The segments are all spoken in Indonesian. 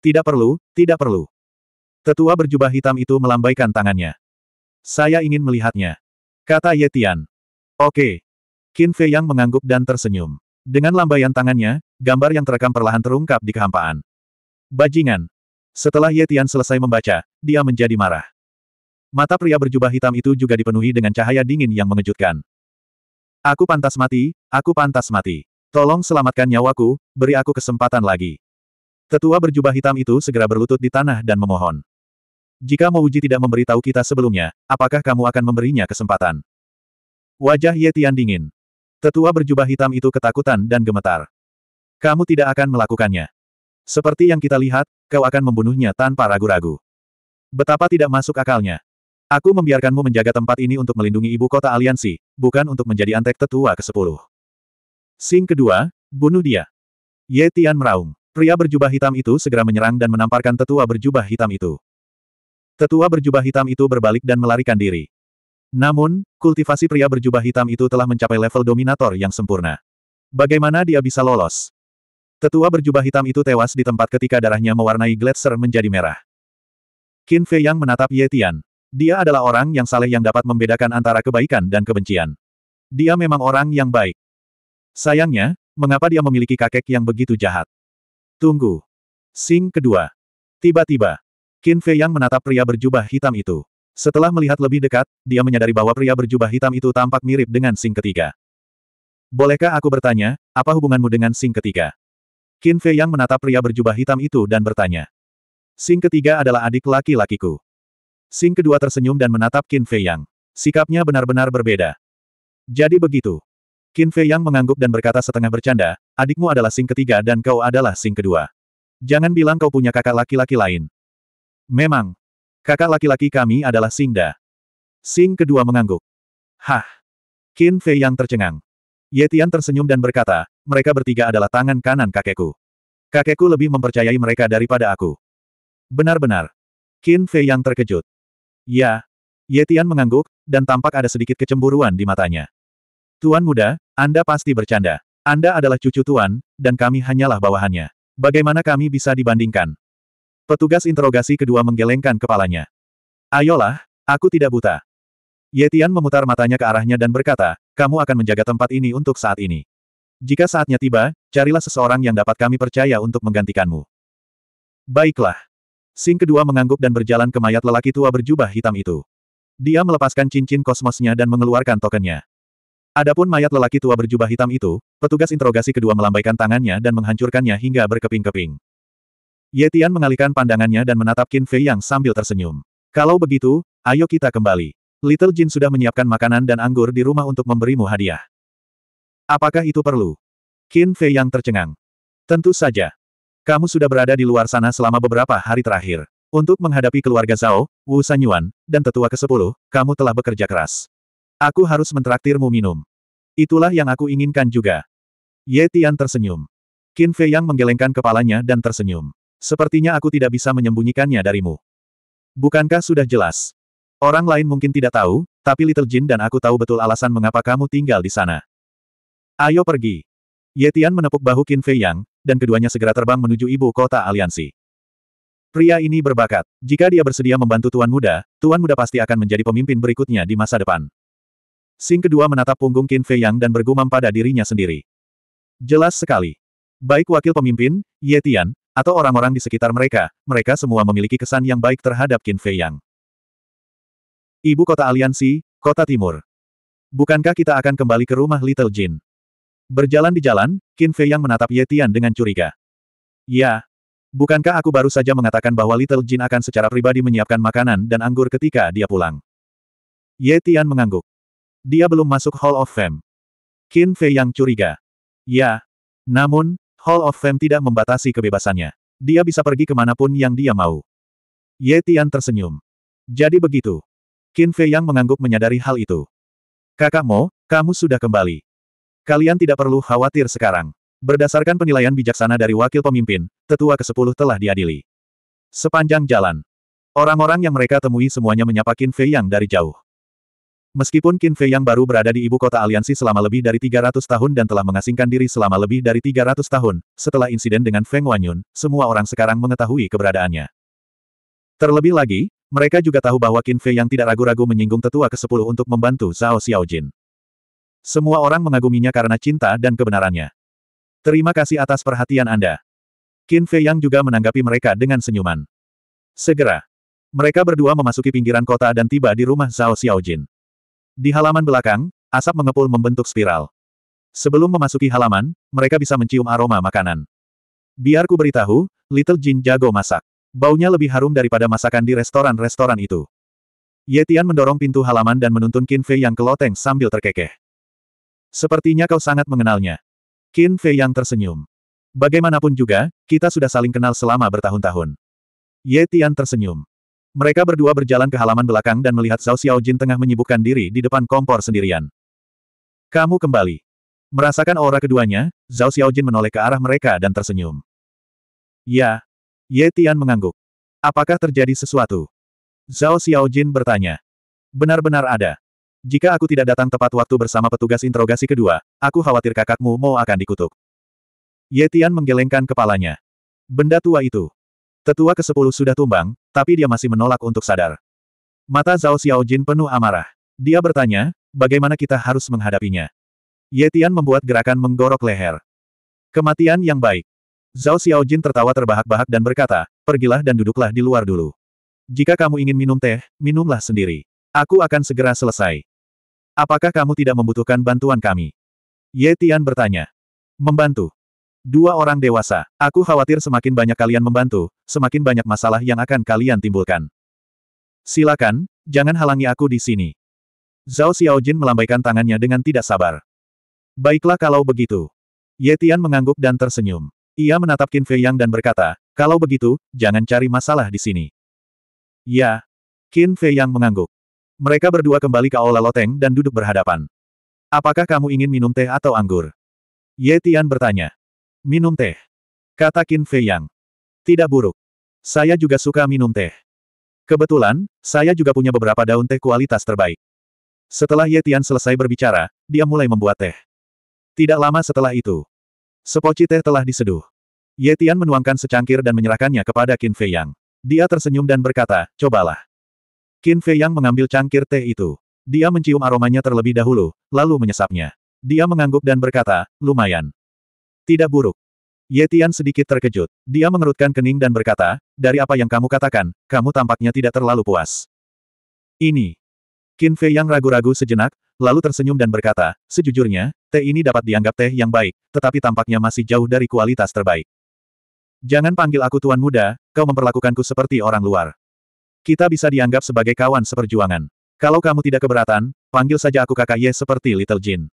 Tidak perlu, tidak perlu. Tetua berjubah hitam itu melambaikan tangannya. Saya ingin melihatnya. Kata Yetian. Oke. Qin Fei Yang mengangguk dan tersenyum. Dengan lambaian tangannya, gambar yang terekam perlahan terungkap di kehampaan. Bajingan. Setelah Yetian selesai membaca, dia menjadi marah. Mata pria berjubah hitam itu juga dipenuhi dengan cahaya dingin yang mengejutkan. Aku pantas mati, aku pantas mati. Tolong selamatkan nyawaku, beri aku kesempatan lagi. Tetua berjubah hitam itu segera berlutut di tanah dan memohon. Jika Mouji tidak memberitahu kita sebelumnya, apakah kamu akan memberinya kesempatan? Wajah Ye Tian dingin. Tetua berjubah hitam itu ketakutan dan gemetar. Kamu tidak akan melakukannya. Seperti yang kita lihat, kau akan membunuhnya tanpa ragu-ragu. Betapa tidak masuk akalnya. Aku membiarkanmu menjaga tempat ini untuk melindungi ibu kota aliansi, bukan untuk menjadi antek tetua ke-10. Sing kedua, bunuh dia. Ye Tian meraung. Pria berjubah hitam itu segera menyerang dan menamparkan tetua berjubah hitam itu. Tetua berjubah hitam itu berbalik dan melarikan diri. Namun, kultivasi pria berjubah hitam itu telah mencapai level dominator yang sempurna. Bagaimana dia bisa lolos? Tetua berjubah hitam itu tewas di tempat ketika darahnya mewarnai gletser menjadi merah. Qin Fei yang menatap Ye Tian. Dia adalah orang yang saleh yang dapat membedakan antara kebaikan dan kebencian. Dia memang orang yang baik. Sayangnya, mengapa dia memiliki kakek yang begitu jahat? Tunggu. Sing kedua. Tiba-tiba. Qin Fei Yang menatap pria berjubah hitam itu. Setelah melihat lebih dekat, dia menyadari bahwa pria berjubah hitam itu tampak mirip dengan Sing ketiga. Bolehkah aku bertanya, apa hubunganmu dengan Sing ketiga? Qin Fei Yang menatap pria berjubah hitam itu dan bertanya. Sing ketiga adalah adik laki-lakiku. Sing kedua tersenyum dan menatap Qin Fei Yang. Sikapnya benar-benar berbeda. Jadi begitu. Qin Fei Yang mengangguk dan berkata setengah bercanda, Adikmu adalah Sing ketiga dan kau adalah Sing kedua. Jangan bilang kau punya kakak laki-laki lain. Memang. Kakak laki-laki kami adalah Singda. Sing kedua mengangguk. Hah. Qin Fei yang tercengang. Yetian tersenyum dan berkata, mereka bertiga adalah tangan kanan kakekku. Kakekku lebih mempercayai mereka daripada aku. Benar-benar. Qin Fei yang terkejut. Ya. Yetian mengangguk, dan tampak ada sedikit kecemburuan di matanya. Tuan muda, Anda pasti bercanda. Anda adalah cucu tuan, dan kami hanyalah bawahannya. Bagaimana kami bisa dibandingkan? Petugas interogasi kedua menggelengkan kepalanya. Ayolah, aku tidak buta. Yetian memutar matanya ke arahnya dan berkata, kamu akan menjaga tempat ini untuk saat ini. Jika saatnya tiba, carilah seseorang yang dapat kami percaya untuk menggantikanmu. Baiklah. Sing kedua mengangguk dan berjalan ke mayat lelaki tua berjubah hitam itu. Dia melepaskan cincin kosmosnya dan mengeluarkan tokennya. Adapun mayat lelaki tua berjubah hitam itu, Petugas interogasi kedua melambaikan tangannya dan menghancurkannya hingga berkeping-keping. Tian mengalihkan pandangannya dan menatap Qin Fei Yang sambil tersenyum. Kalau begitu, ayo kita kembali. Little Jin sudah menyiapkan makanan dan anggur di rumah untuk memberimu hadiah. Apakah itu perlu? Qin Fei Yang tercengang. Tentu saja. Kamu sudah berada di luar sana selama beberapa hari terakhir. Untuk menghadapi keluarga Zhao, Wu Sanyuan, dan tetua ke-10, kamu telah bekerja keras. Aku harus mentraktirmu minum. Itulah yang aku inginkan juga. Ye Tian tersenyum. Qin Fei Yang menggelengkan kepalanya dan tersenyum. Sepertinya aku tidak bisa menyembunyikannya darimu. Bukankah sudah jelas? Orang lain mungkin tidak tahu, tapi Little Jin dan aku tahu betul alasan mengapa kamu tinggal di sana. Ayo pergi. Ye Tian menepuk bahu Qin Fei Yang, dan keduanya segera terbang menuju ibu kota aliansi. Pria ini berbakat. Jika dia bersedia membantu Tuan Muda, Tuan Muda pasti akan menjadi pemimpin berikutnya di masa depan. Sing kedua menatap punggung Qin Fei Yang dan bergumam pada dirinya sendiri. Jelas sekali. Baik wakil pemimpin, Ye Tian, atau orang-orang di sekitar mereka, mereka semua memiliki kesan yang baik terhadap Qin Fei Yang. Ibu kota aliansi, kota timur. Bukankah kita akan kembali ke rumah Little Jin? Berjalan di jalan, Qin Fei Yang menatap Ye Tian dengan curiga. Ya. Bukankah aku baru saja mengatakan bahwa Little Jin akan secara pribadi menyiapkan makanan dan anggur ketika dia pulang? Ye Tian mengangguk. Dia belum masuk Hall of Fame. Qin Fei yang curiga. Ya. Namun, Hall of Fame tidak membatasi kebebasannya. Dia bisa pergi kemanapun yang dia mau. Ye Tian tersenyum. Jadi begitu. Qin Fei yang mengangguk menyadari hal itu. Kakakmu, kamu sudah kembali. Kalian tidak perlu khawatir sekarang. Berdasarkan penilaian bijaksana dari wakil pemimpin, tetua ke-10 telah diadili. Sepanjang jalan. Orang-orang yang mereka temui semuanya menyapa Qin Fei yang dari jauh. Meskipun Qin Fei yang baru berada di ibu kota aliansi selama lebih dari 300 tahun dan telah mengasingkan diri selama lebih dari 300 tahun, setelah insiden dengan Feng Wanyun, semua orang sekarang mengetahui keberadaannya. Terlebih lagi, mereka juga tahu bahwa Qin Fei yang tidak ragu-ragu menyinggung tetua ke-10 untuk membantu Zhao Xiaojin. Semua orang mengaguminya karena cinta dan kebenarannya. Terima kasih atas perhatian Anda. Qin Fei yang juga menanggapi mereka dengan senyuman. Segera, mereka berdua memasuki pinggiran kota dan tiba di rumah Zhao Xiaojin. Di halaman belakang, asap mengepul membentuk spiral. Sebelum memasuki halaman, mereka bisa mencium aroma makanan. Biarku beritahu, Little Jin jago masak. Baunya lebih harum daripada masakan di restoran-restoran itu. Yetian mendorong pintu halaman dan menuntun Qin Fei yang keloteng sambil terkekeh. Sepertinya kau sangat mengenalnya. Qin Fei yang tersenyum. Bagaimanapun juga, kita sudah saling kenal selama bertahun-tahun. Ye Tian tersenyum. Mereka berdua berjalan ke halaman belakang dan melihat Zhao Xiaojin tengah menyibukkan diri di depan kompor sendirian. Kamu kembali. Merasakan aura keduanya, Zhao Xiaojin menoleh ke arah mereka dan tersenyum. Ya. Ye Tian mengangguk. Apakah terjadi sesuatu? Zhao Xiaojin bertanya. Benar-benar ada. Jika aku tidak datang tepat waktu bersama petugas interogasi kedua, aku khawatir kakakmu mau akan dikutuk. Ye Tian menggelengkan kepalanya. Benda tua itu. Tetua ke-10 sudah tumbang, tapi dia masih menolak untuk sadar. Mata Zhao Xiaojin penuh amarah. Dia bertanya, bagaimana kita harus menghadapinya? Yetian membuat gerakan menggorok leher. Kematian yang baik. Zhao Xiaojin tertawa terbahak-bahak dan berkata, pergilah dan duduklah di luar dulu. Jika kamu ingin minum teh, minumlah sendiri. Aku akan segera selesai. Apakah kamu tidak membutuhkan bantuan kami? Yetian bertanya. Membantu. Dua orang dewasa, aku khawatir semakin banyak kalian membantu, semakin banyak masalah yang akan kalian timbulkan. Silakan, jangan halangi aku di sini. Zhao Xiaojin melambaikan tangannya dengan tidak sabar. Baiklah kalau begitu. Ye Tian mengangguk dan tersenyum. Ia menatap Qin Fei Yang dan berkata, kalau begitu, jangan cari masalah di sini. Ya. Qin Fei Yang mengangguk. Mereka berdua kembali ke Aula Loteng dan duduk berhadapan. Apakah kamu ingin minum teh atau anggur? Ye Tian bertanya. Minum teh. Kata Qin Fei Yang. Tidak buruk. Saya juga suka minum teh. Kebetulan, saya juga punya beberapa daun teh kualitas terbaik. Setelah Ye Tian selesai berbicara, dia mulai membuat teh. Tidak lama setelah itu, sepoci teh telah diseduh. Ye Tian menuangkan secangkir dan menyerahkannya kepada Qin Fei Yang. Dia tersenyum dan berkata, cobalah. Qin Fei Yang mengambil cangkir teh itu. Dia mencium aromanya terlebih dahulu, lalu menyesapnya. Dia mengangguk dan berkata, lumayan. Tidak buruk. Yetian sedikit terkejut. Dia mengerutkan kening dan berkata, dari apa yang kamu katakan, kamu tampaknya tidak terlalu puas. Ini. Qin Fei yang ragu-ragu sejenak, lalu tersenyum dan berkata, sejujurnya, teh ini dapat dianggap teh yang baik, tetapi tampaknya masih jauh dari kualitas terbaik. Jangan panggil aku tuan muda, kau memperlakukanku seperti orang luar. Kita bisa dianggap sebagai kawan seperjuangan. Kalau kamu tidak keberatan, panggil saja aku kakak Ye seperti Little Jin.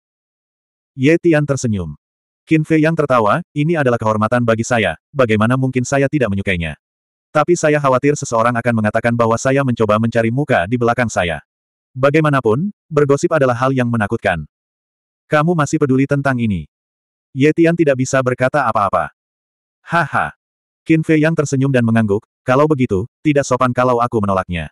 Ye Tian tersenyum. Qin Fei yang tertawa, ini adalah kehormatan bagi saya, bagaimana mungkin saya tidak menyukainya. Tapi saya khawatir seseorang akan mengatakan bahwa saya mencoba mencari muka di belakang saya. Bagaimanapun, bergosip adalah hal yang menakutkan. Kamu masih peduli tentang ini. Yetian tidak bisa berkata apa-apa. Haha. Qin Fei yang tersenyum dan mengangguk, kalau begitu, tidak sopan kalau aku menolaknya.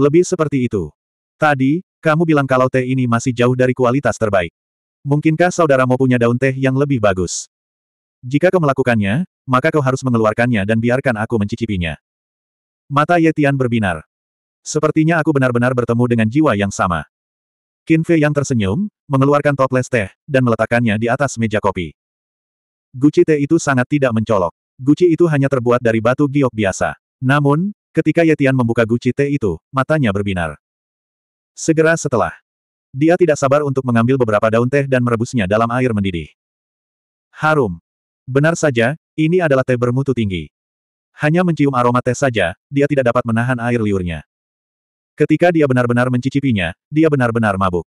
Lebih seperti itu. Tadi, kamu bilang kalau teh ini masih jauh dari kualitas terbaik. Mungkinkah saudara mau punya daun teh yang lebih bagus? Jika kau melakukannya, maka kau harus mengeluarkannya dan biarkan aku mencicipinya. Mata Yetian berbinar. Sepertinya aku benar-benar bertemu dengan jiwa yang sama. Qin Fei yang tersenyum, mengeluarkan toples teh, dan meletakkannya di atas meja kopi. Guci teh itu sangat tidak mencolok. Guci itu hanya terbuat dari batu giok biasa. Namun, ketika Yetian membuka guci teh itu, matanya berbinar. Segera setelah, dia tidak sabar untuk mengambil beberapa daun teh dan merebusnya dalam air mendidih. Harum. Benar saja, ini adalah teh bermutu tinggi. Hanya mencium aroma teh saja, dia tidak dapat menahan air liurnya. Ketika dia benar-benar mencicipinya, dia benar-benar mabuk.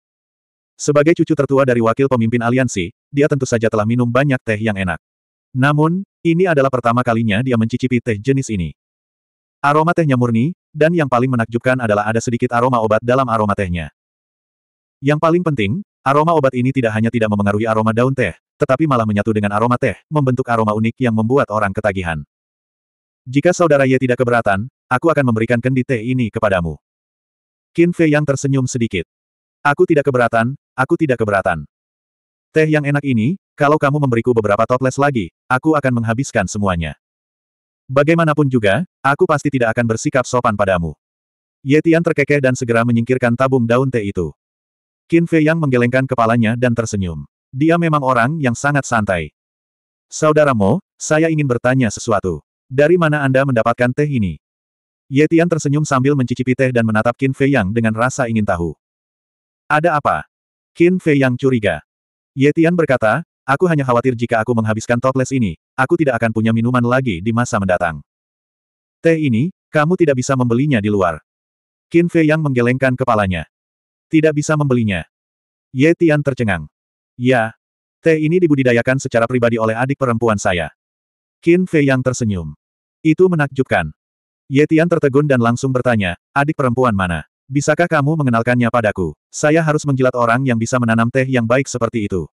Sebagai cucu tertua dari wakil pemimpin aliansi, dia tentu saja telah minum banyak teh yang enak. Namun, ini adalah pertama kalinya dia mencicipi teh jenis ini. Aroma tehnya murni, dan yang paling menakjubkan adalah ada sedikit aroma obat dalam aroma tehnya. Yang paling penting, aroma obat ini tidak hanya tidak memengaruhi aroma daun teh, tetapi malah menyatu dengan aroma teh, membentuk aroma unik yang membuat orang ketagihan. Jika saudara Ye tidak keberatan, aku akan memberikan kendi teh ini kepadamu. Qin Fei yang tersenyum sedikit. Aku tidak keberatan, aku tidak keberatan. Teh yang enak ini, kalau kamu memberiku beberapa toples lagi, aku akan menghabiskan semuanya. Bagaimanapun juga, aku pasti tidak akan bersikap sopan padamu. Ye Tian terkekeh dan segera menyingkirkan tabung daun teh itu. Qin Fei Yang menggelengkan kepalanya dan tersenyum. Dia memang orang yang sangat santai. Saudara Mo, saya ingin bertanya sesuatu. Dari mana Anda mendapatkan teh ini? Yetian tersenyum sambil mencicipi teh dan menatap Qin Fei Yang dengan rasa ingin tahu. Ada apa? Qin Fei Yang curiga. Yetian berkata, Aku hanya khawatir jika aku menghabiskan toples ini, aku tidak akan punya minuman lagi di masa mendatang. Teh ini, kamu tidak bisa membelinya di luar. Qin Fei Yang menggelengkan kepalanya. Tidak bisa membelinya. Ye Tian tercengang. Ya. Teh ini dibudidayakan secara pribadi oleh adik perempuan saya. Qin Fei yang tersenyum. Itu menakjubkan. Ye Tian tertegun dan langsung bertanya, adik perempuan mana? Bisakah kamu mengenalkannya padaku? Saya harus menjilat orang yang bisa menanam teh yang baik seperti itu.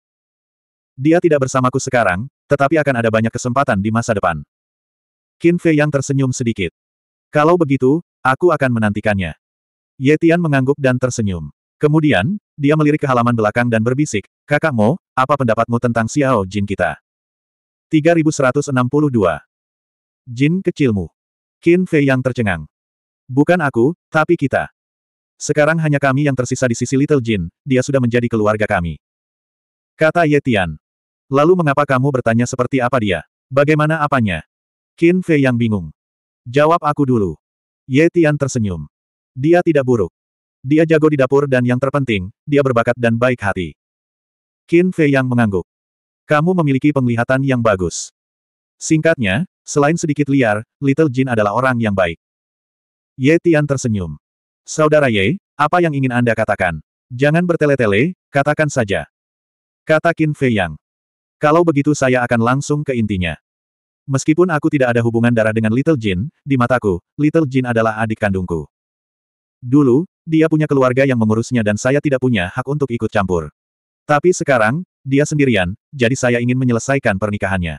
Dia tidak bersamaku sekarang, tetapi akan ada banyak kesempatan di masa depan. Qin Fei yang tersenyum sedikit. Kalau begitu, aku akan menantikannya. Ye Tian mengangguk dan tersenyum. Kemudian, dia melirik ke halaman belakang dan berbisik, "Kakakmu, apa pendapatmu tentang Xiao Jin kita? 3162. Jin kecilmu. Qin Fei yang tercengang. Bukan aku, tapi kita. Sekarang hanya kami yang tersisa di sisi Little Jin, dia sudah menjadi keluarga kami. Kata Ye Tian. Lalu mengapa kamu bertanya seperti apa dia? Bagaimana apanya? Qin Fei yang bingung. Jawab aku dulu. Ye Tian tersenyum. Dia tidak buruk. Dia jago di dapur dan yang terpenting, dia berbakat dan baik hati. Qin Fei yang mengangguk. Kamu memiliki penglihatan yang bagus. Singkatnya, selain sedikit liar, Little Jin adalah orang yang baik. Ye Tian tersenyum. Saudara Ye, apa yang ingin Anda katakan? Jangan bertele-tele, katakan saja. Kata Qin Fei Yang. Kalau begitu saya akan langsung ke intinya. Meskipun aku tidak ada hubungan darah dengan Little Jin, di mataku, Little Jin adalah adik kandungku. Dulu, dia punya keluarga yang mengurusnya dan saya tidak punya hak untuk ikut campur. Tapi sekarang, dia sendirian, jadi saya ingin menyelesaikan pernikahannya.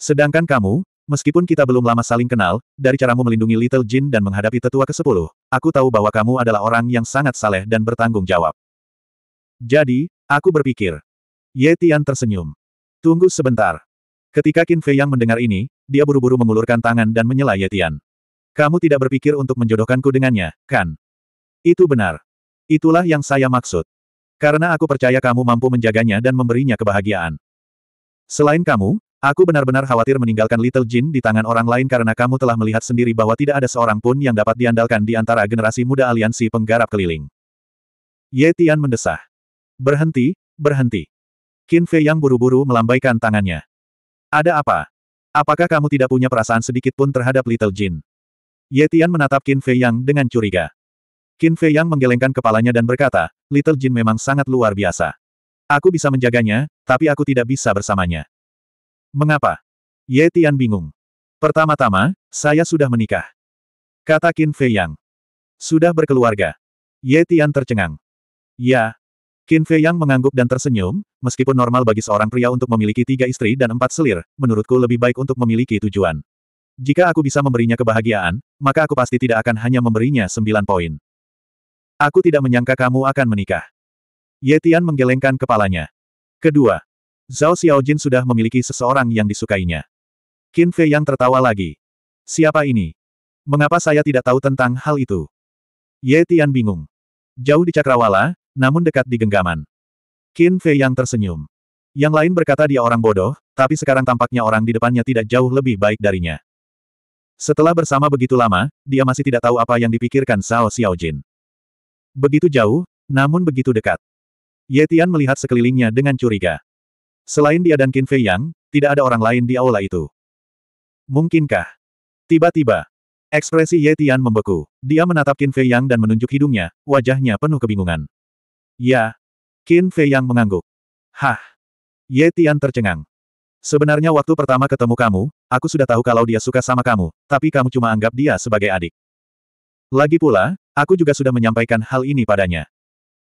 Sedangkan kamu, meskipun kita belum lama saling kenal, dari caramu melindungi Little Jin dan menghadapi tetua ke-10, aku tahu bahwa kamu adalah orang yang sangat saleh dan bertanggung jawab. Jadi, aku berpikir. Ye Tian tersenyum. Tunggu sebentar. Ketika Qin Fei yang mendengar ini, dia buru-buru mengulurkan tangan dan menyela Ye Tian. Kamu tidak berpikir untuk menjodohkanku dengannya, kan? Itu benar. Itulah yang saya maksud. Karena aku percaya kamu mampu menjaganya dan memberinya kebahagiaan. Selain kamu, aku benar-benar khawatir meninggalkan Little Jin di tangan orang lain karena kamu telah melihat sendiri bahwa tidak ada seorang pun yang dapat diandalkan di antara generasi muda aliansi penggarap keliling. Ye Tian mendesah. Berhenti, berhenti. Qin Fei yang buru-buru melambaikan tangannya. Ada apa? Apakah kamu tidak punya perasaan sedikit pun terhadap Little Jin? Ye Tian menatap Qin Fei Yang dengan curiga. Qin Fei Yang menggelengkan kepalanya dan berkata, Little Jin memang sangat luar biasa. Aku bisa menjaganya, tapi aku tidak bisa bersamanya. Mengapa? Ye Tian bingung. Pertama-tama, saya sudah menikah. Kata Qin Fei Yang. Sudah berkeluarga. Ye Tian tercengang. Ya. Qin Fei Yang mengangguk dan tersenyum, meskipun normal bagi seorang pria untuk memiliki tiga istri dan empat selir, menurutku lebih baik untuk memiliki tujuan. Jika aku bisa memberinya kebahagiaan, maka aku pasti tidak akan hanya memberinya sembilan poin. Aku tidak menyangka kamu akan menikah. Yetian menggelengkan kepalanya. Kedua, Zhao Xiaojin sudah memiliki seseorang yang disukainya. Qin Fei yang tertawa lagi. Siapa ini? Mengapa saya tidak tahu tentang hal itu? Ye Tian bingung. Jauh di cakrawala, namun dekat di genggaman. Qin Fei yang tersenyum. Yang lain berkata dia orang bodoh, tapi sekarang tampaknya orang di depannya tidak jauh lebih baik darinya. Setelah bersama begitu lama, dia masih tidak tahu apa yang dipikirkan Zhao Xiaojin. Begitu jauh, namun begitu dekat. Ye Tian melihat sekelilingnya dengan curiga. Selain dia dan Qin Fei Yang, tidak ada orang lain di aula itu. Mungkinkah? Tiba-tiba, ekspresi Ye Tian membeku. Dia menatap Qin Fei Yang dan menunjuk hidungnya, wajahnya penuh kebingungan. Ya. Qin Fei Yang mengangguk. Hah. Ye Tian tercengang. Sebenarnya waktu pertama ketemu kamu, aku sudah tahu kalau dia suka sama kamu, tapi kamu cuma anggap dia sebagai adik. Lagi pula, aku juga sudah menyampaikan hal ini padanya.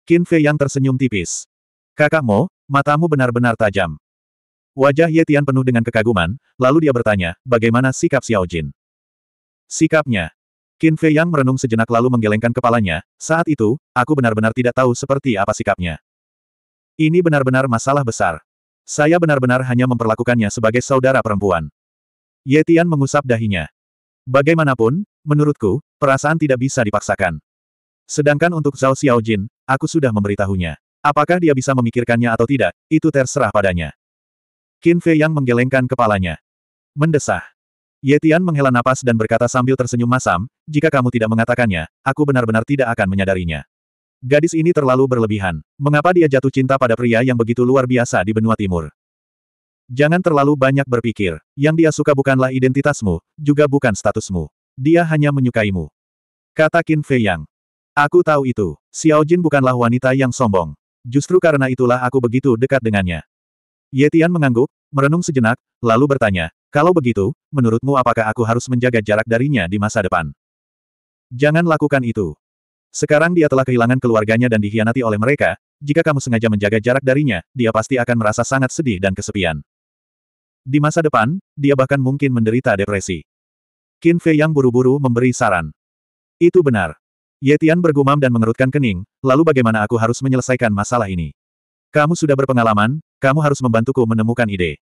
Qin Fei yang tersenyum tipis. Kakakmu, matamu benar-benar tajam. Wajah Ye Tian penuh dengan kekaguman, lalu dia bertanya, bagaimana sikap Xiao Jin? Sikapnya. Qin Fei yang merenung sejenak lalu menggelengkan kepalanya, saat itu, aku benar-benar tidak tahu seperti apa sikapnya. Ini benar-benar masalah besar. Saya benar-benar hanya memperlakukannya sebagai saudara perempuan. Ye Tian mengusap dahinya. Bagaimanapun, Menurutku, perasaan tidak bisa dipaksakan. Sedangkan untuk Zhao Xiaojin, aku sudah memberitahunya. Apakah dia bisa memikirkannya atau tidak, itu terserah padanya. Qin Fei yang menggelengkan kepalanya. Mendesah. Ye Tian menghela napas dan berkata sambil tersenyum masam, jika kamu tidak mengatakannya, aku benar-benar tidak akan menyadarinya. Gadis ini terlalu berlebihan. Mengapa dia jatuh cinta pada pria yang begitu luar biasa di benua timur? Jangan terlalu banyak berpikir. Yang dia suka bukanlah identitasmu, juga bukan statusmu. Dia hanya menyukaimu. Kata Qin Fei Yang. Aku tahu itu. Xiao Jin bukanlah wanita yang sombong. Justru karena itulah aku begitu dekat dengannya. Ye Tian mengangguk, merenung sejenak, lalu bertanya, kalau begitu, menurutmu apakah aku harus menjaga jarak darinya di masa depan? Jangan lakukan itu. Sekarang dia telah kehilangan keluarganya dan dihianati oleh mereka, jika kamu sengaja menjaga jarak darinya, dia pasti akan merasa sangat sedih dan kesepian. Di masa depan, dia bahkan mungkin menderita depresi. Qin Fei yang buru-buru memberi saran. Itu benar. Yetian bergumam dan mengerutkan kening, lalu bagaimana aku harus menyelesaikan masalah ini? Kamu sudah berpengalaman, kamu harus membantuku menemukan ide.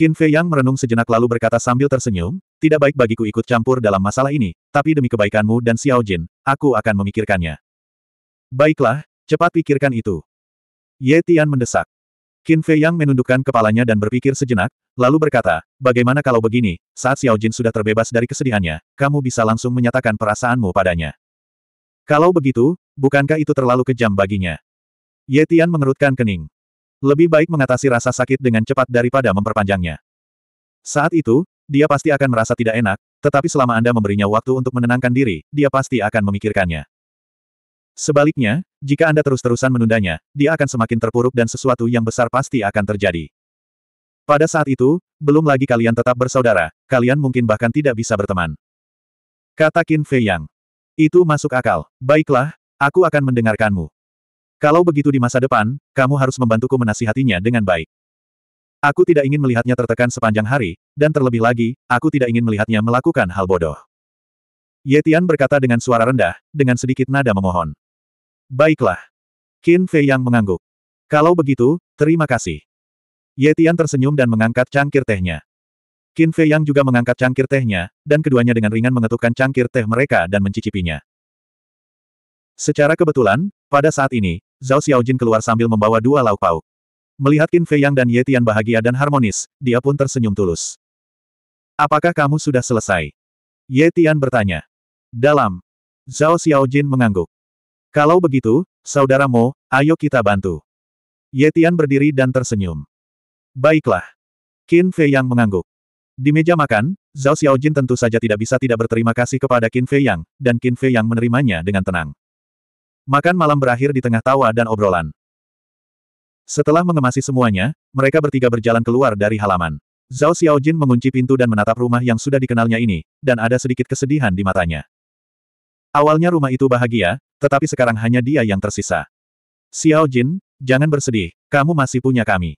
Qin Fei Yang merenung sejenak lalu berkata sambil tersenyum, tidak baik bagiku ikut campur dalam masalah ini, tapi demi kebaikanmu dan Xiao Jin, aku akan memikirkannya. Baiklah, cepat pikirkan itu. Ye Tian mendesak. Qin Fei Yang menundukkan kepalanya dan berpikir sejenak, lalu berkata, bagaimana kalau begini, saat Xiao Jin sudah terbebas dari kesedihannya, kamu bisa langsung menyatakan perasaanmu padanya. Kalau begitu, bukankah itu terlalu kejam baginya? Ye Tian mengerutkan kening. Lebih baik mengatasi rasa sakit dengan cepat daripada memperpanjangnya. Saat itu, dia pasti akan merasa tidak enak, tetapi selama Anda memberinya waktu untuk menenangkan diri, dia pasti akan memikirkannya. Sebaliknya, jika Anda terus-terusan menundanya, dia akan semakin terpuruk dan sesuatu yang besar pasti akan terjadi. Pada saat itu, belum lagi kalian tetap bersaudara, kalian mungkin bahkan tidak bisa berteman. Kata Qin Fei Yang. Itu masuk akal. Baiklah, aku akan mendengarkanmu. Kalau begitu di masa depan, kamu harus membantuku menasihatinya dengan baik. Aku tidak ingin melihatnya tertekan sepanjang hari, dan terlebih lagi, aku tidak ingin melihatnya melakukan hal bodoh. Yetian berkata dengan suara rendah, dengan sedikit nada memohon. Baiklah. Qin Fei yang mengangguk. Kalau begitu, terima kasih. Ye Tian tersenyum dan mengangkat cangkir tehnya. Qin Fei yang juga mengangkat cangkir tehnya, dan keduanya dengan ringan mengetukkan cangkir teh mereka dan mencicipinya. Secara kebetulan, pada saat ini, Zhao Xiaojin keluar sambil membawa dua lauk pauk. Melihat Qin Fei yang dan Ye Tian bahagia dan harmonis, dia pun tersenyum tulus. Apakah kamu sudah selesai? Ye Tian bertanya. Dalam. Zhao Xiaojin mengangguk. Kalau begitu, saudaramu, ayo kita bantu. Yetian berdiri dan tersenyum. Baiklah. Qin Fei Yang mengangguk. Di meja makan, Zhao Xiaojin tentu saja tidak bisa tidak berterima kasih kepada Qin Fei Yang, dan Qin Fei Yang menerimanya dengan tenang. Makan malam berakhir di tengah tawa dan obrolan. Setelah mengemasi semuanya, mereka bertiga berjalan keluar dari halaman. Zhao Xiaojin mengunci pintu dan menatap rumah yang sudah dikenalnya ini, dan ada sedikit kesedihan di matanya. Awalnya rumah itu bahagia, tetapi sekarang hanya dia yang tersisa. Xiao Jin, jangan bersedih, kamu masih punya kami.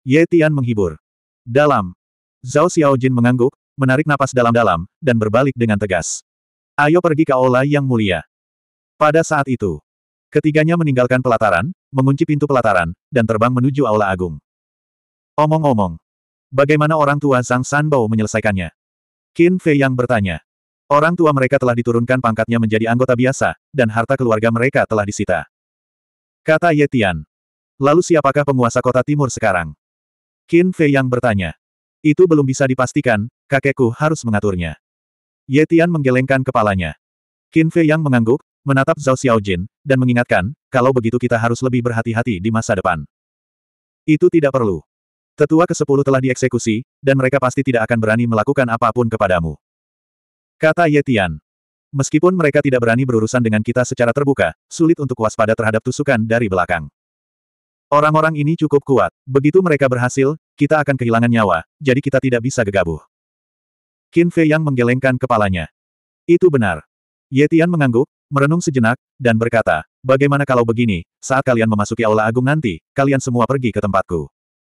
Ye Tian menghibur. Dalam. Zhao Xiao Jin mengangguk, menarik napas dalam-dalam, dan berbalik dengan tegas. Ayo pergi ke Aula yang mulia. Pada saat itu, ketiganya meninggalkan pelataran, mengunci pintu pelataran, dan terbang menuju Aula Agung. Omong-omong, bagaimana orang tua Zhang Sanbao menyelesaikannya? Qin Fei yang bertanya. Orang tua mereka telah diturunkan pangkatnya menjadi anggota biasa, dan harta keluarga mereka telah disita. Kata Yetian. Lalu siapakah penguasa kota timur sekarang? Qin Fei yang bertanya. Itu belum bisa dipastikan, kakekku harus mengaturnya. Yetian menggelengkan kepalanya. Qin Fei yang mengangguk, menatap Zhao Xiaojin, dan mengingatkan, kalau begitu kita harus lebih berhati-hati di masa depan. Itu tidak perlu. Tetua ke-10 telah dieksekusi, dan mereka pasti tidak akan berani melakukan apapun kepadamu. Kata Yetian. Meskipun mereka tidak berani berurusan dengan kita secara terbuka, sulit untuk waspada terhadap tusukan dari belakang. Orang-orang ini cukup kuat. Begitu mereka berhasil, kita akan kehilangan nyawa, jadi kita tidak bisa gegabah. Qin Fei yang menggelengkan kepalanya. Itu benar. Yetian mengangguk, merenung sejenak, dan berkata, bagaimana kalau begini, saat kalian memasuki Aula Agung nanti, kalian semua pergi ke tempatku.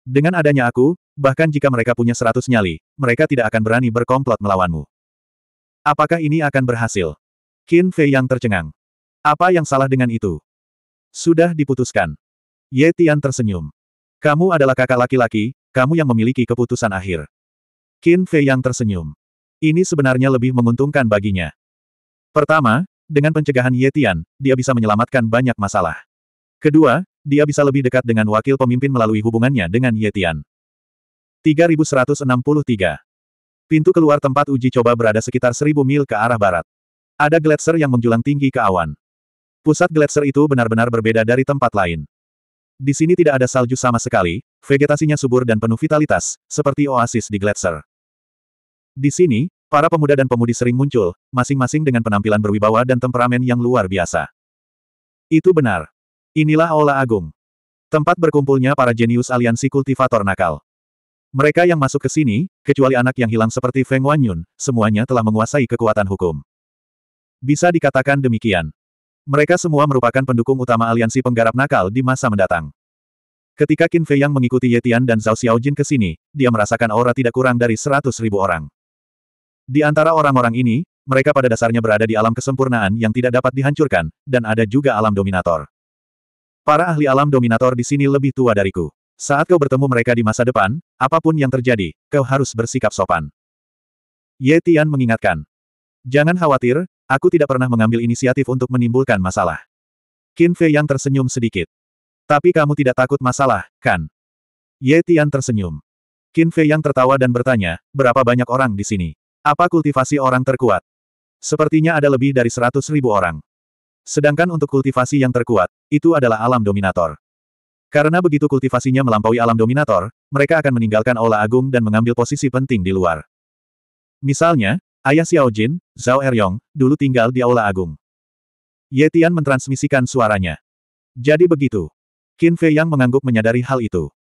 Dengan adanya aku, bahkan jika mereka punya seratus nyali, mereka tidak akan berani berkomplot melawanmu. Apakah ini akan berhasil? Qin Fei yang tercengang. Apa yang salah dengan itu? Sudah diputuskan. Ye Tian tersenyum. Kamu adalah kakak laki-laki, kamu yang memiliki keputusan akhir. Qin Fei yang tersenyum. Ini sebenarnya lebih menguntungkan baginya. Pertama, dengan pencegahan Ye Tian, dia bisa menyelamatkan banyak masalah. Kedua, dia bisa lebih dekat dengan wakil pemimpin melalui hubungannya dengan Ye Tian. 3163 Pintu keluar tempat uji coba berada sekitar seribu mil ke arah barat. Ada gletser yang menjulang tinggi ke awan. Pusat gletser itu benar-benar berbeda dari tempat lain. Di sini tidak ada salju sama sekali, vegetasinya subur dan penuh vitalitas, seperti oasis di gletser. Di sini, para pemuda dan pemudi sering muncul, masing-masing dengan penampilan berwibawa dan temperamen yang luar biasa. Itu benar. Inilah Aula Agung. Tempat berkumpulnya para jenius aliansi kultivator nakal. Mereka yang masuk ke sini, kecuali anak yang hilang seperti Feng Wanyun, semuanya telah menguasai kekuatan hukum. Bisa dikatakan demikian. Mereka semua merupakan pendukung utama aliansi penggarap nakal di masa mendatang. Ketika Qin Fei yang mengikuti Yetian dan Zhao Xiaojin ke sini, dia merasakan aura tidak kurang dari seratus ribu orang. Di antara orang-orang ini, mereka pada dasarnya berada di alam kesempurnaan yang tidak dapat dihancurkan, dan ada juga alam dominator. Para ahli alam dominator di sini lebih tua dariku. Saat kau bertemu mereka di masa depan, Apapun yang terjadi, kau harus bersikap sopan. Ye Tian mengingatkan. Jangan khawatir, aku tidak pernah mengambil inisiatif untuk menimbulkan masalah. Qin Fei yang tersenyum sedikit. Tapi kamu tidak takut masalah, kan? Ye Tian tersenyum. Qin Fei yang tertawa dan bertanya, berapa banyak orang di sini? Apa kultivasi orang terkuat? Sepertinya ada lebih dari seratus ribu orang. Sedangkan untuk kultivasi yang terkuat, itu adalah alam dominator. Karena begitu kultivasinya melampaui alam dominator, mereka akan meninggalkan Aula Agung dan mengambil posisi penting di luar. Misalnya, ayah Xiao Jin, Zhao Eryong, dulu tinggal di Aula Agung. Yetian mentransmisikan suaranya. Jadi begitu. Qin Fei yang mengangguk menyadari hal itu.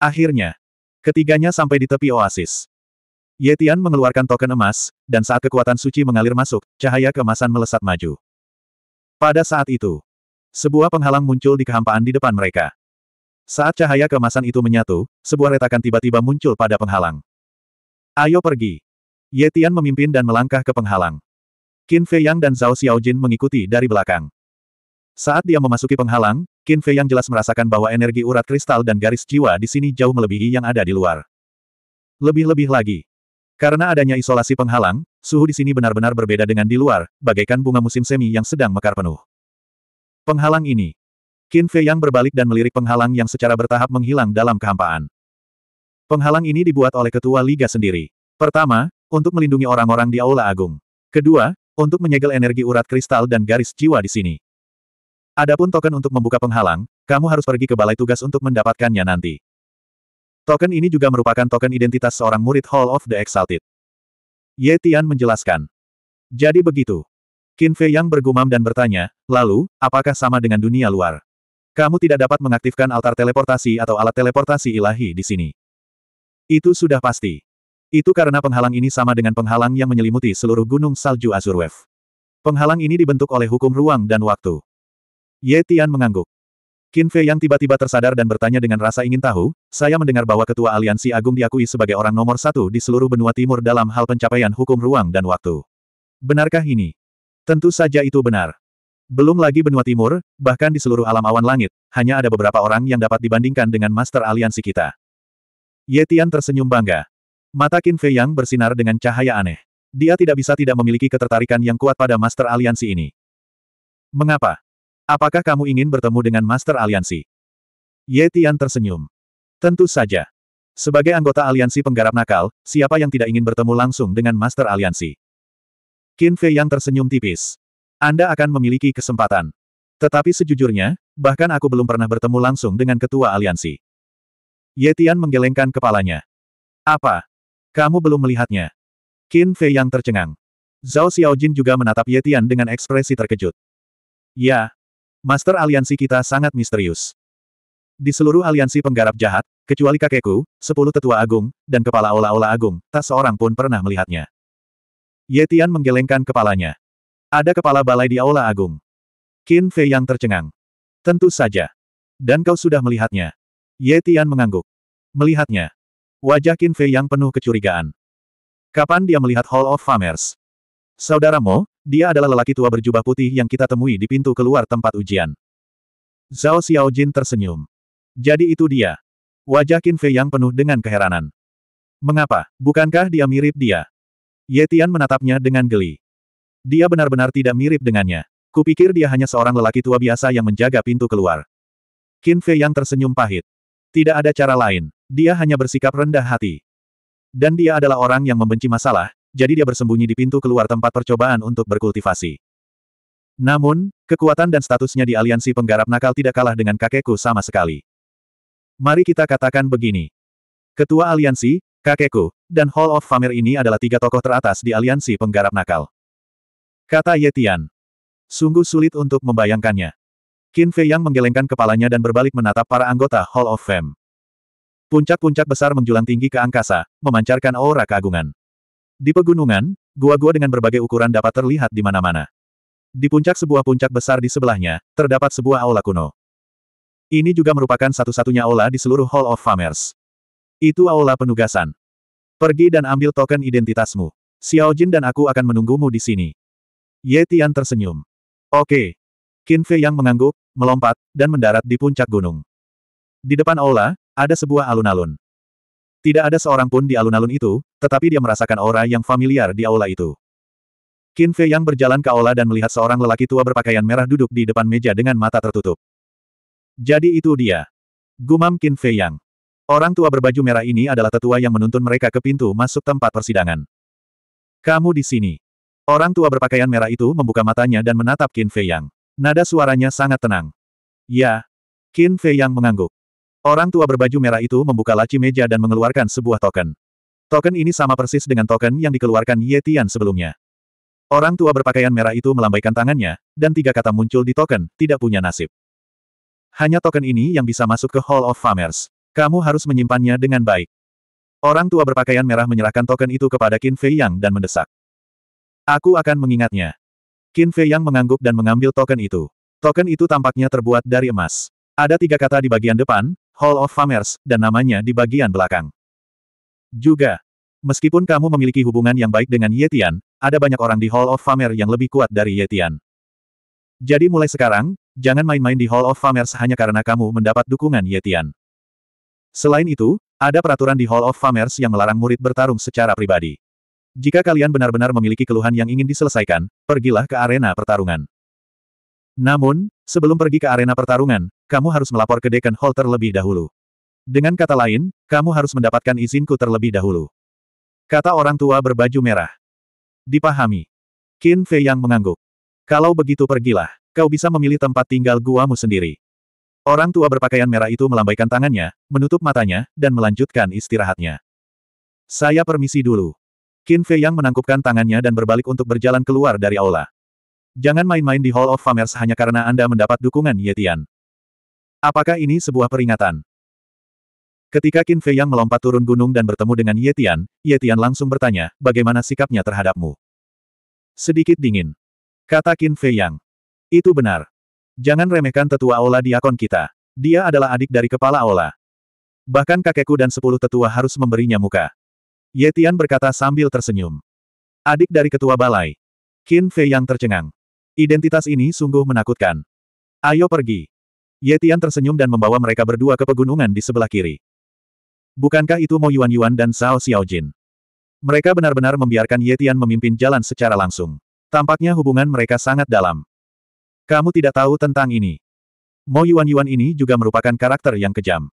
Akhirnya, ketiganya sampai di tepi oasis. Yetian mengeluarkan token emas, dan saat kekuatan suci mengalir masuk, cahaya kemasan melesat maju. Pada saat itu, sebuah penghalang muncul di kehampaan di depan mereka. Saat cahaya kemasan itu menyatu, sebuah retakan tiba-tiba muncul pada penghalang. Ayo pergi. Ye Tian memimpin dan melangkah ke penghalang. Qin Fei Yang dan Zhao Xiaojin mengikuti dari belakang. Saat dia memasuki penghalang, Qin Fei Yang jelas merasakan bahwa energi urat kristal dan garis jiwa di sini jauh melebihi yang ada di luar. Lebih-lebih lagi. Karena adanya isolasi penghalang, suhu di sini benar-benar berbeda dengan di luar, bagaikan bunga musim semi yang sedang mekar penuh. Penghalang ini, Qin Fei Yang berbalik dan melirik penghalang yang secara bertahap menghilang dalam kehampaan. Penghalang ini dibuat oleh ketua liga sendiri. Pertama, untuk melindungi orang-orang di Aula Agung. Kedua, untuk menyegel energi urat kristal dan garis jiwa di sini. Adapun token untuk membuka penghalang, kamu harus pergi ke balai tugas untuk mendapatkannya nanti. Token ini juga merupakan token identitas seorang murid Hall of the Exalted. Ye Tian menjelaskan. Jadi begitu. Qin Fei Yang bergumam dan bertanya, lalu, apakah sama dengan dunia luar? Kamu tidak dapat mengaktifkan altar teleportasi atau alat teleportasi ilahi di sini. Itu sudah pasti. Itu karena penghalang ini sama dengan penghalang yang menyelimuti seluruh gunung salju Azurwef. Penghalang ini dibentuk oleh hukum ruang dan waktu. Ye Tian mengangguk. Qin Fei yang tiba-tiba tersadar dan bertanya dengan rasa ingin tahu, saya mendengar bahwa Ketua Aliansi Agung diakui sebagai orang nomor satu di seluruh benua timur dalam hal pencapaian hukum ruang dan waktu. Benarkah ini? Tentu saja itu benar. Belum lagi benua timur, bahkan di seluruh alam awan langit, hanya ada beberapa orang yang dapat dibandingkan dengan master aliansi kita. Yetian tersenyum bangga. Mata Qin Fei yang bersinar dengan cahaya aneh. Dia tidak bisa tidak memiliki ketertarikan yang kuat pada master aliansi ini. Mengapa? Apakah kamu ingin bertemu dengan master aliansi? Yetian tersenyum. Tentu saja. Sebagai anggota aliansi penggarap nakal, siapa yang tidak ingin bertemu langsung dengan master aliansi? Qin Fei yang tersenyum tipis. Anda akan memiliki kesempatan. Tetapi sejujurnya, bahkan aku belum pernah bertemu langsung dengan ketua aliansi. Yetian menggelengkan kepalanya. Apa? Kamu belum melihatnya? Qin Fei yang tercengang. Zhao Xiaojin juga menatap Yetian dengan ekspresi terkejut. Ya, master aliansi kita sangat misterius. Di seluruh aliansi penggarap jahat, kecuali kakekku, sepuluh tetua agung, dan kepala olah-olah agung, tak seorang pun pernah melihatnya. Yetian menggelengkan kepalanya. Ada kepala balai di Aula Agung. Qin Fei yang tercengang. Tentu saja. Dan kau sudah melihatnya. Ye Tian mengangguk. Melihatnya. Wajah Qin Fei yang penuh kecurigaan. Kapan dia melihat Hall of Famers? Saudaramu. dia adalah lelaki tua berjubah putih yang kita temui di pintu keluar tempat ujian. Zhao Xiaojin tersenyum. Jadi itu dia. Wajah Qin Fei yang penuh dengan keheranan. Mengapa? Bukankah dia mirip dia? Ye Tian menatapnya dengan geli. Dia benar-benar tidak mirip dengannya. Kupikir dia hanya seorang lelaki tua biasa yang menjaga pintu keluar. Qin Fei yang tersenyum pahit. Tidak ada cara lain. Dia hanya bersikap rendah hati. Dan dia adalah orang yang membenci masalah, jadi dia bersembunyi di pintu keluar tempat percobaan untuk berkultivasi. Namun, kekuatan dan statusnya di aliansi penggarap nakal tidak kalah dengan kakekku sama sekali. Mari kita katakan begini. Ketua aliansi, kakekku, dan Hall of Famer ini adalah tiga tokoh teratas di aliansi penggarap nakal. Kata Yetian. Sungguh sulit untuk membayangkannya. Qin Fei Yang menggelengkan kepalanya dan berbalik menatap para anggota Hall of Fame. Puncak-puncak besar menjulang tinggi ke angkasa, memancarkan aura keagungan. Di pegunungan, gua-gua dengan berbagai ukuran dapat terlihat di mana-mana. Di puncak sebuah puncak besar di sebelahnya, terdapat sebuah aula kuno. Ini juga merupakan satu-satunya aula di seluruh Hall of Famers. Itu aula penugasan. Pergi dan ambil token identitasmu. Xiao Jin dan aku akan menunggumu di sini. Ye Tian tersenyum. Oke. Qin Fei yang mengangguk, melompat, dan mendarat di puncak gunung. Di depan aula, ada sebuah alun-alun. Tidak ada seorang pun di alun-alun itu, tetapi dia merasakan aura yang familiar di aula itu. Qin Fei yang berjalan ke aula dan melihat seorang lelaki tua berpakaian merah duduk di depan meja dengan mata tertutup. Jadi itu dia. Gumam Qin Fei yang. Orang tua berbaju merah ini adalah tetua yang menuntun mereka ke pintu masuk tempat persidangan. Kamu di sini. Orang tua berpakaian merah itu membuka matanya dan menatap Qin Fei Yang. Nada suaranya sangat tenang. Ya. Qin Fei Yang mengangguk. Orang tua berbaju merah itu membuka laci meja dan mengeluarkan sebuah token. Token ini sama persis dengan token yang dikeluarkan Ye Tian sebelumnya. Orang tua berpakaian merah itu melambaikan tangannya, dan tiga kata muncul di token, tidak punya nasib. Hanya token ini yang bisa masuk ke Hall of Famers. Kamu harus menyimpannya dengan baik. Orang tua berpakaian merah menyerahkan token itu kepada Qin Fei Yang dan mendesak. Aku akan mengingatnya. Qin Fei Yang mengangguk dan mengambil token itu. Token itu tampaknya terbuat dari emas. Ada tiga kata di bagian depan, Hall of Famers, dan namanya di bagian belakang. Juga, meskipun kamu memiliki hubungan yang baik dengan Yetian, ada banyak orang di Hall of Famers yang lebih kuat dari Yetian. Jadi mulai sekarang, jangan main-main di Hall of Famers hanya karena kamu mendapat dukungan Yetian. Selain itu, ada peraturan di Hall of Famers yang melarang murid bertarung secara pribadi. Jika kalian benar-benar memiliki keluhan yang ingin diselesaikan, pergilah ke arena pertarungan. Namun, sebelum pergi ke arena pertarungan, kamu harus melapor ke Dekan Hall terlebih dahulu. Dengan kata lain, kamu harus mendapatkan izinku terlebih dahulu. Kata orang tua berbaju merah. Dipahami. Qin Fei yang mengangguk. Kalau begitu pergilah, kau bisa memilih tempat tinggal guamu sendiri. Orang tua berpakaian merah itu melambaikan tangannya, menutup matanya, dan melanjutkan istirahatnya. Saya permisi dulu. Qin Fei Yang menangkupkan tangannya dan berbalik untuk berjalan keluar dari aula. Jangan main-main di Hall of Famers hanya karena Anda mendapat dukungan Yetian. Apakah ini sebuah peringatan? Ketika Qin Fei Yang melompat turun gunung dan bertemu dengan Yetian, Yetian langsung bertanya, bagaimana sikapnya terhadapmu? Sedikit dingin. Kata Qin Fei Yang. Itu benar. Jangan remehkan tetua aula di diakon kita. Dia adalah adik dari kepala aula. Bahkan kakekku dan sepuluh tetua harus memberinya muka. Yetian berkata sambil tersenyum. Adik dari ketua balai. Qin Fei yang tercengang. Identitas ini sungguh menakutkan. Ayo pergi. Yetian tersenyum dan membawa mereka berdua ke pegunungan di sebelah kiri. Bukankah itu Mo Yuan Yuan dan Xiao Jin? Mereka benar-benar membiarkan Yetian memimpin jalan secara langsung. Tampaknya hubungan mereka sangat dalam. Kamu tidak tahu tentang ini. Mo Yuan Yuan ini juga merupakan karakter yang kejam.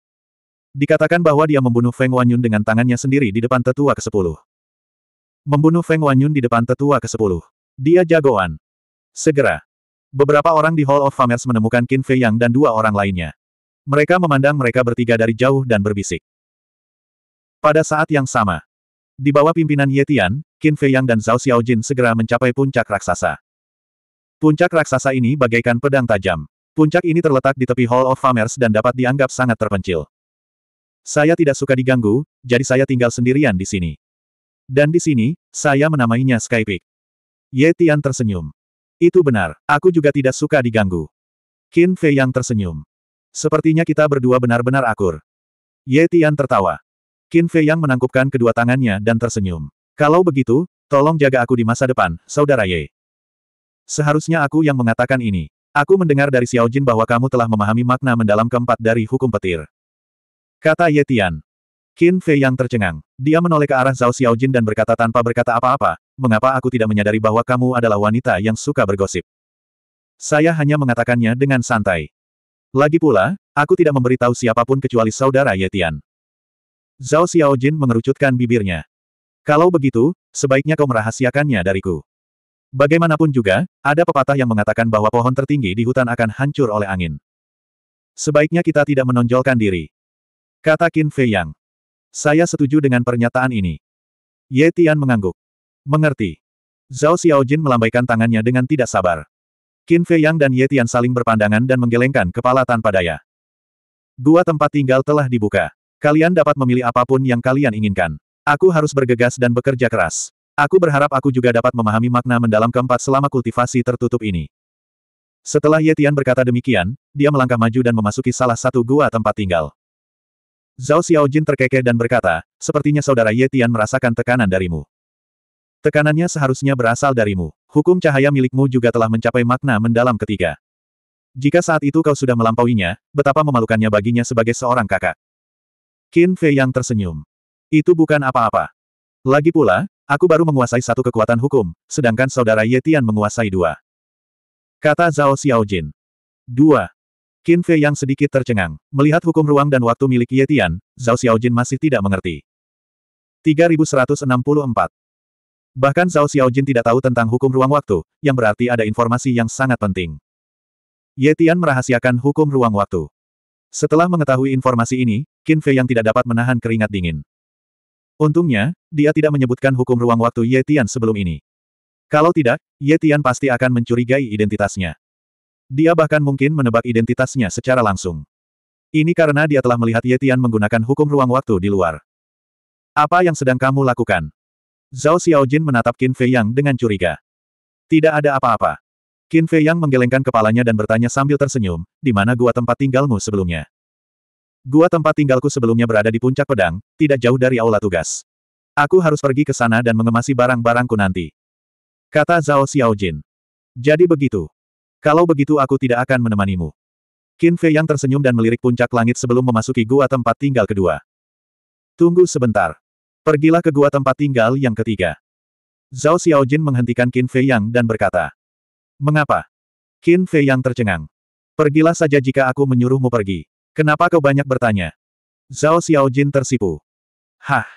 Dikatakan bahwa dia membunuh Feng Wanyun dengan tangannya sendiri di depan tetua ke-10. Membunuh Feng Wanyun di depan tetua ke-10. Dia jagoan. Segera. Beberapa orang di Hall of Famers menemukan Qin Fei Yang dan dua orang lainnya. Mereka memandang mereka bertiga dari jauh dan berbisik. Pada saat yang sama, di bawah pimpinan Ye Tian, Qin Fei Yang dan Zhao Xiaojin segera mencapai puncak raksasa. Puncak raksasa ini bagaikan pedang tajam. Puncak ini terletak di tepi Hall of Famers dan dapat dianggap sangat terpencil. Saya tidak suka diganggu, jadi saya tinggal sendirian di sini. Dan di sini, saya menamainya Skypeak. Ye Tian tersenyum. Itu benar, aku juga tidak suka diganggu. Qin Fei yang tersenyum. Sepertinya kita berdua benar-benar akur. Ye Tian tertawa. Qin Fei yang menangkupkan kedua tangannya dan tersenyum. Kalau begitu, tolong jaga aku di masa depan, saudara Ye. Seharusnya aku yang mengatakan ini. Aku mendengar dari Xiao Jin bahwa kamu telah memahami makna mendalam keempat dari hukum petir. Kata Yetian. Qin Fei yang tercengang. Dia menoleh ke arah Zhao Xiaojin dan berkata tanpa berkata apa-apa, mengapa aku tidak menyadari bahwa kamu adalah wanita yang suka bergosip. Saya hanya mengatakannya dengan santai. Lagi pula, aku tidak memberitahu siapapun kecuali saudara Yetian. Zhao Xiaojin mengerucutkan bibirnya. Kalau begitu, sebaiknya kau merahasiakannya dariku. Bagaimanapun juga, ada pepatah yang mengatakan bahwa pohon tertinggi di hutan akan hancur oleh angin. Sebaiknya kita tidak menonjolkan diri. Kata Qin Fei Yang. Saya setuju dengan pernyataan ini. Ye Tian mengangguk. Mengerti. Zhao Xiaojin melambaikan tangannya dengan tidak sabar. Qin Fei Yang dan Ye Tian saling berpandangan dan menggelengkan kepala tanpa daya. Gua tempat tinggal telah dibuka. Kalian dapat memilih apapun yang kalian inginkan. Aku harus bergegas dan bekerja keras. Aku berharap aku juga dapat memahami makna mendalam keempat selama kultivasi tertutup ini. Setelah Ye Tian berkata demikian, dia melangkah maju dan memasuki salah satu gua tempat tinggal. Zhao Xiaojin terkekeh dan berkata, sepertinya saudara Ye Tian merasakan tekanan darimu. Tekanannya seharusnya berasal darimu. Hukum cahaya milikmu juga telah mencapai makna mendalam ketiga. Jika saat itu kau sudah melampauinya, betapa memalukannya baginya sebagai seorang kakak. Qin Fei yang tersenyum. Itu bukan apa-apa. Lagi pula, aku baru menguasai satu kekuatan hukum, sedangkan saudara Ye Tian menguasai dua. Kata Zhao Xiaojin. Dua. Qin Fei yang sedikit tercengang, melihat hukum ruang dan waktu milik Ye Zhao Xiaojin masih tidak mengerti. 3164 Bahkan Zhao Xiaojin tidak tahu tentang hukum ruang waktu, yang berarti ada informasi yang sangat penting. Ye merahasiakan hukum ruang waktu. Setelah mengetahui informasi ini, Qin Fei yang tidak dapat menahan keringat dingin. Untungnya, dia tidak menyebutkan hukum ruang waktu Ye sebelum ini. Kalau tidak, Ye pasti akan mencurigai identitasnya. Dia bahkan mungkin menebak identitasnya secara langsung. Ini karena dia telah melihat Yetian menggunakan hukum ruang waktu di luar. Apa yang sedang kamu lakukan? Zhao Xiaojin menatap Qin Fei Yang dengan curiga. Tidak ada apa-apa. Qin Fei Yang menggelengkan kepalanya dan bertanya sambil tersenyum, di mana gua tempat tinggalmu sebelumnya? Gua tempat tinggalku sebelumnya berada di puncak pedang, tidak jauh dari aula tugas. Aku harus pergi ke sana dan mengemasi barang-barangku nanti. Kata Zhao Xiaojin. Jadi begitu. Kalau begitu aku tidak akan menemanimu. Qin Fei yang tersenyum dan melirik puncak langit sebelum memasuki gua tempat tinggal kedua. Tunggu sebentar. Pergilah ke gua tempat tinggal yang ketiga. Zhao Xiaojin menghentikan Qin Fei Yang dan berkata. Mengapa? Qin Fei Yang tercengang. Pergilah saja jika aku menyuruhmu pergi. Kenapa kau banyak bertanya? Zhao Xiaojin tersipu. Hah.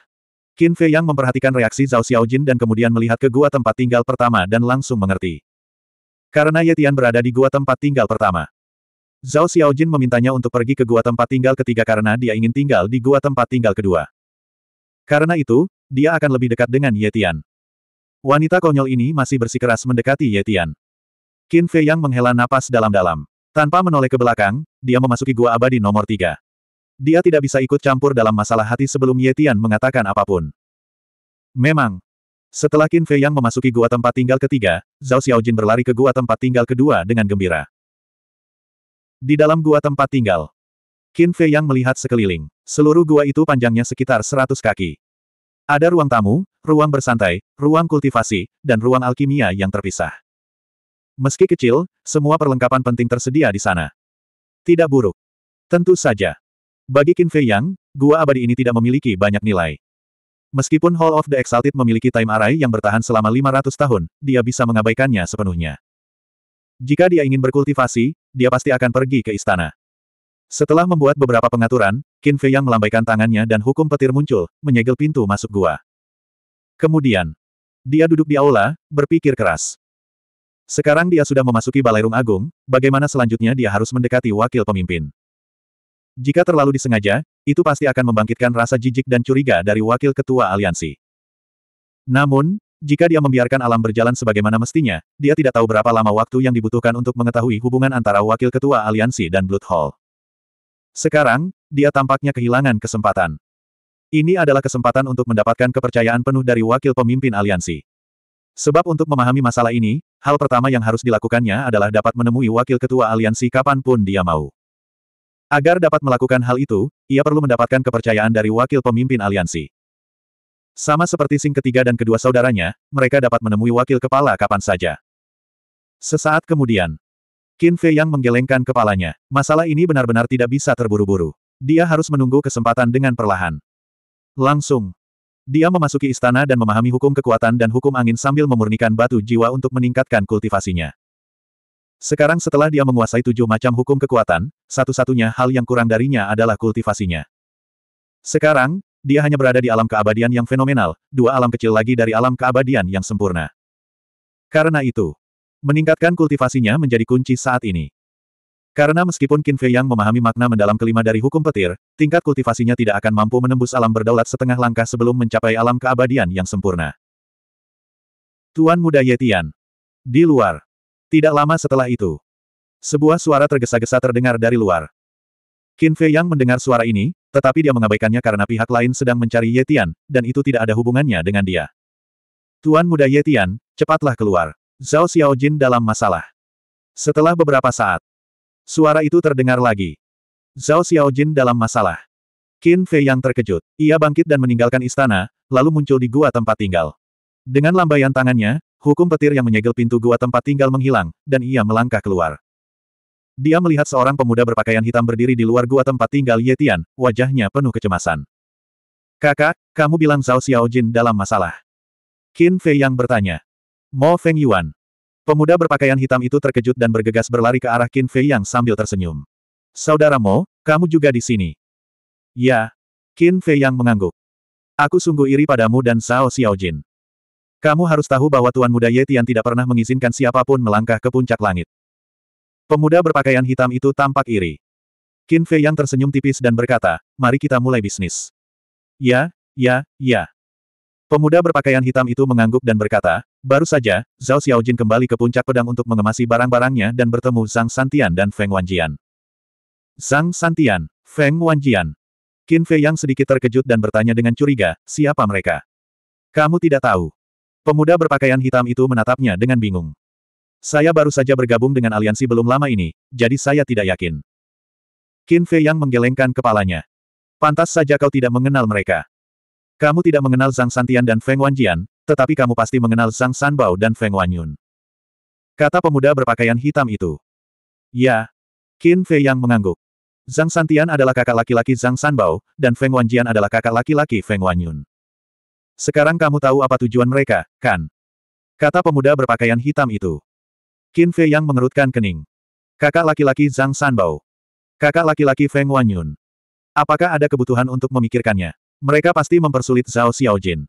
Qin Fei Yang memperhatikan reaksi Zhao Xiaojin dan kemudian melihat ke gua tempat tinggal pertama dan langsung mengerti. Karena Yetian berada di gua tempat tinggal pertama. Zhao Xiaojin memintanya untuk pergi ke gua tempat tinggal ketiga karena dia ingin tinggal di gua tempat tinggal kedua. Karena itu, dia akan lebih dekat dengan Yetian. Wanita konyol ini masih bersikeras mendekati Yetian. Qin Fei Yang menghela napas dalam-dalam. Tanpa menoleh ke belakang, dia memasuki gua abadi nomor tiga. Dia tidak bisa ikut campur dalam masalah hati sebelum Yetian mengatakan apapun. Memang, setelah Qin Fei Yang memasuki gua tempat tinggal ketiga, Zhao Xiaojin berlari ke gua tempat tinggal kedua dengan gembira. Di dalam gua tempat tinggal, Qin Fei Yang melihat sekeliling. Seluruh gua itu panjangnya sekitar 100 kaki. Ada ruang tamu, ruang bersantai, ruang kultivasi, dan ruang alkimia yang terpisah. Meski kecil, semua perlengkapan penting tersedia di sana. Tidak buruk. Tentu saja. Bagi Qin Fei Yang, gua abadi ini tidak memiliki banyak nilai. Meskipun Hall of the Exalted memiliki time array yang bertahan selama 500 tahun, dia bisa mengabaikannya sepenuhnya. Jika dia ingin berkultivasi, dia pasti akan pergi ke istana. Setelah membuat beberapa pengaturan, Qin Fei yang melambaikan tangannya dan hukum petir muncul, menyegel pintu masuk gua. Kemudian, dia duduk di aula, berpikir keras. Sekarang dia sudah memasuki Balai Agung, bagaimana selanjutnya dia harus mendekati wakil pemimpin. Jika terlalu disengaja, itu pasti akan membangkitkan rasa jijik dan curiga dari wakil ketua aliansi. Namun, jika dia membiarkan alam berjalan sebagaimana mestinya, dia tidak tahu berapa lama waktu yang dibutuhkan untuk mengetahui hubungan antara wakil ketua aliansi dan Blood Hall. Sekarang, dia tampaknya kehilangan kesempatan. Ini adalah kesempatan untuk mendapatkan kepercayaan penuh dari wakil pemimpin aliansi. Sebab untuk memahami masalah ini, hal pertama yang harus dilakukannya adalah dapat menemui wakil ketua aliansi kapanpun dia mau. Agar dapat melakukan hal itu, ia perlu mendapatkan kepercayaan dari wakil pemimpin aliansi. Sama seperti Sing ketiga dan kedua saudaranya, mereka dapat menemui wakil kepala kapan saja. Sesaat kemudian, Qin Fei yang menggelengkan kepalanya. Masalah ini benar-benar tidak bisa terburu-buru. Dia harus menunggu kesempatan dengan perlahan. Langsung, dia memasuki istana dan memahami hukum kekuatan dan hukum angin sambil memurnikan batu jiwa untuk meningkatkan kultivasinya. Sekarang setelah dia menguasai tujuh macam hukum kekuatan, satu-satunya hal yang kurang darinya adalah kultivasinya. Sekarang, dia hanya berada di alam keabadian yang fenomenal, dua alam kecil lagi dari alam keabadian yang sempurna. Karena itu, meningkatkan kultivasinya menjadi kunci saat ini. Karena meskipun Qin Fei Yang memahami makna mendalam kelima dari hukum petir, tingkat kultivasinya tidak akan mampu menembus alam berdaulat setengah langkah sebelum mencapai alam keabadian yang sempurna. Tuan Muda Yetian. Di luar. Tidak lama setelah itu, sebuah suara tergesa-gesa terdengar dari luar. Qin Fei Yang mendengar suara ini, tetapi dia mengabaikannya karena pihak lain sedang mencari Yetian, dan itu tidak ada hubungannya dengan dia. Tuan muda Yetian, cepatlah keluar. Zhao Xiaojin dalam masalah. Setelah beberapa saat, suara itu terdengar lagi. Zhao Xiaojin dalam masalah. Qin Fei Yang terkejut. Ia bangkit dan meninggalkan istana, lalu muncul di gua tempat tinggal. Dengan lambaian tangannya, hukum petir yang menyegel pintu gua tempat tinggal menghilang, dan ia melangkah keluar. Dia melihat seorang pemuda berpakaian hitam berdiri di luar gua tempat tinggal Yetian, wajahnya penuh kecemasan. Kakak, kamu bilang Zhao Xiaojin dalam masalah. Qin Fei yang bertanya. Mo Feng Yuan. Pemuda berpakaian hitam itu terkejut dan bergegas berlari ke arah Qin Fei yang sambil tersenyum. Saudara Mo, kamu juga di sini. Ya. Qin Fei yang mengangguk. Aku sungguh iri padamu dan Zhao Xiaojin. Kamu harus tahu bahwa Tuan Muda Ye Tian tidak pernah mengizinkan siapapun melangkah ke puncak langit. Pemuda berpakaian hitam itu tampak iri. Qin Fei yang tersenyum tipis dan berkata, mari kita mulai bisnis. Ya, ya, ya. Pemuda berpakaian hitam itu mengangguk dan berkata, baru saja, Zhao Xiaojin kembali ke puncak pedang untuk mengemasi barang-barangnya dan bertemu Zhang Santian dan Feng Wanjian. Zhang Santian, Feng Wanjian. Qin Fei yang sedikit terkejut dan bertanya dengan curiga, siapa mereka? Kamu tidak tahu. Pemuda berpakaian hitam itu menatapnya dengan bingung. Saya baru saja bergabung dengan aliansi belum lama ini, jadi saya tidak yakin. Qin Fei yang menggelengkan kepalanya. Pantas saja kau tidak mengenal mereka. Kamu tidak mengenal Zhang Santian dan Feng Wanjian, tetapi kamu pasti mengenal Zhang Sanbao dan Feng Wanyun. Kata pemuda berpakaian hitam itu. Ya. Qin Fei yang mengangguk. Zhang Santian adalah kakak laki-laki Zhang Sanbao, dan Feng Wanjian adalah kakak laki-laki Feng Wanyun. Sekarang kamu tahu apa tujuan mereka, kan? Kata pemuda berpakaian hitam itu. Qin Fei yang mengerutkan kening. Kakak laki-laki Zhang Sanbao. Kakak laki-laki Feng Wanyun. Apakah ada kebutuhan untuk memikirkannya? Mereka pasti mempersulit Zhao Xiaojin.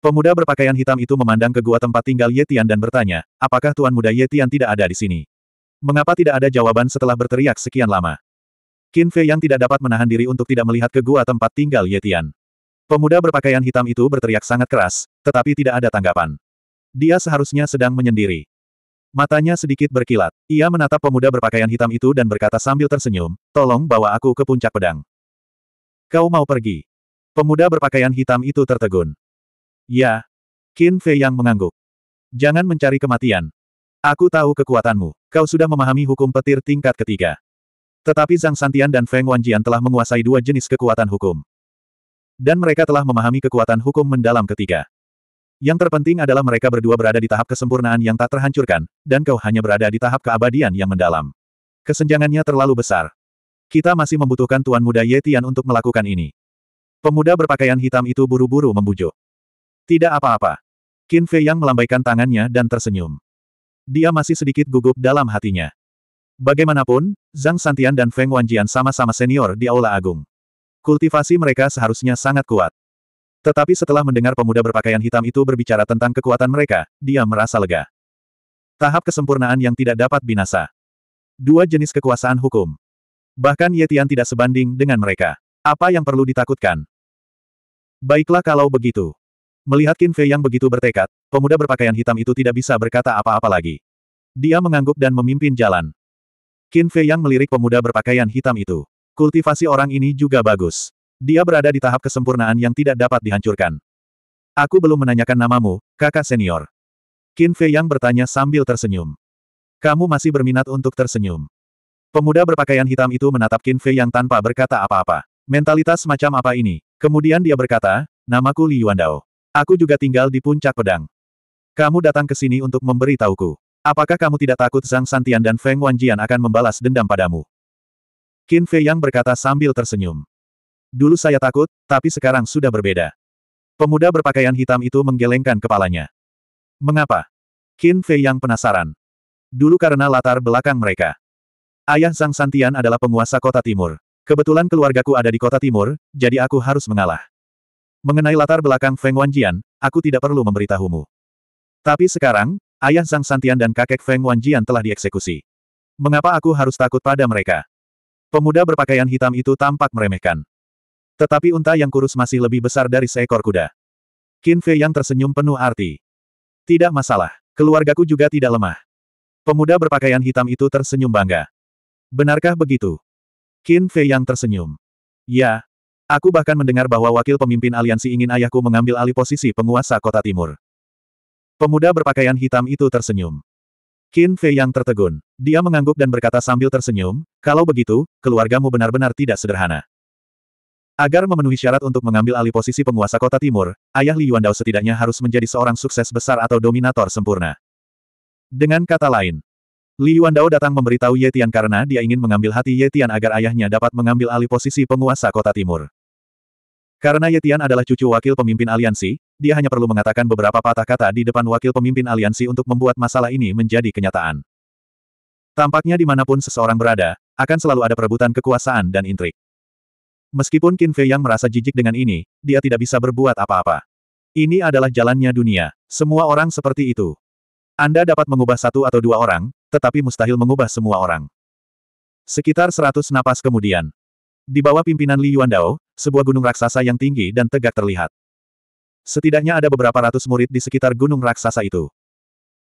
Pemuda berpakaian hitam itu memandang ke gua tempat tinggal Yetian dan bertanya, apakah Tuan Muda Yetian tidak ada di sini? Mengapa tidak ada jawaban setelah berteriak sekian lama? Qin Fei yang tidak dapat menahan diri untuk tidak melihat ke gua tempat tinggal Yetian. Pemuda berpakaian hitam itu berteriak sangat keras, tetapi tidak ada tanggapan. Dia seharusnya sedang menyendiri. Matanya sedikit berkilat. Ia menatap pemuda berpakaian hitam itu dan berkata sambil tersenyum, tolong bawa aku ke puncak pedang. Kau mau pergi? Pemuda berpakaian hitam itu tertegun. Ya. Qin Fei yang mengangguk. Jangan mencari kematian. Aku tahu kekuatanmu. Kau sudah memahami hukum petir tingkat ketiga. Tetapi Zhang Santian dan Feng Wanjian telah menguasai dua jenis kekuatan hukum. Dan mereka telah memahami kekuatan hukum mendalam ketiga. Yang terpenting adalah mereka berdua berada di tahap kesempurnaan yang tak terhancurkan, dan kau hanya berada di tahap keabadian yang mendalam. Kesenjangannya terlalu besar. Kita masih membutuhkan Tuan Muda Yetian untuk melakukan ini. Pemuda berpakaian hitam itu buru-buru membujuk. Tidak apa-apa. Qin Fei yang melambaikan tangannya dan tersenyum. Dia masih sedikit gugup dalam hatinya. Bagaimanapun, Zhang Santian dan Feng Wanjian sama-sama senior di Aula Agung. Kultivasi mereka seharusnya sangat kuat. Tetapi setelah mendengar pemuda berpakaian hitam itu berbicara tentang kekuatan mereka, dia merasa lega. Tahap kesempurnaan yang tidak dapat binasa. Dua jenis kekuasaan hukum. Bahkan Yetian tidak sebanding dengan mereka. Apa yang perlu ditakutkan? Baiklah kalau begitu. Melihat Qin Fei yang begitu bertekad, pemuda berpakaian hitam itu tidak bisa berkata apa-apa lagi. Dia mengangguk dan memimpin jalan. Qin Fei yang melirik pemuda berpakaian hitam itu. Kultivasi orang ini juga bagus. Dia berada di tahap kesempurnaan yang tidak dapat dihancurkan. Aku belum menanyakan namamu, kakak senior. Qin Fei Yang bertanya sambil tersenyum. Kamu masih berminat untuk tersenyum. Pemuda berpakaian hitam itu menatap Qin Fei Yang tanpa berkata apa-apa. Mentalitas macam apa ini? Kemudian dia berkata, namaku Li Yuandao. Aku juga tinggal di puncak pedang. Kamu datang ke sini untuk memberitahuku. Apakah kamu tidak takut Zhang Santian dan Feng Wanjian akan membalas dendam padamu? Qin Fei Yang berkata sambil tersenyum. Dulu saya takut, tapi sekarang sudah berbeda. Pemuda berpakaian hitam itu menggelengkan kepalanya. Mengapa? Qin Fei Yang penasaran. Dulu karena latar belakang mereka. Ayah Zhang Santian adalah penguasa kota timur. Kebetulan keluargaku ada di kota timur, jadi aku harus mengalah. Mengenai latar belakang Feng Wanjian, aku tidak perlu memberitahumu. Tapi sekarang, ayah Zhang Santian dan kakek Feng Wanjian telah dieksekusi. Mengapa aku harus takut pada mereka? Pemuda berpakaian hitam itu tampak meremehkan. Tetapi unta yang kurus masih lebih besar dari seekor kuda. Qin Fei yang tersenyum penuh arti. Tidak masalah, keluargaku juga tidak lemah. Pemuda berpakaian hitam itu tersenyum bangga. Benarkah begitu? Qin Fei yang tersenyum. Ya, aku bahkan mendengar bahwa wakil pemimpin aliansi ingin ayahku mengambil alih posisi penguasa kota timur. Pemuda berpakaian hitam itu tersenyum. Qin Fei yang tertegun. Dia mengangguk dan berkata sambil tersenyum, kalau begitu, keluargamu benar-benar tidak sederhana. Agar memenuhi syarat untuk mengambil alih posisi penguasa kota timur, ayah Li Yuandao setidaknya harus menjadi seorang sukses besar atau dominator sempurna. Dengan kata lain, Li Yuandao datang memberitahu Ye Tian karena dia ingin mengambil hati Ye Tian agar ayahnya dapat mengambil alih posisi penguasa kota timur. Karena Yetian adalah cucu wakil pemimpin aliansi, dia hanya perlu mengatakan beberapa patah kata di depan wakil pemimpin aliansi untuk membuat masalah ini menjadi kenyataan. Tampaknya dimanapun seseorang berada, akan selalu ada perebutan kekuasaan dan intrik. Meskipun Qin Fei Yang merasa jijik dengan ini, dia tidak bisa berbuat apa-apa. Ini adalah jalannya dunia, semua orang seperti itu. Anda dapat mengubah satu atau dua orang, tetapi mustahil mengubah semua orang. Sekitar seratus napas kemudian. Di bawah pimpinan Li Yuandao, sebuah gunung raksasa yang tinggi dan tegak terlihat. Setidaknya ada beberapa ratus murid di sekitar gunung raksasa itu.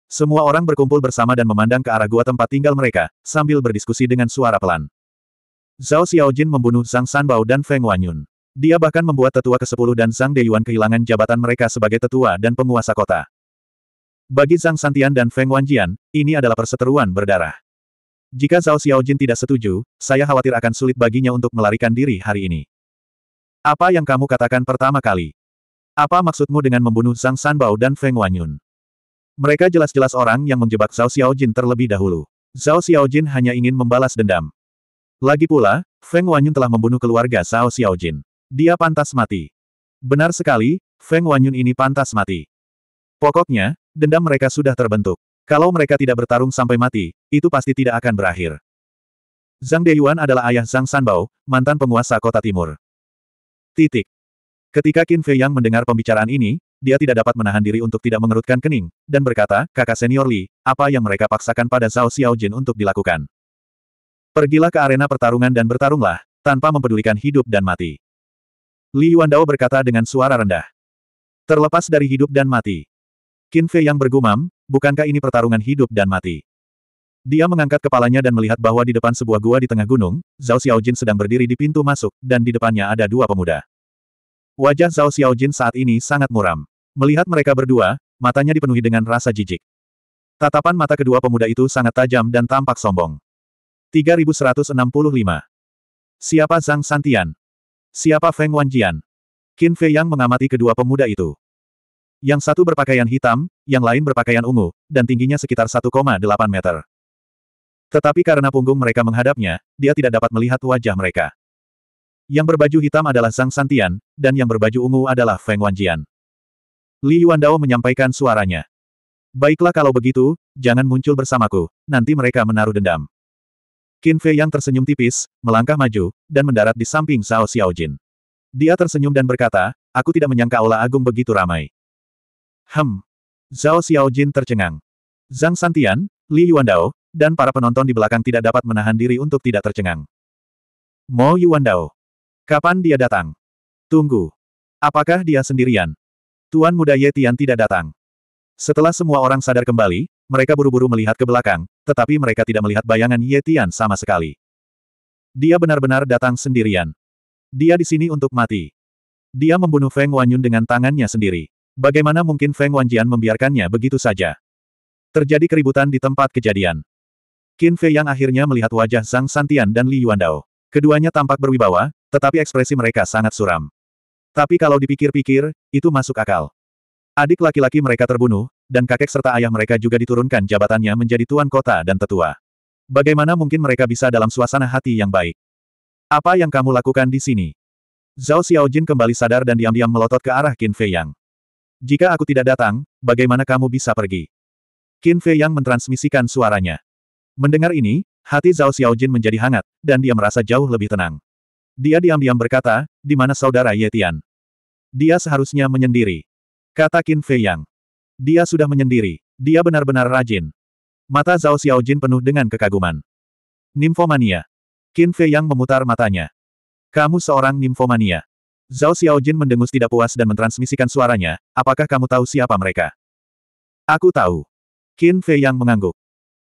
Semua orang berkumpul bersama dan memandang ke arah gua tempat tinggal mereka, sambil berdiskusi dengan suara pelan. Zhao Xiaojin membunuh Zhang Sanbao dan Feng Wanyun. Dia bahkan membuat tetua ke-10 dan Zhang Deyuan kehilangan jabatan mereka sebagai tetua dan penguasa kota. Bagi Zhang Santian dan Feng Wanjian, ini adalah perseteruan berdarah. Jika Zhao Xiaojin tidak setuju, saya khawatir akan sulit baginya untuk melarikan diri hari ini. Apa yang kamu katakan pertama kali? Apa maksudmu dengan membunuh Zhang Sanbao dan Feng Wanyun? Mereka jelas-jelas orang yang menjebak Zhao Xiaojin terlebih dahulu. Zhao Xiaojin hanya ingin membalas dendam. Lagi pula, Feng Wanyun telah membunuh keluarga Zhao Xiaojin. Dia pantas mati. Benar sekali, Feng Wanyun ini pantas mati. Pokoknya, dendam mereka sudah terbentuk. Kalau mereka tidak bertarung sampai mati, itu pasti tidak akan berakhir. Zhang Deyuan adalah ayah Zhang Sanbao, mantan penguasa kota timur. Titik. Ketika Qin Fei Yang mendengar pembicaraan ini, dia tidak dapat menahan diri untuk tidak mengerutkan kening, dan berkata, kakak senior Li, apa yang mereka paksakan pada Zhao Xiaojin untuk dilakukan? Pergilah ke arena pertarungan dan bertarunglah, tanpa mempedulikan hidup dan mati. Li Yuandao berkata dengan suara rendah. Terlepas dari hidup dan mati. Qin Fei Yang bergumam, bukankah ini pertarungan hidup dan mati? Dia mengangkat kepalanya dan melihat bahwa di depan sebuah gua di tengah gunung, Zhao Xiaojin sedang berdiri di pintu masuk, dan di depannya ada dua pemuda. Wajah Zhao Xiaojin saat ini sangat muram. Melihat mereka berdua, matanya dipenuhi dengan rasa jijik. Tatapan mata kedua pemuda itu sangat tajam dan tampak sombong. 3165. Siapa Zhang Santian? Siapa Feng Wanjian? Qin Fei Yang mengamati kedua pemuda itu. Yang satu berpakaian hitam, yang lain berpakaian ungu, dan tingginya sekitar 1,8 meter. Tetapi karena punggung mereka menghadapnya, dia tidak dapat melihat wajah mereka. Yang berbaju hitam adalah Zhang Santian, dan yang berbaju ungu adalah Feng Wanjian. Li Yuandao menyampaikan suaranya. Baiklah kalau begitu, jangan muncul bersamaku, nanti mereka menaruh dendam. Qin Fei yang tersenyum tipis, melangkah maju, dan mendarat di samping Zhao Xiaojin. Dia tersenyum dan berkata, aku tidak menyangka Aula Agung begitu ramai. Hem. Zhao Xiaojin tercengang. Zhang Santian, Li Yuandao, dan para penonton di belakang tidak dapat menahan diri untuk tidak tercengang. Mo Yuandao. Kapan dia datang? Tunggu. Apakah dia sendirian? Tuan muda Ye Tian tidak datang. Setelah semua orang sadar kembali, mereka buru-buru melihat ke belakang, tetapi mereka tidak melihat bayangan Ye Tian sama sekali. Dia benar-benar datang sendirian. Dia di sini untuk mati. Dia membunuh Feng Wanyun dengan tangannya sendiri. Bagaimana mungkin Feng Wanjian membiarkannya begitu saja? Terjadi keributan di tempat kejadian. Qin Fei yang akhirnya melihat wajah Zhang Santian dan Li Yuandao. Keduanya tampak berwibawa, tetapi ekspresi mereka sangat suram. Tapi kalau dipikir-pikir, itu masuk akal. Adik laki-laki mereka terbunuh, dan kakek serta ayah mereka juga diturunkan jabatannya menjadi tuan kota dan tetua. Bagaimana mungkin mereka bisa dalam suasana hati yang baik? Apa yang kamu lakukan di sini? Zhao Xiaojin kembali sadar dan diam-diam melotot ke arah Qin Fei Yang. Jika aku tidak datang, bagaimana kamu bisa pergi? Qin Fei Yang mentransmisikan suaranya. Mendengar ini, hati Zhao Xiaojin menjadi hangat, dan dia merasa jauh lebih tenang. Dia diam-diam berkata, di mana saudara Yetian? Dia seharusnya menyendiri. Kata Qin Fei Yang. Dia sudah menyendiri. Dia benar-benar rajin. Mata Zhao Xiaojin penuh dengan kekaguman. Nymphomania. Qin Fei Yang memutar matanya. Kamu seorang nymphomania. Zhao Xiaojin mendengus tidak puas dan mentransmisikan suaranya, apakah kamu tahu siapa mereka? Aku tahu. Qin Fei Yang mengangguk.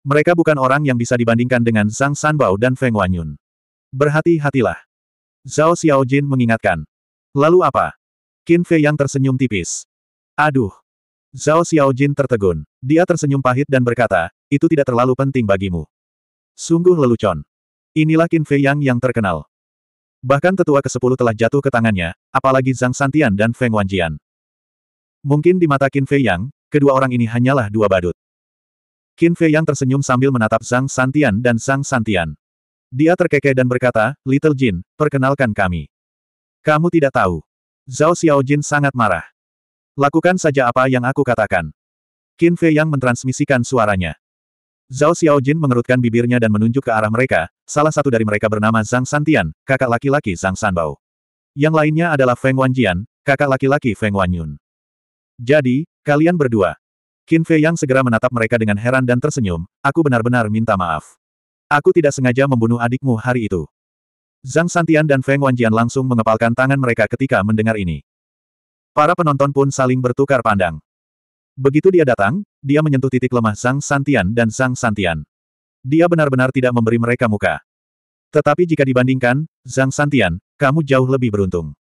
Mereka bukan orang yang bisa dibandingkan dengan Zhang Sanbao dan Feng Wanyun. Berhati-hatilah. Zhao Xiaojin mengingatkan. Lalu apa? Qin Fei yang tersenyum tipis. Aduh. Zhao Xiaojin tertegun. Dia tersenyum pahit dan berkata, itu tidak terlalu penting bagimu. Sungguh lelucon. Inilah Qin Fei Yang yang terkenal. Bahkan tetua ke-10 telah jatuh ke tangannya, apalagi Zhang Santian dan Feng Wanjian. Mungkin di mata Qin Fei Yang, kedua orang ini hanyalah dua badut. Qin Fei yang tersenyum sambil menatap Zhang Santian dan Zhang Santian. Dia terkekeh dan berkata, Little Jin, perkenalkan kami. Kamu tidak tahu. Zhao Xiaojin sangat marah. Lakukan saja apa yang aku katakan. Qin Fei yang mentransmisikan suaranya. Zhao Xiaojin mengerutkan bibirnya dan menunjuk ke arah mereka, salah satu dari mereka bernama Zhang Santian, kakak laki-laki Zhang Sanbao. Yang lainnya adalah Feng Wanjian, kakak laki-laki Feng Wanyun. Jadi, kalian berdua, Qin Fei Yang segera menatap mereka dengan heran dan tersenyum, aku benar-benar minta maaf. Aku tidak sengaja membunuh adikmu hari itu. Zhang Santian dan Feng Wanjian langsung mengepalkan tangan mereka ketika mendengar ini. Para penonton pun saling bertukar pandang. Begitu dia datang, dia menyentuh titik lemah Zhang Santian dan Zhang Santian. Dia benar-benar tidak memberi mereka muka. Tetapi jika dibandingkan, Zhang Santian, kamu jauh lebih beruntung.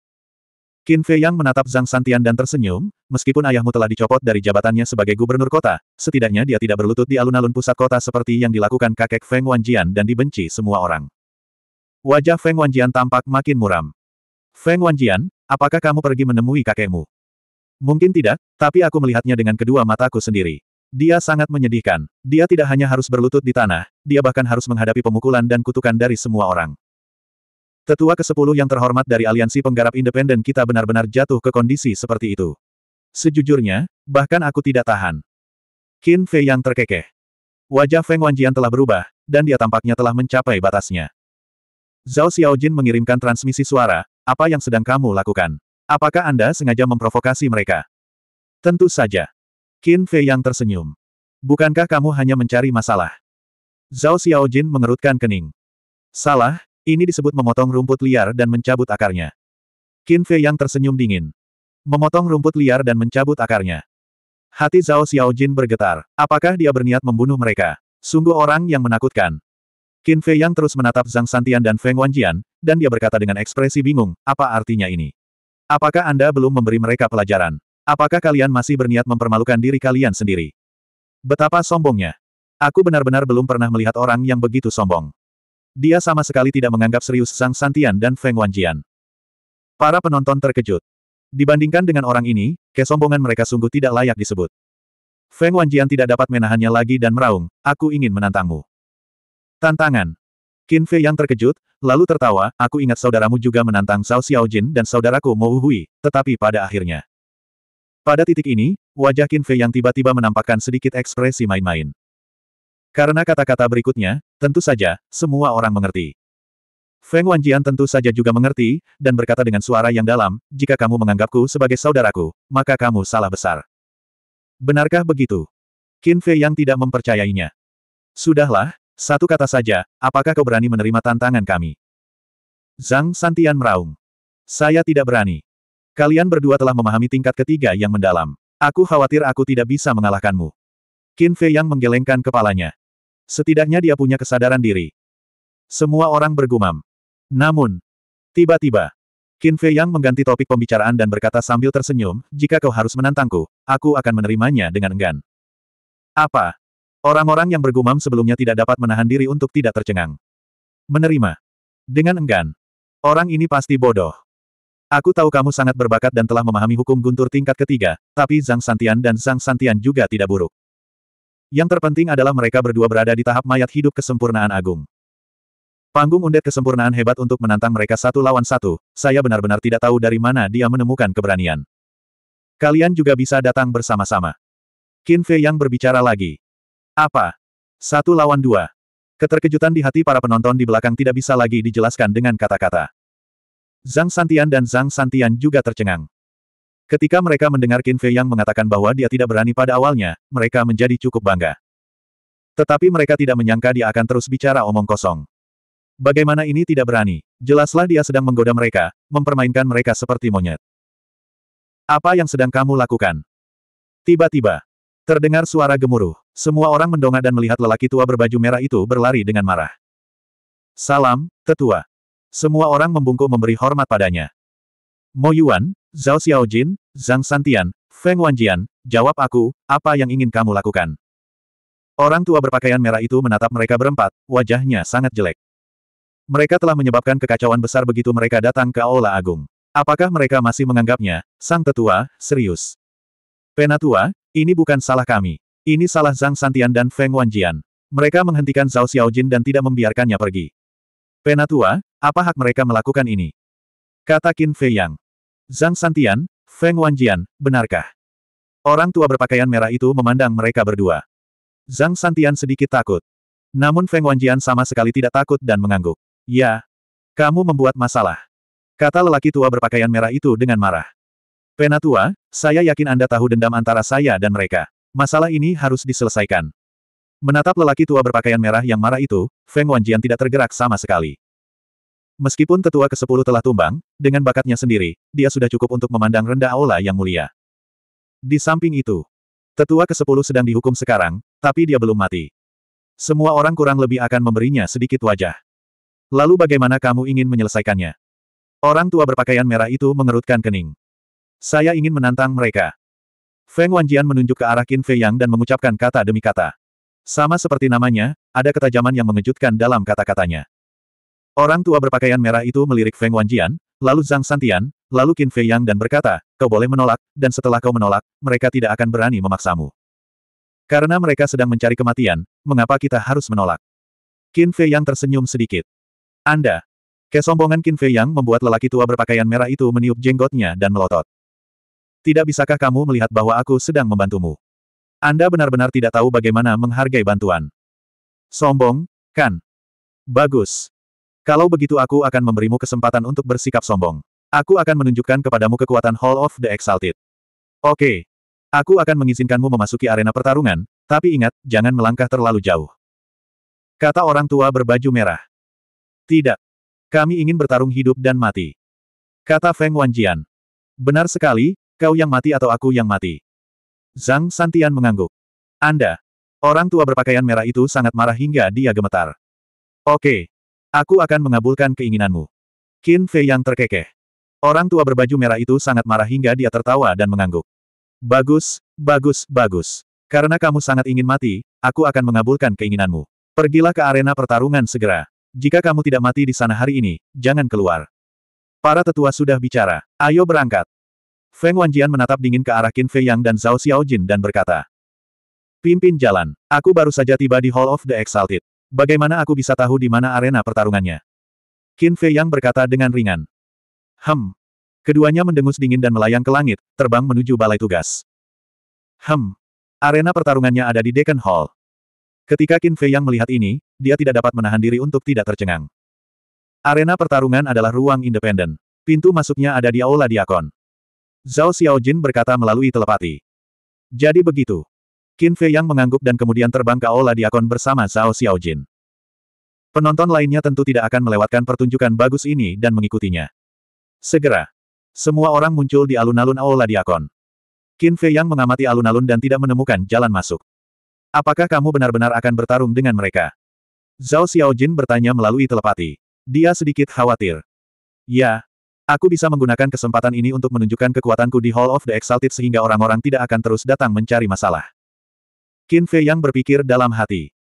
Qin Fei Yang menatap Zhang Santian dan tersenyum, meskipun ayahmu telah dicopot dari jabatannya sebagai gubernur kota, setidaknya dia tidak berlutut di alun-alun pusat kota seperti yang dilakukan kakek Feng Wanjian dan dibenci semua orang. Wajah Feng Wanjian tampak makin muram. Feng Wanjian, apakah kamu pergi menemui kakekmu? Mungkin tidak, tapi aku melihatnya dengan kedua mataku sendiri. Dia sangat menyedihkan. Dia tidak hanya harus berlutut di tanah, dia bahkan harus menghadapi pemukulan dan kutukan dari semua orang. Tetua ke-10 yang terhormat dari aliansi penggarap independen kita benar-benar jatuh ke kondisi seperti itu. Sejujurnya, bahkan aku tidak tahan. Qin Fei yang terkekeh. Wajah Feng Wanjian telah berubah, dan dia tampaknya telah mencapai batasnya. Zhao Xiaojin mengirimkan transmisi suara, apa yang sedang kamu lakukan? Apakah Anda sengaja memprovokasi mereka? Tentu saja. Qin Fei yang tersenyum. Bukankah kamu hanya mencari masalah? Zhao Xiaojin mengerutkan kening. Salah, ini disebut memotong rumput liar dan mencabut akarnya. Qin Fei yang tersenyum dingin. Memotong rumput liar dan mencabut akarnya. Hati Zhao Xiaojin bergetar. Apakah dia berniat membunuh mereka? Sungguh orang yang menakutkan. Qin Fei yang terus menatap Zhang Santian dan Feng Wanjian, dan dia berkata dengan ekspresi bingung, apa artinya ini? Apakah Anda belum memberi mereka pelajaran? Apakah kalian masih berniat mempermalukan diri kalian sendiri? Betapa sombongnya. Aku benar-benar belum pernah melihat orang yang begitu sombong. Dia sama sekali tidak menganggap serius Sang Santian dan Feng Wanjian. Para penonton terkejut. Dibandingkan dengan orang ini, kesombongan mereka sungguh tidak layak disebut. Feng Wanjian tidak dapat menahannya lagi dan meraung, aku ingin menantangmu. Tantangan. Qin Fei yang terkejut, lalu tertawa, aku ingat saudaramu juga menantang Zhao Xiaojin dan saudaraku Mo Hui, tetapi pada akhirnya. Pada titik ini, wajah Qin Fei yang tiba-tiba menampakkan sedikit ekspresi main-main. Karena kata-kata berikutnya, tentu saja, semua orang mengerti. Feng Wanjian tentu saja juga mengerti, dan berkata dengan suara yang dalam, jika kamu menganggapku sebagai saudaraku, maka kamu salah besar. Benarkah begitu? Qin Fei yang tidak mempercayainya. Sudahlah, satu kata saja, apakah kau berani menerima tantangan kami? Zhang Santian meraung. Saya tidak berani. Kalian berdua telah memahami tingkat ketiga yang mendalam. Aku khawatir aku tidak bisa mengalahkanmu. Qin Fei yang menggelengkan kepalanya. Setidaknya dia punya kesadaran diri. Semua orang bergumam. Namun, tiba-tiba, Qin Fei Yang mengganti topik pembicaraan dan berkata sambil tersenyum, jika kau harus menantangku, aku akan menerimanya dengan enggan. Apa? Orang-orang yang bergumam sebelumnya tidak dapat menahan diri untuk tidak tercengang. Menerima. Dengan enggan. Orang ini pasti bodoh. Aku tahu kamu sangat berbakat dan telah memahami hukum guntur tingkat ketiga, tapi Zhang Santian dan Zhang Santian juga tidak buruk. Yang terpenting adalah mereka berdua berada di tahap mayat hidup kesempurnaan agung. Panggung undet kesempurnaan hebat untuk menantang mereka satu lawan satu, saya benar-benar tidak tahu dari mana dia menemukan keberanian. Kalian juga bisa datang bersama-sama. Qin Fei yang berbicara lagi. Apa? Satu lawan dua. Keterkejutan di hati para penonton di belakang tidak bisa lagi dijelaskan dengan kata-kata. Zhang Santian dan Zhang Santian juga tercengang. Ketika mereka mendengar Qin Fei yang mengatakan bahwa dia tidak berani pada awalnya, mereka menjadi cukup bangga. Tetapi mereka tidak menyangka dia akan terus bicara omong kosong. Bagaimana ini tidak berani? Jelaslah dia sedang menggoda mereka, mempermainkan mereka seperti monyet. Apa yang sedang kamu lakukan? Tiba-tiba, terdengar suara gemuruh. Semua orang mendongak dan melihat lelaki tua berbaju merah itu berlari dengan marah. Salam, tetua. Semua orang membungkuk memberi hormat padanya. Mo Yuan, Zhao Xiaojin, Zhang Santian, Feng Wanjian, jawab aku, apa yang ingin kamu lakukan? Orang tua berpakaian merah itu menatap mereka berempat, wajahnya sangat jelek. Mereka telah menyebabkan kekacauan besar begitu mereka datang ke Aula Agung. Apakah mereka masih menganggapnya, Sang Tetua, serius? Penatua, ini bukan salah kami. Ini salah Zhang Santian dan Feng Wanjian. Mereka menghentikan Zhao Xiaojin dan tidak membiarkannya pergi. Penatua, apa hak mereka melakukan ini? Kata Qin Fei Yang. Zhang Santian, Feng Wanjian, benarkah? Orang tua berpakaian merah itu memandang mereka berdua. Zhang Santian sedikit takut. Namun Feng Wanjian sama sekali tidak takut dan mengangguk. Ya. Kamu membuat masalah. Kata lelaki tua berpakaian merah itu dengan marah. Penatua, saya yakin Anda tahu dendam antara saya dan mereka. Masalah ini harus diselesaikan. Menatap lelaki tua berpakaian merah yang marah itu, Feng Wanjian tidak tergerak sama sekali. Meskipun tetua ke-10 telah tumbang, dengan bakatnya sendiri, dia sudah cukup untuk memandang rendah aula yang mulia. Di samping itu, tetua ke-10 sedang dihukum sekarang, tapi dia belum mati. Semua orang kurang lebih akan memberinya sedikit wajah. Lalu bagaimana kamu ingin menyelesaikannya? Orang tua berpakaian merah itu mengerutkan kening. Saya ingin menantang mereka. Feng Wanjian menunjuk ke arah Qin Fei Yang dan mengucapkan kata demi kata. Sama seperti namanya, ada ketajaman yang mengejutkan dalam kata-katanya. Orang tua berpakaian merah itu melirik Feng Wanjian, lalu Zhang Santian, lalu Qin Fei Yang dan berkata, kau boleh menolak, dan setelah kau menolak, mereka tidak akan berani memaksamu. Karena mereka sedang mencari kematian, mengapa kita harus menolak? Qin Fei Yang tersenyum sedikit. Anda. Kesombongan Qin Fei Yang membuat lelaki tua berpakaian merah itu meniup jenggotnya dan melotot. Tidak bisakah kamu melihat bahwa aku sedang membantumu? Anda benar-benar tidak tahu bagaimana menghargai bantuan. Sombong, kan? Bagus. Kalau begitu aku akan memberimu kesempatan untuk bersikap sombong. Aku akan menunjukkan kepadamu kekuatan Hall of the Exalted. Oke. Aku akan mengizinkanmu memasuki arena pertarungan, tapi ingat, jangan melangkah terlalu jauh. Kata orang tua berbaju merah. Tidak. Kami ingin bertarung hidup dan mati. Kata Feng Wanjian. Benar sekali, kau yang mati atau aku yang mati. Zhang Santian mengangguk. Anda. Orang tua berpakaian merah itu sangat marah hingga dia gemetar. Oke, okay. Aku akan mengabulkan keinginanmu. Qin Fei yang terkekeh. Orang tua berbaju merah itu sangat marah hingga dia tertawa dan mengangguk. Bagus, bagus, bagus. Karena kamu sangat ingin mati, aku akan mengabulkan keinginanmu. Pergilah ke arena pertarungan segera. Jika kamu tidak mati di sana hari ini, jangan keluar. Para tetua sudah bicara. Ayo berangkat. Feng Wanjian menatap dingin ke arah Qin Fei Yang dan Zhao Xiaojin dan berkata. Pimpin jalan. Aku baru saja tiba di Hall of the Exalted. Bagaimana aku bisa tahu di mana arena pertarungannya? Qin Fei Yang berkata dengan ringan. Hem. Keduanya mendengus dingin dan melayang ke langit, terbang menuju balai tugas. Hem. Arena pertarungannya ada di Dekan Hall. Ketika Qin Fei Yang melihat ini, dia tidak dapat menahan diri untuk tidak tercengang. Arena pertarungan adalah ruang independen. Pintu masuknya ada di Aula Diakon. Zhao Xiaojin berkata melalui telepati. Jadi begitu. Qin Fei Yang mengangguk dan kemudian terbang ke Aula Diakon bersama Zhao Xiaojin. Penonton lainnya tentu tidak akan melewatkan pertunjukan bagus ini dan mengikutinya. Segera, semua orang muncul di alun-alun Aula Diakon. Qin Fei Yang mengamati alun-alun dan tidak menemukan jalan masuk. Apakah kamu benar-benar akan bertarung dengan mereka? Zhao Xiaojin bertanya melalui telepati. Dia sedikit khawatir. Ya, Aku bisa menggunakan kesempatan ini untuk menunjukkan kekuatanku di Hall of the Exalted sehingga orang-orang tidak akan terus datang mencari masalah. Qin Fei yang berpikir dalam hati.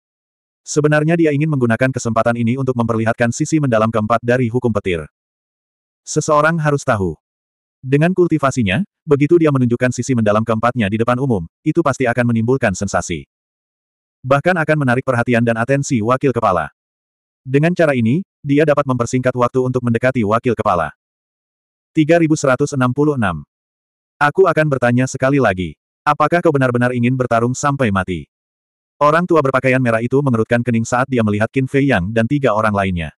Sebenarnya dia ingin menggunakan kesempatan ini untuk memperlihatkan sisi mendalam keempat dari hukum petir. Seseorang harus tahu. Dengan kultivasinya, begitu dia menunjukkan sisi mendalam keempatnya di depan umum, itu pasti akan menimbulkan sensasi. Bahkan akan menarik perhatian dan atensi wakil kepala. Dengan cara ini, dia dapat mempersingkat waktu untuk mendekati wakil kepala. 3166. Aku akan bertanya sekali lagi. Apakah kau benar-benar ingin bertarung sampai mati? Orang tua berpakaian merah itu mengerutkan kening saat dia melihat Qin Fei Yang dan tiga orang lainnya.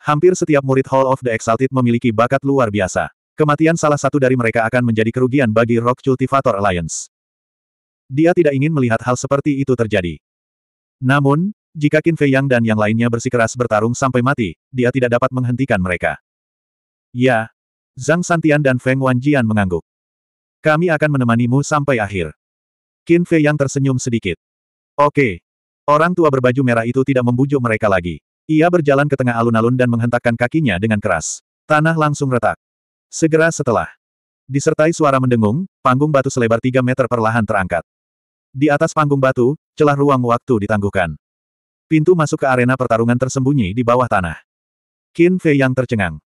Hampir setiap murid Hall of the Exalted memiliki bakat luar biasa. Kematian salah satu dari mereka akan menjadi kerugian bagi Rock Cultivator Alliance. Dia tidak ingin melihat hal seperti itu terjadi. Namun, jika Qin Fei Yang dan yang lainnya bersikeras bertarung sampai mati, dia tidak dapat menghentikan mereka. Ya. Zhang Santian dan Feng Wanjian mengangguk. Kami akan menemanimu sampai akhir. Qin Fei yang tersenyum sedikit. Oke. Orang tua berbaju merah itu tidak membujuk mereka lagi. Ia berjalan ke tengah alun-alun dan menghentakkan kakinya dengan keras. Tanah langsung retak. Segera setelah. Disertai suara mendengung, panggung batu selebar 3 meter perlahan terangkat. Di atas panggung batu, celah ruang waktu ditangguhkan. Pintu masuk ke arena pertarungan tersembunyi di bawah tanah. Qin Fei yang tercengang.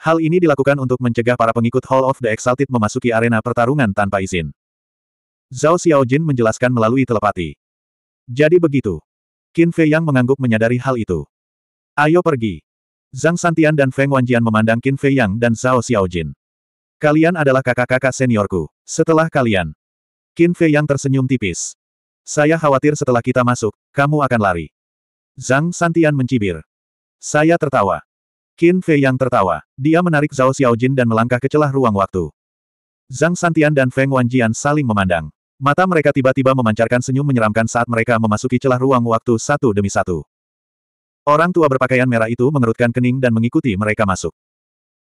Hal ini dilakukan untuk mencegah para pengikut Hall of the Exalted memasuki arena pertarungan tanpa izin. Zhao Xiaojin menjelaskan melalui telepati. Jadi begitu. Qin Fei Yang mengangguk menyadari hal itu. Ayo pergi. Zhang Santian dan Feng Wanjian memandang Qin Fei Yang dan Zhao Xiaojin. Kalian adalah kakak-kakak seniorku. Setelah kalian. Qin Fei Yang tersenyum tipis. Saya khawatir setelah kita masuk, kamu akan lari. Zhang Santian mencibir. Saya tertawa. Qin Fei yang tertawa. Dia menarik Zhao Xiaojin dan melangkah ke celah ruang waktu. Zhang Santian dan Feng Wanjian saling memandang. Mata mereka tiba-tiba memancarkan senyum menyeramkan saat mereka memasuki celah ruang waktu satu demi satu. Orang tua berpakaian merah itu mengerutkan kening dan mengikuti mereka masuk.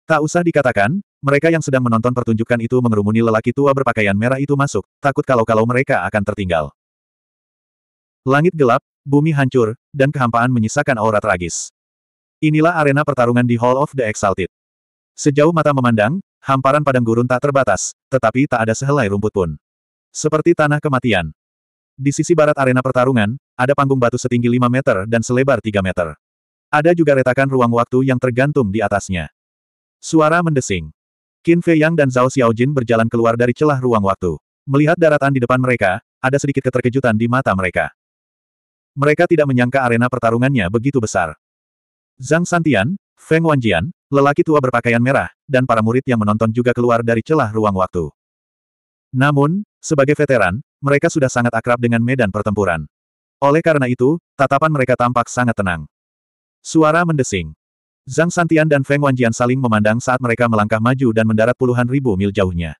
Tak usah dikatakan, mereka yang sedang menonton pertunjukan itu mengerumuni lelaki tua berpakaian merah itu masuk, takut kalau-kalau mereka akan tertinggal. Langit gelap, bumi hancur, dan kehampaan menyisakan aura tragis. Inilah arena pertarungan di Hall of the Exalted. Sejauh mata memandang, hamparan padang gurun tak terbatas, tetapi tak ada sehelai rumput pun. Seperti tanah kematian. Di sisi barat arena pertarungan, ada panggung batu setinggi 5 meter dan selebar 3 meter. Ada juga retakan ruang waktu yang tergantung di atasnya. Suara mendesing. Qin Fei Yang dan Zhao Xiaojin berjalan keluar dari celah ruang waktu. Melihat daratan di depan mereka, ada sedikit keterkejutan di mata mereka. Mereka tidak menyangka arena pertarungannya begitu besar. Zhang Santian, Feng Wanjian, lelaki tua berpakaian merah, dan para murid yang menonton juga keluar dari celah ruang waktu. Namun, sebagai veteran, mereka sudah sangat akrab dengan medan pertempuran. Oleh karena itu, tatapan mereka tampak sangat tenang. Suara mendesing. Zhang Santian dan Feng Wanjian saling memandang saat mereka melangkah maju dan mendarat puluhan ribu mil jauhnya.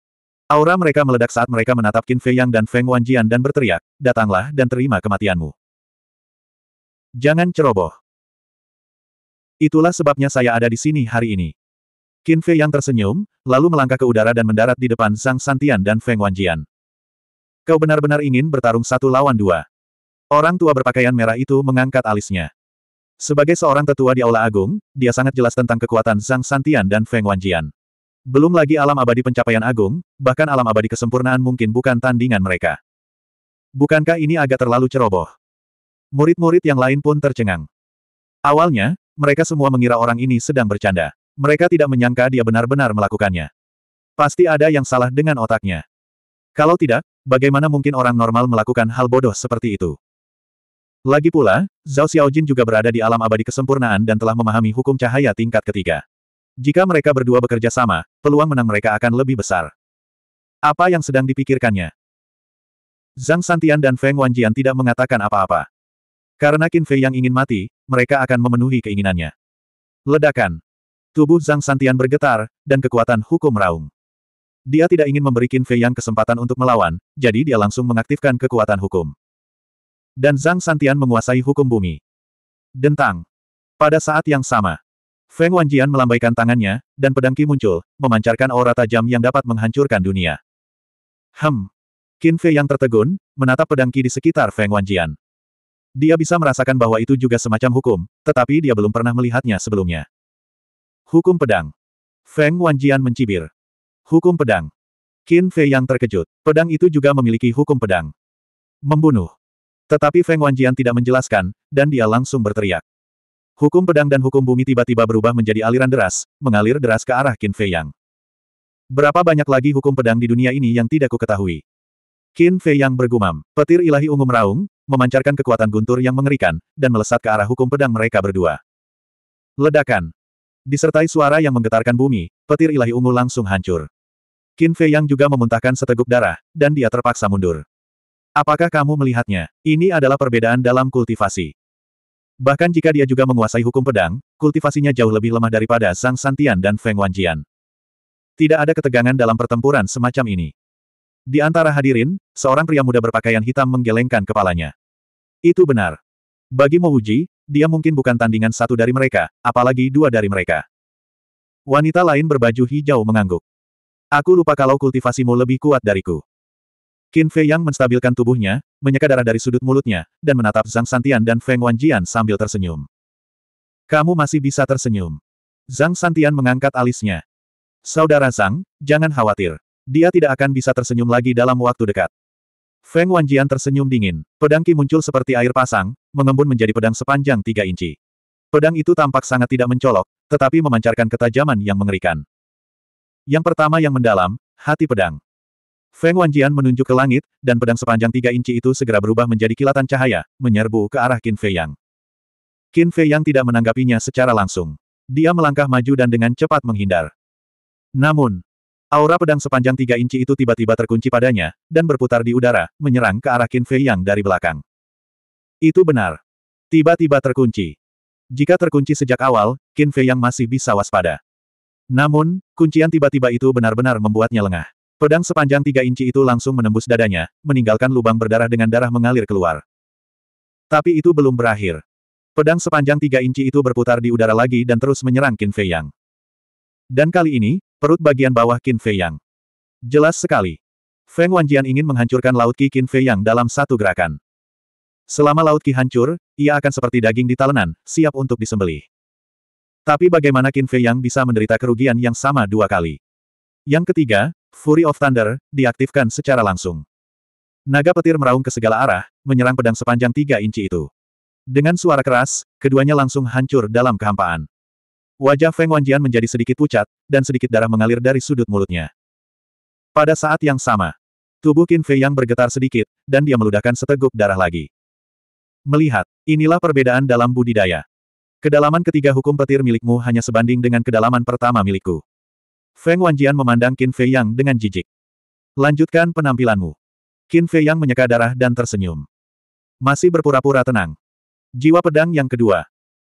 Aura mereka meledak saat mereka menatap Qin Fei Yang dan Feng Wanjian dan berteriak, datanglah dan terima kematianmu. Jangan ceroboh. Itulah sebabnya saya ada di sini hari ini. Qin Fei yang tersenyum, lalu melangkah ke udara dan mendarat di depan Sang Santian dan Feng Wanjian. Kau benar-benar ingin bertarung satu lawan dua. Orang tua berpakaian merah itu mengangkat alisnya. Sebagai seorang tetua di Aula Agung, dia sangat jelas tentang kekuatan Sang Santian dan Feng Wanjian. Belum lagi alam abadi pencapaian agung, bahkan alam abadi kesempurnaan mungkin bukan tandingan mereka. Bukankah ini agak terlalu ceroboh? Murid-murid yang lain pun tercengang. Awalnya, mereka semua mengira orang ini sedang bercanda. Mereka tidak menyangka dia benar-benar melakukannya. Pasti ada yang salah dengan otaknya. Kalau tidak, bagaimana mungkin orang normal melakukan hal bodoh seperti itu? Lagi pula, Zhao Xiaojin juga berada di alam abadi kesempurnaan dan telah memahami hukum cahaya tingkat ketiga. Jika mereka berdua bekerja sama, peluang menang mereka akan lebih besar. Apa yang sedang dipikirkannya? Zhang Santian dan Feng Wanjian tidak mengatakan apa-apa. Karena Qin Fei yang ingin mati, mereka akan memenuhi keinginannya. Ledakan. Tubuh Zhang Santian bergetar, dan kekuatan hukum raung. Dia tidak ingin memberi Qin Fei yang kesempatan untuk melawan, jadi dia langsung mengaktifkan kekuatan hukum. Dan Zhang Santian menguasai hukum bumi. Dentang. Pada saat yang sama, Feng Wanjian melambaikan tangannya, dan pedang Ki muncul, memancarkan aura tajam yang dapat menghancurkan dunia. Hem. Qin Fei yang tertegun, menatap pedang Ki di sekitar Feng Wanjian. Dia bisa merasakan bahwa itu juga semacam hukum, tetapi dia belum pernah melihatnya sebelumnya. Hukum pedang. Feng Wanjian mencibir. Hukum pedang. Qin Fei yang terkejut. Pedang itu juga memiliki hukum pedang. Membunuh. Tetapi Feng Wanjian tidak menjelaskan, dan dia langsung berteriak. Hukum pedang dan hukum bumi tiba-tiba berubah menjadi aliran deras, mengalir deras ke arah Qin Fei Yang. Berapa banyak lagi hukum pedang di dunia ini yang tidak kuketahui? Qin Fei Yang bergumam, petir ilahi ungu meraung, memancarkan kekuatan guntur yang mengerikan, dan melesat ke arah hukum pedang mereka berdua. Ledakan. Disertai suara yang menggetarkan bumi, petir ilahi ungu langsung hancur. Qin Fei Yang juga memuntahkan seteguk darah, dan dia terpaksa mundur. Apakah kamu melihatnya? Ini adalah perbedaan dalam kultivasi. Bahkan jika dia juga menguasai hukum pedang, kultivasinya jauh lebih lemah daripada Sang Santian dan Feng Wanjian. Tidak ada ketegangan dalam pertempuran semacam ini. Di antara hadirin, seorang pria muda berpakaian hitam menggelengkan kepalanya. Itu benar. Bagi Mouji, dia mungkin bukan tandingan satu dari mereka, apalagi dua dari mereka. Wanita lain berbaju hijau mengangguk. Aku lupa kalau kultivasimu lebih kuat dariku. Qin Fei Yang menstabilkan tubuhnya, menyeka darah dari sudut mulutnya, dan menatap Zhang Santian dan Feng Wanjian sambil tersenyum. Kamu masih bisa tersenyum. Zhang Santian mengangkat alisnya. Saudara Zhang, jangan khawatir. Dia tidak akan bisa tersenyum lagi dalam waktu dekat. Feng Wanjian tersenyum dingin. Pedang Qi muncul seperti air pasang, mengembun menjadi pedang sepanjang tiga inci. Pedang itu tampak sangat tidak mencolok, tetapi memancarkan ketajaman yang mengerikan. Yang pertama yang mendalam, hati pedang. Feng Wanjian menunjuk ke langit, dan pedang sepanjang tiga inci itu segera berubah menjadi kilatan cahaya, menyerbu ke arah Qin Fei Yang. Qin Fei Yang tidak menanggapinya secara langsung. Dia melangkah maju dan dengan cepat menghindar. Namun, Aura pedang sepanjang tiga inci itu tiba-tiba terkunci padanya, dan berputar di udara, menyerang ke arah Qin Fei Yang dari belakang. Itu benar. Tiba-tiba terkunci. Jika terkunci sejak awal, Qin Fei Yang masih bisa waspada. Namun, kuncian tiba-tiba itu benar-benar membuatnya lengah. Pedang sepanjang tiga inci itu langsung menembus dadanya, meninggalkan lubang berdarah dengan darah mengalir keluar. Tapi itu belum berakhir. Pedang sepanjang tiga inci itu berputar di udara lagi dan terus menyerang Qin Fei Yang. Dan kali ini, Perut bagian bawah Qin Fei Yang. Jelas sekali. Feng Wanjian ingin menghancurkan Laut Qi Qin Fei Yang dalam satu gerakan. Selama Laut Qi hancur, ia akan seperti daging di talenan, siap untuk disembelih. Tapi bagaimana Qin Fei Yang bisa menderita kerugian yang sama dua kali? Yang ketiga, Fury of Thunder, diaktifkan secara langsung. Naga petir meraung ke segala arah, menyerang pedang sepanjang tiga inci itu. Dengan suara keras, keduanya langsung hancur dalam kehampaan. Wajah Feng Wanjian menjadi sedikit pucat, dan sedikit darah mengalir dari sudut mulutnya. Pada saat yang sama, tubuh Qin Fei yang bergetar sedikit, dan dia meludahkan seteguk darah lagi. Melihat, inilah perbedaan dalam budidaya. Kedalaman ketiga hukum petir milikmu hanya sebanding dengan kedalaman pertama milikku. Feng Wanjian memandang Qin Fei Yang dengan jijik. Lanjutkan penampilanmu. Qin Fei Yang menyeka darah dan tersenyum. Masih berpura-pura tenang. Jiwa pedang yang kedua.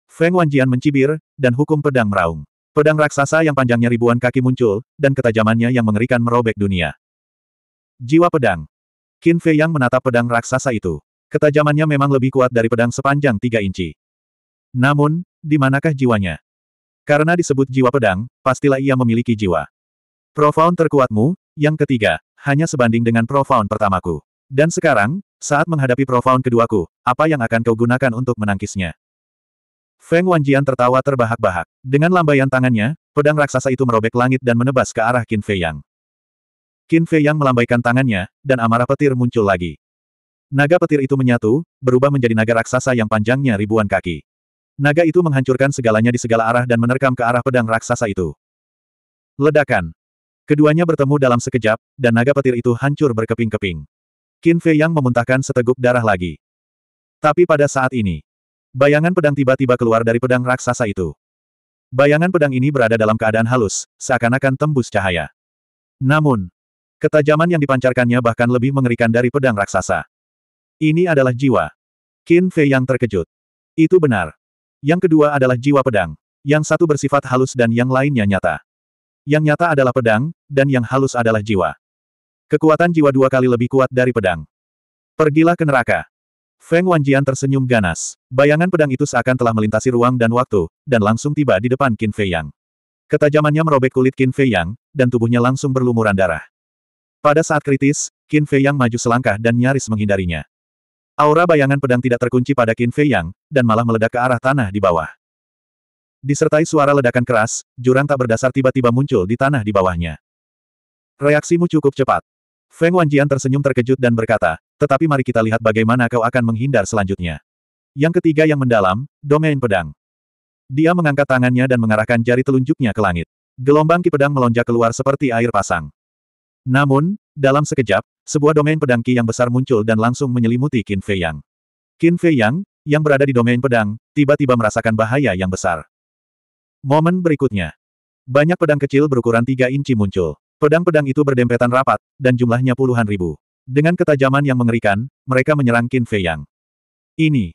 Feng Wanjian mencibir, dan hukum pedang meraung. Pedang raksasa yang panjangnya ribuan kaki muncul, dan ketajamannya yang mengerikan merobek dunia. Jiwa pedang. Qin Fei Yang menatap pedang raksasa itu. Ketajamannya memang lebih kuat dari pedang sepanjang tiga inci. Namun, di manakah jiwanya? Karena disebut jiwa pedang, pastilah ia memiliki jiwa. Profound terkuatmu, yang ketiga, hanya sebanding dengan profound pertamaku. Dan sekarang, saat menghadapi profound keduaku, apa yang akan kau gunakan untuk menangkisnya? Feng Wanjian tertawa terbahak-bahak. Dengan lambaian tangannya, pedang raksasa itu merobek langit dan menebas ke arah Qin Fei Yang. Qin Fei Yang melambaikan tangannya, dan amarah petir muncul lagi. Naga petir itu menyatu, berubah menjadi naga raksasa yang panjangnya ribuan kaki. Naga itu menghancurkan segalanya di segala arah dan menerkam ke arah pedang raksasa itu. Ledakan. Keduanya bertemu dalam sekejap, dan naga petir itu hancur berkeping-keping. Qin Fei Yang memuntahkan seteguk darah lagi. Tapi pada saat ini, Bayangan pedang tiba-tiba keluar dari pedang raksasa itu. Bayangan pedang ini berada dalam keadaan halus, seakan-akan tembus cahaya. Namun, ketajaman yang dipancarkannya bahkan lebih mengerikan dari pedang raksasa. Ini adalah jiwa. Qin Fei yang terkejut. Itu benar. Yang kedua adalah jiwa pedang. Yang satu bersifat halus dan yang lainnya nyata. Yang nyata adalah pedang, dan yang halus adalah jiwa. Kekuatan jiwa dua kali lebih kuat dari pedang. Pergilah ke neraka. Feng Wanjian tersenyum ganas. Bayangan pedang itu seakan telah melintasi ruang dan waktu, dan langsung tiba di depan Qin Fei Yang. Ketajamannya merobek kulit Qin Fei Yang, dan tubuhnya langsung berlumuran darah. Pada saat kritis, Qin Fei Yang maju selangkah dan nyaris menghindarinya. Aura bayangan pedang tidak terkunci pada Qin Fei Yang, dan malah meledak ke arah tanah di bawah. Disertai suara ledakan keras, jurang tak berdasar tiba-tiba muncul di tanah di bawahnya. Reaksimu cukup cepat. Feng Wanjian tersenyum terkejut dan berkata, tetapi mari kita lihat bagaimana kau akan menghindar selanjutnya. Yang ketiga yang mendalam, domain pedang. Dia mengangkat tangannya dan mengarahkan jari telunjuknya ke langit. Gelombang ki pedang melonjak keluar seperti air pasang. Namun, dalam sekejap, sebuah domain pedang ki yang besar muncul dan langsung menyelimuti Qin Fei Yang. Qin Fei Yang, yang berada di domain pedang, tiba-tiba merasakan bahaya yang besar. Momen berikutnya. Banyak pedang kecil berukuran 3 inci muncul. Pedang-pedang itu berdempetan rapat, dan jumlahnya puluhan ribu. Dengan ketajaman yang mengerikan, mereka menyerang Qin Fei Yang. Ini.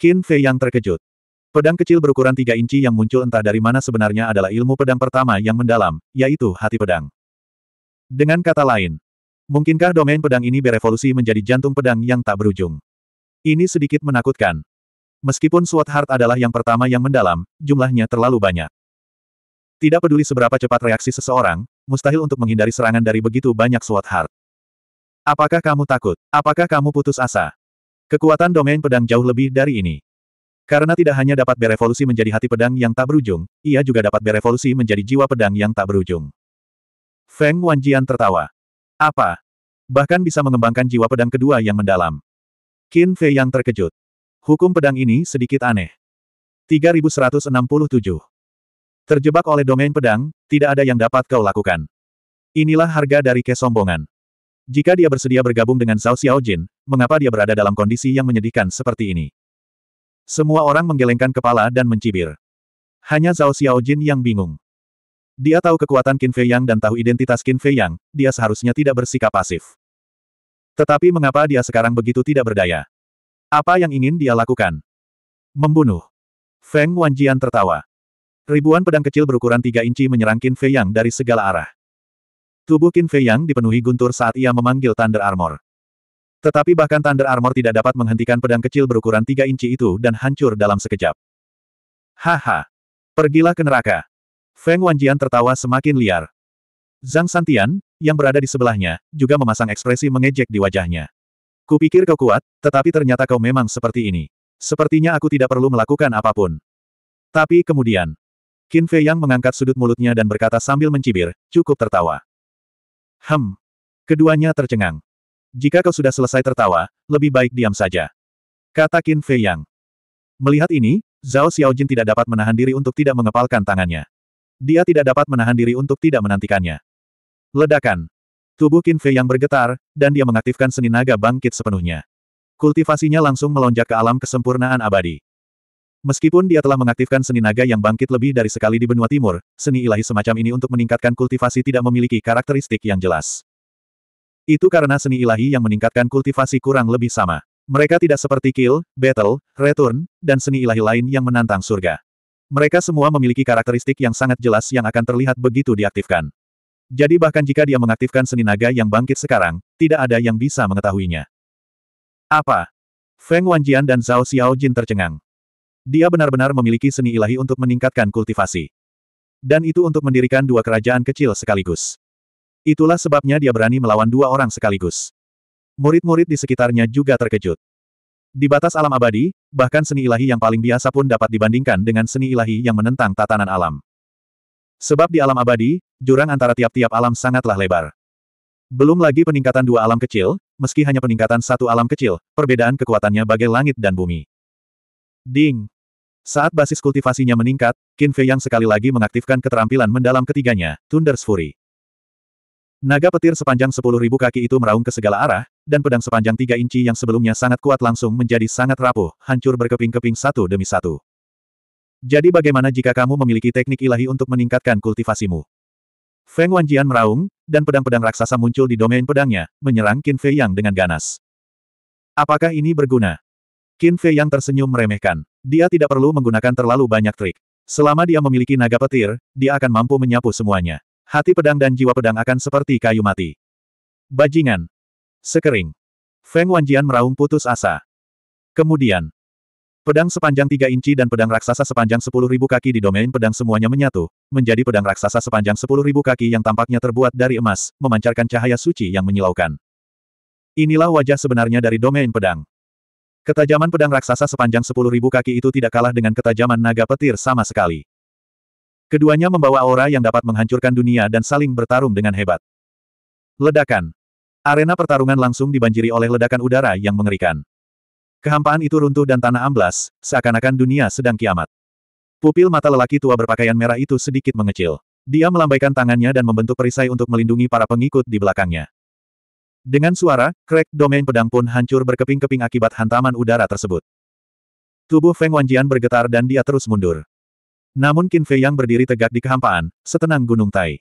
Qin Fei Yang terkejut. Pedang kecil berukuran 3 inci yang muncul entah dari mana sebenarnya adalah ilmu pedang pertama yang mendalam, yaitu hati pedang. Dengan kata lain, mungkinkah domain pedang ini berevolusi menjadi jantung pedang yang tak berujung? Ini sedikit menakutkan. Meskipun Sword Heart adalah yang pertama yang mendalam, jumlahnya terlalu banyak. Tidak peduli seberapa cepat reaksi seseorang, mustahil untuk menghindari serangan dari begitu banyak Sword Heart. Apakah kamu takut? Apakah kamu putus asa? Kekuatan domain pedang jauh lebih dari ini. Karena tidak hanya dapat berevolusi menjadi hati pedang yang tak berujung, ia juga dapat berevolusi menjadi jiwa pedang yang tak berujung. Feng Wanjian tertawa. Apa? Bahkan bisa mengembangkan jiwa pedang kedua yang mendalam. Qin Fei yang terkejut. Hukum pedang ini sedikit aneh. 3167. Terjebak oleh domain pedang, tidak ada yang dapat kau lakukan. Inilah harga dari kesombongan. Jika dia bersedia bergabung dengan Zhao Xiaojin, mengapa dia berada dalam kondisi yang menyedihkan seperti ini? Semua orang menggelengkan kepala dan mencibir. Hanya Zhao Xiaojin yang bingung. Dia tahu kekuatan Qin Fei Yang dan tahu identitas Qin Fei Yang, dia seharusnya tidak bersikap pasif. Tetapi mengapa dia sekarang begitu tidak berdaya? Apa yang ingin dia lakukan? Membunuh. Feng Wanjian tertawa. Ribuan pedang kecil berukuran tiga inci menyerang Qin Fei Yang dari segala arah. Tubuh Qin Fei Yang dipenuhi guntur saat ia memanggil Thunder Armor. Tetapi bahkan Thunder Armor tidak dapat menghentikan pedang kecil berukuran 3 inci itu dan hancur dalam sekejap. Haha! Pergilah ke neraka! Feng Wanjian tertawa semakin liar. Zhang Santian, yang berada di sebelahnya, juga memasang ekspresi mengejek di wajahnya. Kupikir kau kuat, tetapi ternyata kau memang seperti ini. Sepertinya aku tidak perlu melakukan apapun. Tapi kemudian, Qin Fei Yang mengangkat sudut mulutnya dan berkata sambil mencibir, cukup tertawa. Hem. Keduanya tercengang. Jika kau sudah selesai tertawa, lebih baik diam saja. Kata Qin Fei Yang. Melihat ini, Zhao Xiaojin tidak dapat menahan diri untuk tidak mengepalkan tangannya. Dia tidak dapat menahan diri untuk tidak menantikannya. Ledakan. Tubuh Qin Fei yang bergetar, dan dia mengaktifkan seni naga bangkit sepenuhnya. Kultivasinya langsung melonjak ke alam kesempurnaan abadi. Meskipun dia telah mengaktifkan seni naga yang bangkit lebih dari sekali di benua timur, seni ilahi semacam ini untuk meningkatkan kultivasi tidak memiliki karakteristik yang jelas. Itu karena seni ilahi yang meningkatkan kultivasi kurang lebih sama. Mereka tidak seperti kill, battle, return, dan seni ilahi lain yang menantang surga. Mereka semua memiliki karakteristik yang sangat jelas yang akan terlihat begitu diaktifkan. Jadi bahkan jika dia mengaktifkan seni naga yang bangkit sekarang, tidak ada yang bisa mengetahuinya. Apa? Feng Wanjian dan Zhao Xiaojin tercengang. Dia benar-benar memiliki seni ilahi untuk meningkatkan kultivasi. Dan itu untuk mendirikan dua kerajaan kecil sekaligus. Itulah sebabnya dia berani melawan dua orang sekaligus. Murid-murid di sekitarnya juga terkejut. Di batas alam abadi, bahkan seni ilahi yang paling biasa pun dapat dibandingkan dengan seni ilahi yang menentang tatanan alam. Sebab di alam abadi, jurang antara tiap-tiap alam sangatlah lebar. Belum lagi peningkatan dua alam kecil, meski hanya peningkatan satu alam kecil, perbedaan kekuatannya bagai langit dan bumi. Ding! Saat basis kultivasinya meningkat, Qin Fei Yang sekali lagi mengaktifkan keterampilan mendalam ketiganya, Thunder's Fury. Naga petir sepanjang 10.000 kaki itu meraung ke segala arah, dan pedang sepanjang 3 inci yang sebelumnya sangat kuat langsung menjadi sangat rapuh, hancur berkeping-keping satu demi satu. Jadi bagaimana jika kamu memiliki teknik ilahi untuk meningkatkan kultivasimu? Feng Wanjian meraung, dan pedang-pedang raksasa muncul di domain pedangnya, menyerang Qin Fei Yang dengan ganas. Apakah ini berguna? Qin Fei Yang tersenyum meremehkan. Dia tidak perlu menggunakan terlalu banyak trik. Selama dia memiliki naga petir, dia akan mampu menyapu semuanya. Hati pedang dan jiwa pedang akan seperti kayu mati. Bajingan. Sekering. Feng Wanjian meraung putus asa. Kemudian, pedang sepanjang tiga inci dan pedang raksasa sepanjang sepuluh ribu kaki di domain pedang semuanya menyatu, menjadi pedang raksasa sepanjang sepuluh ribu kaki yang tampaknya terbuat dari emas, memancarkan cahaya suci yang menyilaukan. Inilah wajah sebenarnya dari domain pedang. Ketajaman pedang raksasa sepanjang 10.000 kaki itu tidak kalah dengan ketajaman naga petir sama sekali. Keduanya membawa aura yang dapat menghancurkan dunia dan saling bertarung dengan hebat. Ledakan. Arena pertarungan langsung dibanjiri oleh ledakan udara yang mengerikan. Kehampaan itu runtuh dan tanah amblas, seakan-akan dunia sedang kiamat. Pupil mata lelaki tua berpakaian merah itu sedikit mengecil. Dia melambaikan tangannya dan membentuk perisai untuk melindungi para pengikut di belakangnya. Dengan suara, krek domain pedang pun hancur berkeping-keping akibat hantaman udara tersebut. Tubuh Feng Wanjian bergetar dan dia terus mundur. Namun Qin Fei yang berdiri tegak di kehampaan, setenang gunung Tai.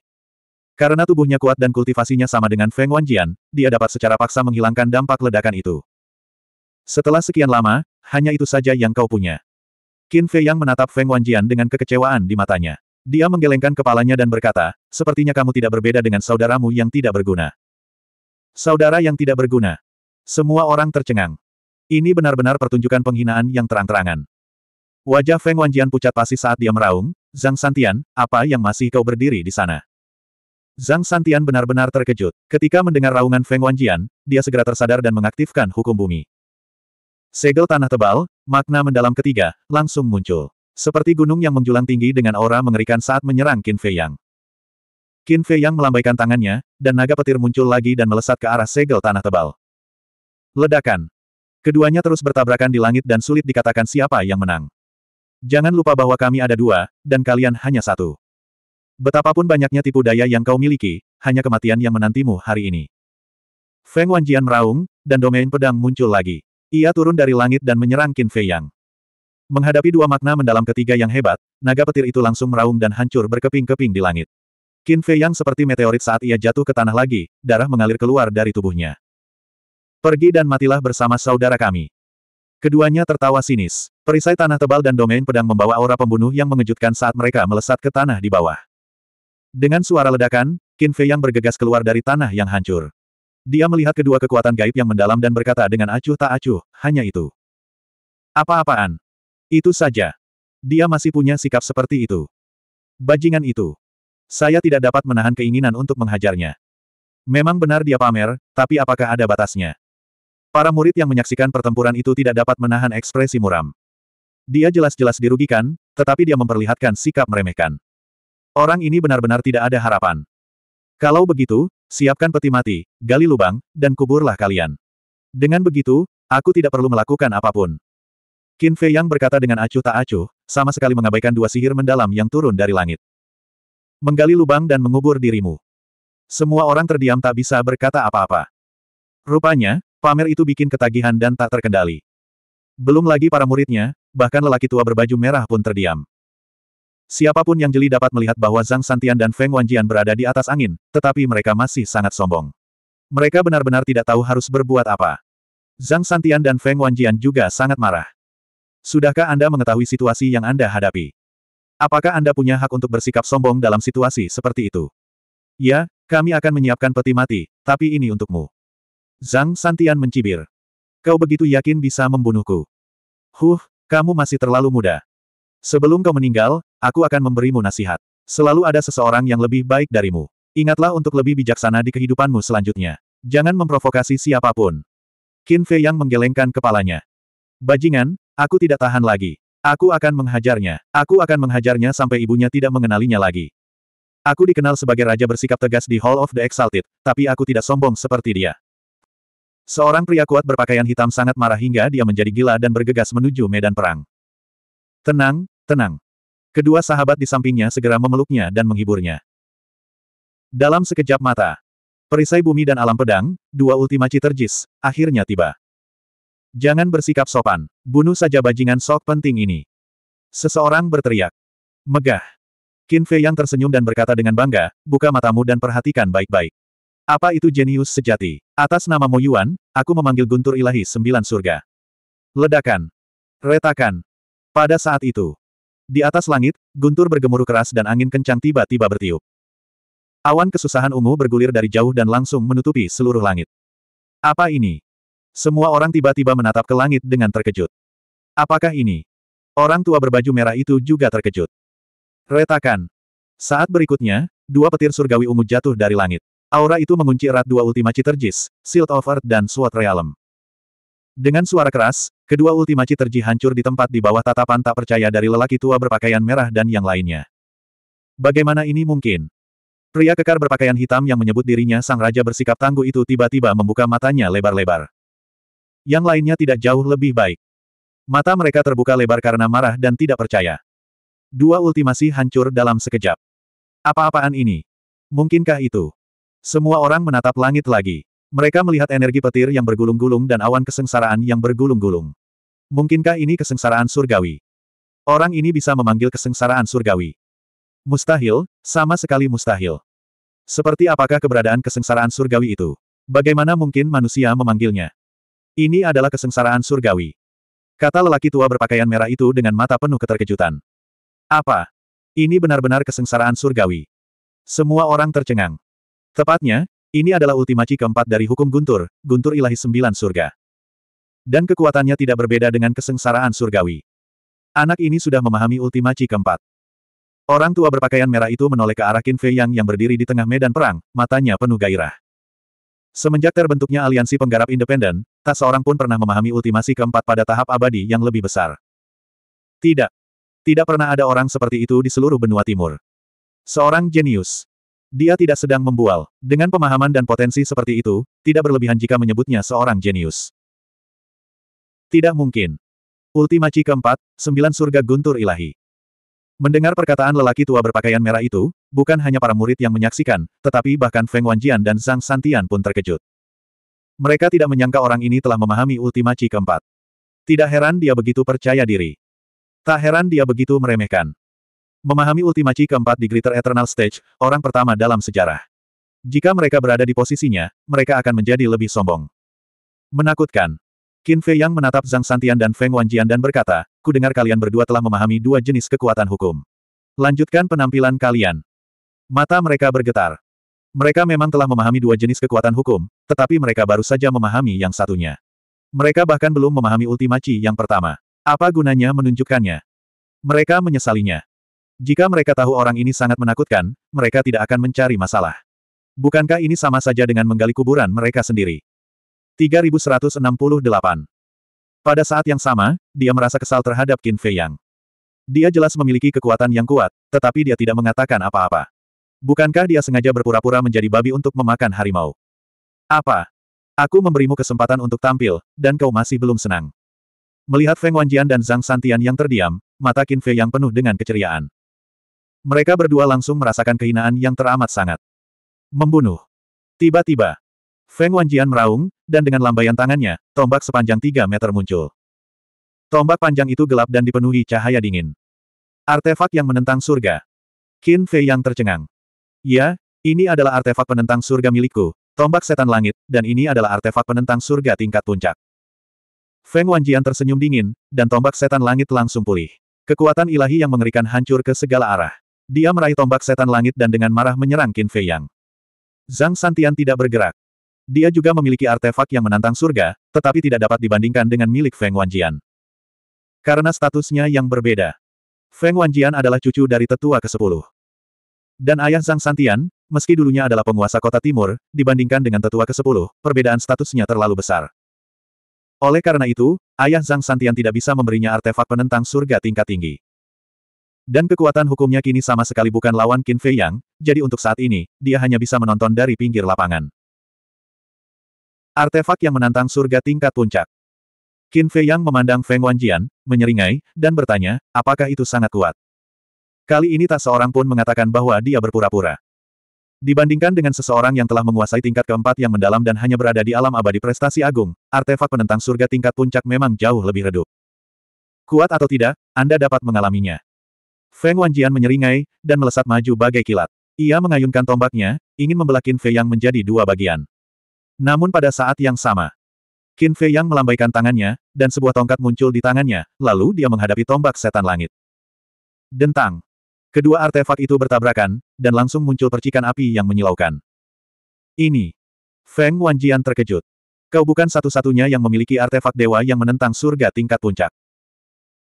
Karena tubuhnya kuat dan kultivasinya sama dengan Feng Wanjian, dia dapat secara paksa menghilangkan dampak ledakan itu. Setelah sekian lama, hanya itu saja yang kau punya. Qin Fei yang menatap Feng Wanjian dengan kekecewaan di matanya. Dia menggelengkan kepalanya dan berkata, sepertinya kamu tidak berbeda dengan saudaramu yang tidak berguna. Saudara yang tidak berguna. Semua orang tercengang. Ini benar-benar pertunjukan penghinaan yang terang-terangan. Wajah Feng Wanjian pucat pasi saat dia meraung, Zhang Santian, apa yang masih kau berdiri di sana? Zhang Santian benar-benar terkejut. Ketika mendengar raungan Feng Wanjian, dia segera tersadar dan mengaktifkan hukum bumi. Segel tanah tebal, makna mendalam ketiga, langsung muncul. Seperti gunung yang menjulang tinggi dengan aura mengerikan saat menyerang Qin Fei Yang. Qin Fei yang melambaikan tangannya, dan naga petir muncul lagi dan melesat ke arah segel tanah tebal. Ledakan. Keduanya terus bertabrakan di langit dan sulit dikatakan siapa yang menang. Jangan lupa bahwa kami ada dua, dan kalian hanya satu. Betapapun banyaknya tipu daya yang kau miliki, hanya kematian yang menantimu hari ini. Feng Wanjian meraung, dan domain pedang muncul lagi. Ia turun dari langit dan menyerang Qin Fei Yang. Menghadapi dua makna mendalam ketiga yang hebat, naga petir itu langsung meraung dan hancur berkeping-keping di langit. Qin Fei yang seperti meteorit saat ia jatuh ke tanah lagi, darah mengalir keluar dari tubuhnya. Pergi dan matilah bersama saudara kami. Keduanya tertawa sinis. Perisai tanah tebal dan domain pedang membawa aura pembunuh yang mengejutkan saat mereka melesat ke tanah di bawah. Dengan suara ledakan, Qin Fei yang bergegas keluar dari tanah yang hancur. Dia melihat kedua kekuatan gaib yang mendalam dan berkata dengan acuh tak acuh, hanya itu. Apa-apaan? Itu saja. Dia masih punya sikap seperti itu. Bajingan itu. Saya tidak dapat menahan keinginan untuk menghajarnya. Memang benar dia pamer, tapi apakah ada batasnya? Para murid yang menyaksikan pertempuran itu tidak dapat menahan ekspresi muram. Dia jelas-jelas dirugikan, tetapi dia memperlihatkan sikap meremehkan. Orang ini benar-benar tidak ada harapan. Kalau begitu, siapkan peti mati, gali lubang, dan kuburlah kalian. Dengan begitu, aku tidak perlu melakukan apapun. Qin Fei Yang berkata dengan acuh tak acuh, sama sekali mengabaikan dua sihir mendalam yang turun dari langit. Menggali lubang dan mengubur dirimu. Semua orang terdiam tak bisa berkata apa-apa. Rupanya, pamer itu bikin ketagihan dan tak terkendali. Belum lagi para muridnya, bahkan lelaki tua berbaju merah pun terdiam. Siapapun yang jeli dapat melihat bahwa Zhang Santian dan Feng Wanjian berada di atas angin, tetapi mereka masih sangat sombong. Mereka benar-benar tidak tahu harus berbuat apa. Zhang Santian dan Feng Wanjian juga sangat marah. Sudahkah Anda mengetahui situasi yang Anda hadapi? Apakah Anda punya hak untuk bersikap sombong dalam situasi seperti itu? Ya, kami akan menyiapkan peti mati, tapi ini untukmu. Zhang Santian mencibir. Kau begitu yakin bisa membunuhku. Huh, kamu masih terlalu muda. Sebelum kau meninggal, aku akan memberimu nasihat. Selalu ada seseorang yang lebih baik darimu. Ingatlah untuk lebih bijaksana di kehidupanmu selanjutnya. Jangan memprovokasi siapapun. Qin Fei yang menggelengkan kepalanya. Bajingan, aku tidak tahan lagi. Aku akan menghajarnya. Aku akan menghajarnya sampai ibunya tidak mengenalinya lagi. Aku dikenal sebagai raja bersikap tegas di Hall of the Exalted, tapi aku tidak sombong seperti dia. Seorang pria kuat berpakaian hitam sangat marah hingga dia menjadi gila dan bergegas menuju medan perang. Tenang, tenang. Kedua sahabat di sampingnya segera memeluknya dan menghiburnya. Dalam sekejap mata, perisai bumi dan alam pedang, dua ultima citerjis, akhirnya tiba. Jangan bersikap sopan. Bunuh saja bajingan sok penting ini. Seseorang berteriak. Megah. Qin Fei yang tersenyum dan berkata dengan bangga, buka matamu dan perhatikan baik-baik. Apa itu jenius sejati? Atas nama Mo Yuan, aku memanggil guntur ilahi sembilan surga. Ledakan. Retakan. Pada saat itu. Di atas langit, guntur bergemuruh keras dan angin kencang tiba-tiba bertiup. Awan kesusahan ungu bergulir dari jauh dan langsung menutupi seluruh langit. Apa ini? Semua orang tiba-tiba menatap ke langit dengan terkejut. Apakah ini? Orang tua berbaju merah itu juga terkejut. Retakan. Saat berikutnya, dua petir surgawi ungu jatuh dari langit. Aura itu mengunci erat dua Ultima terjis, Shield of Earth dan Sword Realm. Dengan suara keras, kedua Ultima citerji hancur di tempat di bawah tatapan tak percaya dari lelaki tua berpakaian merah dan yang lainnya. Bagaimana ini mungkin? Pria kekar berpakaian hitam yang menyebut dirinya sang raja bersikap tangguh itu tiba-tiba membuka matanya lebar-lebar yang lainnya tidak jauh lebih baik. Mata mereka terbuka lebar karena marah dan tidak percaya. Dua ultimasi hancur dalam sekejap. Apa-apaan ini? Mungkinkah itu? Semua orang menatap langit lagi. Mereka melihat energi petir yang bergulung-gulung dan awan kesengsaraan yang bergulung-gulung. Mungkinkah ini kesengsaraan surgawi? Orang ini bisa memanggil kesengsaraan surgawi. Mustahil, sama sekali mustahil. Seperti apakah keberadaan kesengsaraan surgawi itu? Bagaimana mungkin manusia memanggilnya? Ini adalah kesengsaraan surgawi. Kata lelaki tua berpakaian merah itu dengan mata penuh keterkejutan. Apa? Ini benar-benar kesengsaraan surgawi. Semua orang tercengang. Tepatnya, ini adalah ultimaci keempat dari hukum Guntur, Guntur Ilahi Sembilan Surga. Dan kekuatannya tidak berbeda dengan kesengsaraan surgawi. Anak ini sudah memahami ultimaci keempat. Orang tua berpakaian merah itu menoleh ke arah Qin Fei Yang yang berdiri di tengah medan perang, matanya penuh gairah. Semenjak terbentuknya aliansi penggarap independen, tak seorang pun pernah memahami ultimasi keempat pada tahap abadi yang lebih besar. Tidak. Tidak pernah ada orang seperti itu di seluruh benua timur. Seorang jenius. Dia tidak sedang membual. Dengan pemahaman dan potensi seperti itu, tidak berlebihan jika menyebutnya seorang jenius. Tidak mungkin. Ultimaci keempat, sembilan surga guntur ilahi. Mendengar perkataan lelaki tua berpakaian merah itu, bukan hanya para murid yang menyaksikan, tetapi bahkan Feng Wanjian dan Zhang Santian pun terkejut. Mereka tidak menyangka orang ini telah memahami Ultima Chi keempat. Tidak heran dia begitu percaya diri. Tak heran dia begitu meremehkan. Memahami Ultima Chi keempat di Greater Eternal Stage, orang pertama dalam sejarah. Jika mereka berada di posisinya, mereka akan menjadi lebih sombong. Menakutkan. Qin Fei Yang menatap Zhang Santian dan Feng Wanjian dan berkata, ku dengar kalian berdua telah memahami dua jenis kekuatan hukum. Lanjutkan penampilan kalian. Mata mereka bergetar. Mereka memang telah memahami dua jenis kekuatan hukum, tetapi mereka baru saja memahami yang satunya. Mereka bahkan belum memahami ultimaci yang pertama. Apa gunanya menunjukkannya? Mereka menyesalinya. Jika mereka tahu orang ini sangat menakutkan, mereka tidak akan mencari masalah. Bukankah ini sama saja dengan menggali kuburan mereka sendiri? 3168. Pada saat yang sama, dia merasa kesal terhadap Qin Fei Yang. Dia jelas memiliki kekuatan yang kuat, tetapi dia tidak mengatakan apa-apa. Bukankah dia sengaja berpura-pura menjadi babi untuk memakan harimau? Apa? Aku memberimu kesempatan untuk tampil, dan kau masih belum senang. Melihat Feng Wanjian dan Zhang Santian yang terdiam, mata Qin Fei Yang penuh dengan keceriaan. Mereka berdua langsung merasakan kehinaan yang teramat sangat. Membunuh. Tiba-tiba, Feng Wanjian meraung, dan dengan lambaian tangannya, tombak sepanjang 3 meter muncul. Tombak panjang itu gelap dan dipenuhi cahaya dingin. Artefak yang menentang surga. Qin Fei yang tercengang. Ya, ini adalah artefak penentang surga milikku, tombak setan langit, dan ini adalah artefak penentang surga tingkat puncak. Feng Wanjian tersenyum dingin, dan tombak setan langit langsung pulih. Kekuatan ilahi yang mengerikan hancur ke segala arah. Dia meraih tombak setan langit dan dengan marah menyerang Qin Fei Yang. Zhang Santian tidak bergerak. Dia juga memiliki artefak yang menantang surga, tetapi tidak dapat dibandingkan dengan milik Feng Wanjian. Karena statusnya yang berbeda. Feng Wanjian adalah cucu dari tetua ke-10. Dan ayah Zhang Santian, meski dulunya adalah penguasa kota timur, dibandingkan dengan tetua ke-10, perbedaan statusnya terlalu besar. Oleh karena itu, ayah Zhang Santian tidak bisa memberinya artefak penentang surga tingkat tinggi dan kekuatan hukumnya kini sama sekali bukan lawan Qin Fei Yang, jadi untuk saat ini, dia hanya bisa menonton dari pinggir lapangan. Artefak yang menantang surga tingkat puncak. Qin Fei Yang memandang Feng Wanjian, menyeringai, dan bertanya, apakah itu sangat kuat? Kali ini tak seorang pun mengatakan bahwa dia berpura-pura. Dibandingkan dengan seseorang yang telah menguasai tingkat keempat yang mendalam dan hanya berada di alam abadi prestasi agung, artefak penentang surga tingkat puncak memang jauh lebih redup. Kuat atau tidak, Anda dapat mengalaminya. Feng Wanjian menyeringai, dan melesat maju bagai kilat. Ia mengayunkan tombaknya, ingin membelah Fei Yang menjadi dua bagian. Namun pada saat yang sama, Qin Fei Yang melambaikan tangannya, dan sebuah tongkat muncul di tangannya, lalu dia menghadapi tombak setan langit. Dentang. Kedua artefak itu bertabrakan, dan langsung muncul percikan api yang menyilaukan. Ini. Feng Wanjian terkejut. Kau bukan satu-satunya yang memiliki artefak dewa yang menentang surga tingkat puncak.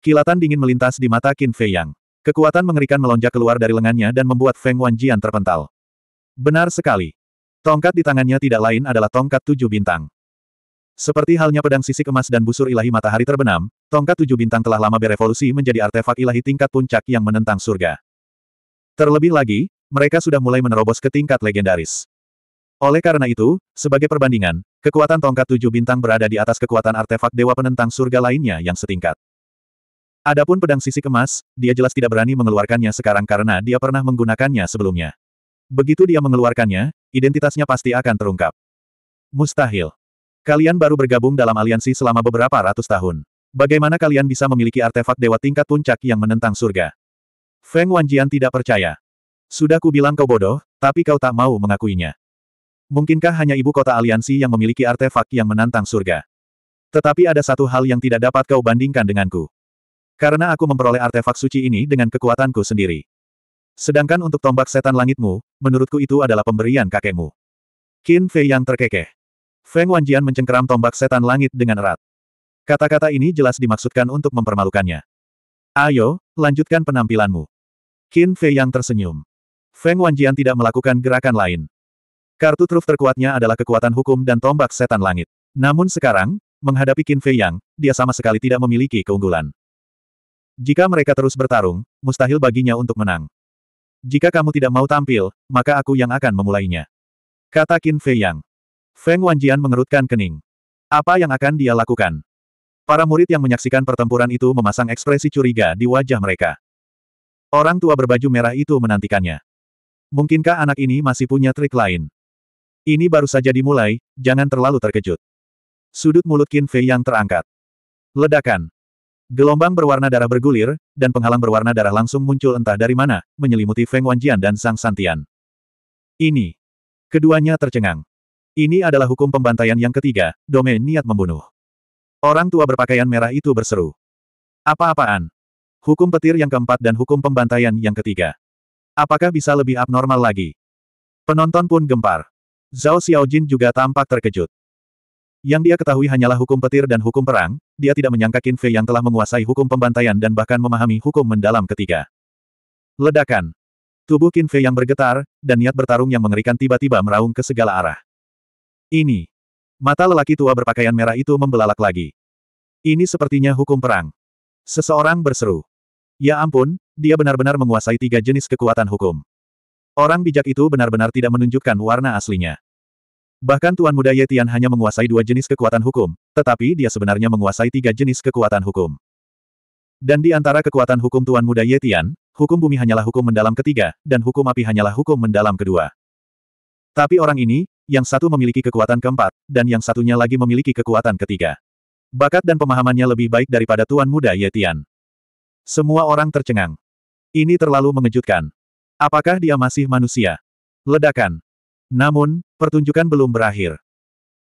Kilatan dingin melintas di mata Qin Fei Yang. Kekuatan mengerikan melonjak keluar dari lengannya dan membuat Feng Wanjian terpental. Benar sekali. Tongkat di tangannya tidak lain adalah tongkat tujuh bintang. Seperti halnya pedang sisi emas dan busur ilahi matahari terbenam, tongkat tujuh bintang telah lama berevolusi menjadi artefak ilahi tingkat puncak yang menentang surga. Terlebih lagi, mereka sudah mulai menerobos ke tingkat legendaris. Oleh karena itu, sebagai perbandingan, kekuatan tongkat tujuh bintang berada di atas kekuatan artefak dewa penentang surga lainnya yang setingkat. Adapun pedang sisi emas, dia jelas tidak berani mengeluarkannya sekarang karena dia pernah menggunakannya sebelumnya. Begitu dia mengeluarkannya, identitasnya pasti akan terungkap. Mustahil. Kalian baru bergabung dalam aliansi selama beberapa ratus tahun. Bagaimana kalian bisa memiliki artefak dewa tingkat puncak yang menentang surga? Feng Wanjian tidak percaya. Sudah kubilang kau bodoh, tapi kau tak mau mengakuinya. Mungkinkah hanya ibu kota aliansi yang memiliki artefak yang menantang surga? Tetapi ada satu hal yang tidak dapat kau bandingkan denganku. Karena aku memperoleh artefak suci ini dengan kekuatanku sendiri. Sedangkan untuk tombak setan langitmu, menurutku itu adalah pemberian kakekmu. Qin Fei yang terkekeh. Feng Wanjian mencengkeram tombak setan langit dengan erat. Kata-kata ini jelas dimaksudkan untuk mempermalukannya. Ayo, lanjutkan penampilanmu. Qin Fei yang tersenyum. Feng Wanjian tidak melakukan gerakan lain. Kartu truf terkuatnya adalah kekuatan hukum dan tombak setan langit. Namun sekarang, menghadapi Qin Fei Yang, dia sama sekali tidak memiliki keunggulan. Jika mereka terus bertarung, mustahil baginya untuk menang. Jika kamu tidak mau tampil, maka aku yang akan memulainya. Kata Qin Fei Yang. Feng Wanjian mengerutkan kening. Apa yang akan dia lakukan? Para murid yang menyaksikan pertempuran itu memasang ekspresi curiga di wajah mereka. Orang tua berbaju merah itu menantikannya. Mungkinkah anak ini masih punya trik lain? Ini baru saja dimulai, jangan terlalu terkejut. Sudut mulut Qin Fei yang terangkat. Ledakan. Gelombang berwarna darah bergulir, dan penghalang berwarna darah langsung muncul entah dari mana, menyelimuti Feng Wanjian dan Sang Santian. Ini. Keduanya tercengang. Ini adalah hukum pembantaian yang ketiga, domain niat membunuh. Orang tua berpakaian merah itu berseru. Apa-apaan? Hukum petir yang keempat dan hukum pembantaian yang ketiga. Apakah bisa lebih abnormal lagi? Penonton pun gempar. Zhao Xiaojin juga tampak terkejut. Yang dia ketahui hanyalah hukum petir dan hukum perang, dia tidak menyangka Qin Fei yang telah menguasai hukum pembantaian dan bahkan memahami hukum mendalam ketiga. Ledakan. Tubuh Qin Fei yang bergetar, dan niat bertarung yang mengerikan tiba-tiba meraung ke segala arah. Ini. Mata lelaki tua berpakaian merah itu membelalak lagi. Ini sepertinya hukum perang. Seseorang berseru. Ya ampun, dia benar-benar menguasai tiga jenis kekuatan hukum. Orang bijak itu benar-benar tidak menunjukkan warna aslinya. Bahkan Tuan Muda Yetian hanya menguasai dua jenis kekuatan hukum, tetapi dia sebenarnya menguasai tiga jenis kekuatan hukum. Dan di antara kekuatan hukum Tuan Muda Yetian, hukum bumi hanyalah hukum mendalam ketiga, dan hukum api hanyalah hukum mendalam kedua. Tapi orang ini, yang satu memiliki kekuatan keempat, dan yang satunya lagi memiliki kekuatan ketiga. Bakat dan pemahamannya lebih baik daripada Tuan Muda Yetian. Semua orang tercengang. Ini terlalu mengejutkan. Apakah dia masih manusia? Ledakan. Namun, Pertunjukan belum berakhir.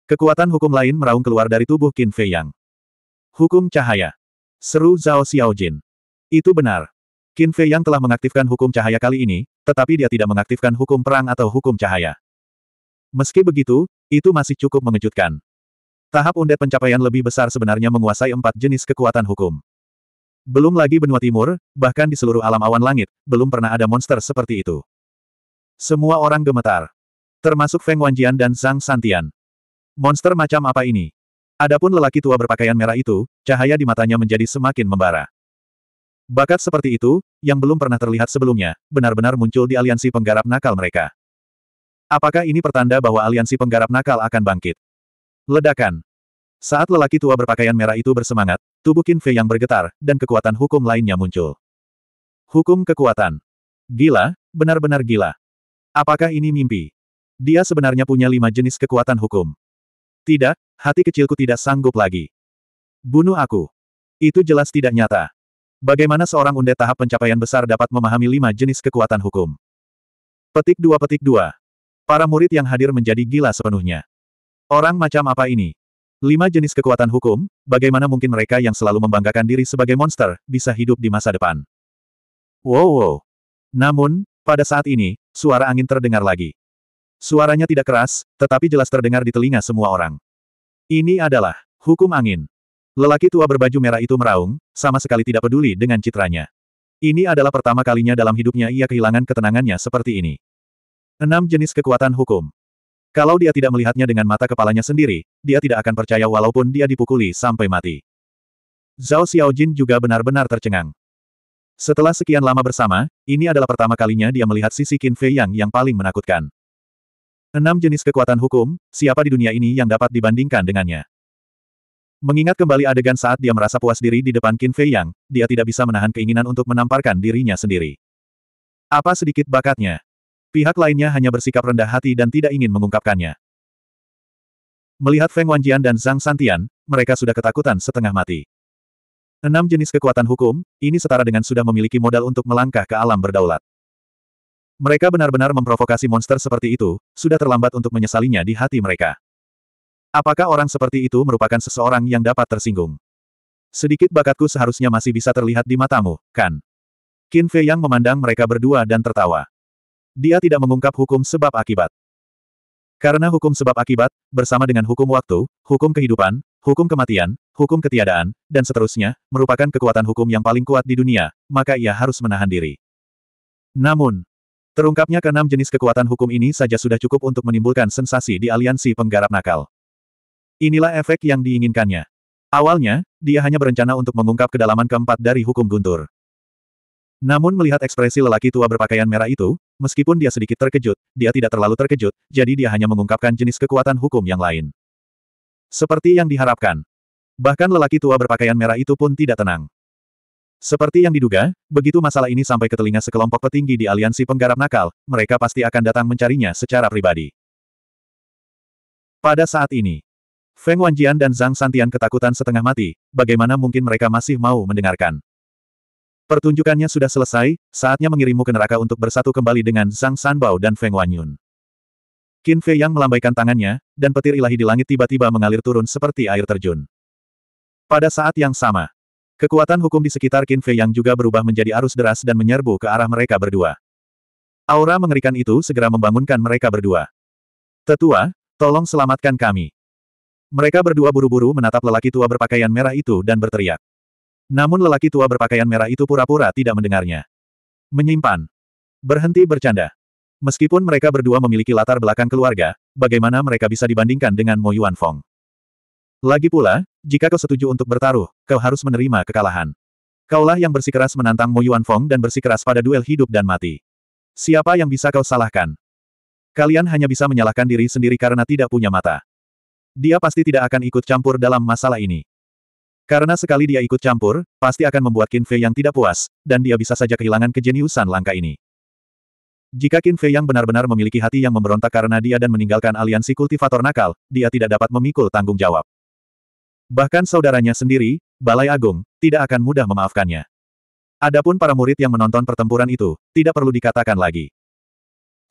Kekuatan hukum lain meraung keluar dari tubuh Qin Fei Yang. Hukum cahaya. Seru Zhao Xiaojin. Itu benar. Qin Fei Yang telah mengaktifkan hukum cahaya kali ini, tetapi dia tidak mengaktifkan hukum perang atau hukum cahaya. Meski begitu, itu masih cukup mengejutkan. Tahap undet pencapaian lebih besar sebenarnya menguasai empat jenis kekuatan hukum. Belum lagi benua timur, bahkan di seluruh alam awan langit, belum pernah ada monster seperti itu. Semua orang gemetar. Termasuk Feng Wanjian dan Zhang Santian. Monster macam apa ini? Adapun lelaki tua berpakaian merah itu, cahaya di matanya menjadi semakin membara. Bakat seperti itu, yang belum pernah terlihat sebelumnya, benar-benar muncul di aliansi penggarap nakal mereka. Apakah ini pertanda bahwa aliansi penggarap nakal akan bangkit? Ledakan. Saat lelaki tua berpakaian merah itu bersemangat, tubuh Qin Fei yang bergetar, dan kekuatan hukum lainnya muncul. Hukum kekuatan. Gila, benar-benar gila. Apakah ini mimpi? Dia sebenarnya punya lima jenis kekuatan hukum. Tidak, hati kecilku tidak sanggup lagi. Bunuh aku. Itu jelas tidak nyata. Bagaimana seorang unde tahap pencapaian besar dapat memahami lima jenis kekuatan hukum? Petik dua petik dua. Para murid yang hadir menjadi gila sepenuhnya. Orang macam apa ini? Lima jenis kekuatan hukum, bagaimana mungkin mereka yang selalu membanggakan diri sebagai monster, bisa hidup di masa depan? Wow wow. Namun, pada saat ini, suara angin terdengar lagi. Suaranya tidak keras, tetapi jelas terdengar di telinga semua orang. Ini adalah hukum angin. Lelaki tua berbaju merah itu meraung, sama sekali tidak peduli dengan citranya. Ini adalah pertama kalinya dalam hidupnya ia kehilangan ketenangannya seperti ini. Enam jenis kekuatan hukum. Kalau dia tidak melihatnya dengan mata kepalanya sendiri, dia tidak akan percaya walaupun dia dipukuli sampai mati. Zhao Xiaojin juga benar-benar tercengang. Setelah sekian lama bersama, ini adalah pertama kalinya dia melihat sisi Qin Fei Yang yang paling menakutkan. Enam jenis kekuatan hukum, siapa di dunia ini yang dapat dibandingkan dengannya? Mengingat kembali adegan saat dia merasa puas diri di depan Qin Fei Yang, dia tidak bisa menahan keinginan untuk menamparkan dirinya sendiri. Apa sedikit bakatnya? Pihak lainnya hanya bersikap rendah hati dan tidak ingin mengungkapkannya. Melihat Feng Wanjian dan Zhang Santian, mereka sudah ketakutan setengah mati. Enam jenis kekuatan hukum, ini setara dengan sudah memiliki modal untuk melangkah ke alam berdaulat. Mereka benar-benar memprovokasi monster seperti itu, sudah terlambat untuk menyesalinya di hati mereka. Apakah orang seperti itu merupakan seseorang yang dapat tersinggung? Sedikit bakatku seharusnya masih bisa terlihat di matamu, kan? Qin Fei yang memandang mereka berdua dan tertawa. Dia tidak mengungkap hukum sebab akibat. Karena hukum sebab akibat, bersama dengan hukum waktu, hukum kehidupan, hukum kematian, hukum ketiadaan, dan seterusnya, merupakan kekuatan hukum yang paling kuat di dunia, maka ia harus menahan diri. Namun, Terungkapnya keenam jenis kekuatan hukum ini saja sudah cukup untuk menimbulkan sensasi di aliansi penggarap nakal. Inilah efek yang diinginkannya. Awalnya, dia hanya berencana untuk mengungkap kedalaman keempat dari hukum guntur. Namun melihat ekspresi lelaki tua berpakaian merah itu, meskipun dia sedikit terkejut, dia tidak terlalu terkejut, jadi dia hanya mengungkapkan jenis kekuatan hukum yang lain. Seperti yang diharapkan. Bahkan lelaki tua berpakaian merah itu pun tidak tenang. Seperti yang diduga, begitu masalah ini sampai ke telinga sekelompok petinggi di aliansi penggarap nakal, mereka pasti akan datang mencarinya secara pribadi. Pada saat ini, Feng Wanjian dan Zhang Santian ketakutan setengah mati, bagaimana mungkin mereka masih mau mendengarkan. Pertunjukannya sudah selesai, saatnya mengirimmu ke neraka untuk bersatu kembali dengan Zhang Sanbao dan Feng Wanyun. Qin Fei yang melambaikan tangannya, dan petir ilahi di langit tiba-tiba mengalir turun seperti air terjun. Pada saat yang sama, Kekuatan hukum di sekitar Qin Fei yang juga berubah menjadi arus deras dan menyerbu ke arah mereka berdua. Aura mengerikan itu segera membangunkan mereka berdua. Tetua, tolong selamatkan kami. Mereka berdua buru-buru menatap lelaki tua berpakaian merah itu dan berteriak. Namun lelaki tua berpakaian merah itu pura-pura tidak mendengarnya. Menyimpan. Berhenti bercanda. Meskipun mereka berdua memiliki latar belakang keluarga, bagaimana mereka bisa dibandingkan dengan Mo Yuan Fong? Lagi pula, jika kau setuju untuk bertaruh, kau harus menerima kekalahan. Kaulah yang bersikeras menantang Mo Yuan Fong dan bersikeras pada duel hidup dan mati. Siapa yang bisa kau salahkan? Kalian hanya bisa menyalahkan diri sendiri karena tidak punya mata. Dia pasti tidak akan ikut campur dalam masalah ini. Karena sekali dia ikut campur, pasti akan membuat Qin Fei yang tidak puas, dan dia bisa saja kehilangan kejeniusan langka ini. Jika Qin Fei yang benar-benar memiliki hati yang memberontak karena dia dan meninggalkan aliansi kultivator nakal, dia tidak dapat memikul tanggung jawab. Bahkan saudaranya sendiri, Balai Agung, tidak akan mudah memaafkannya. Adapun para murid yang menonton pertempuran itu, tidak perlu dikatakan lagi.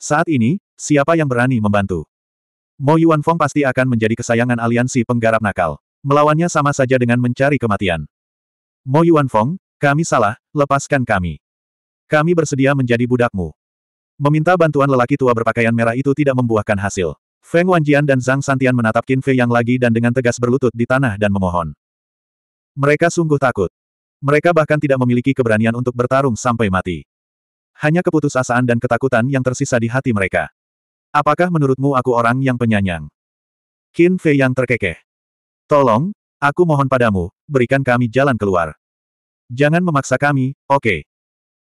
Saat ini, siapa yang berani membantu? Mo Yuanfeng pasti akan menjadi kesayangan aliansi penggarap nakal. Melawannya sama saja dengan mencari kematian. Mo Yuanfeng, kami salah, lepaskan kami. Kami bersedia menjadi budakmu. Meminta bantuan lelaki tua berpakaian merah itu tidak membuahkan hasil. Feng Wanjian dan Zhang Santian menatap Qin Fei yang lagi dan dengan tegas berlutut di tanah dan memohon. Mereka sungguh takut. Mereka bahkan tidak memiliki keberanian untuk bertarung sampai mati. Hanya keputusasaan dan ketakutan yang tersisa di hati mereka. Apakah menurutmu aku orang yang penyanyang? Qin Fei yang terkekeh. Tolong, aku mohon padamu, berikan kami jalan keluar. Jangan memaksa kami, oke. Okay.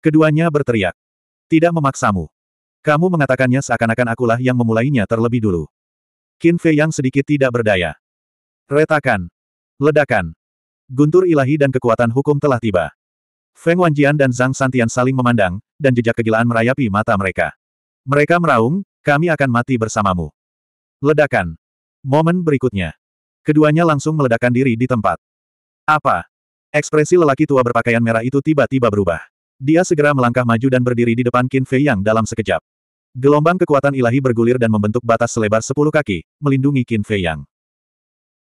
Keduanya berteriak. Tidak memaksamu. Kamu mengatakannya seakan-akan akulah yang memulainya terlebih dulu. Qin Fei yang sedikit tidak berdaya. Retakan. Ledakan. Guntur ilahi dan kekuatan hukum telah tiba. Feng Wanjian dan Zhang Santian saling memandang, dan jejak kegilaan merayapi mata mereka. Mereka meraung, kami akan mati bersamamu. Ledakan. Momen berikutnya. Keduanya langsung meledakkan diri di tempat. Apa? Ekspresi lelaki tua berpakaian merah itu tiba-tiba berubah. Dia segera melangkah maju dan berdiri di depan Qin Fei Yang dalam sekejap. Gelombang kekuatan ilahi bergulir dan membentuk batas selebar sepuluh kaki, melindungi Qin Fei Yang.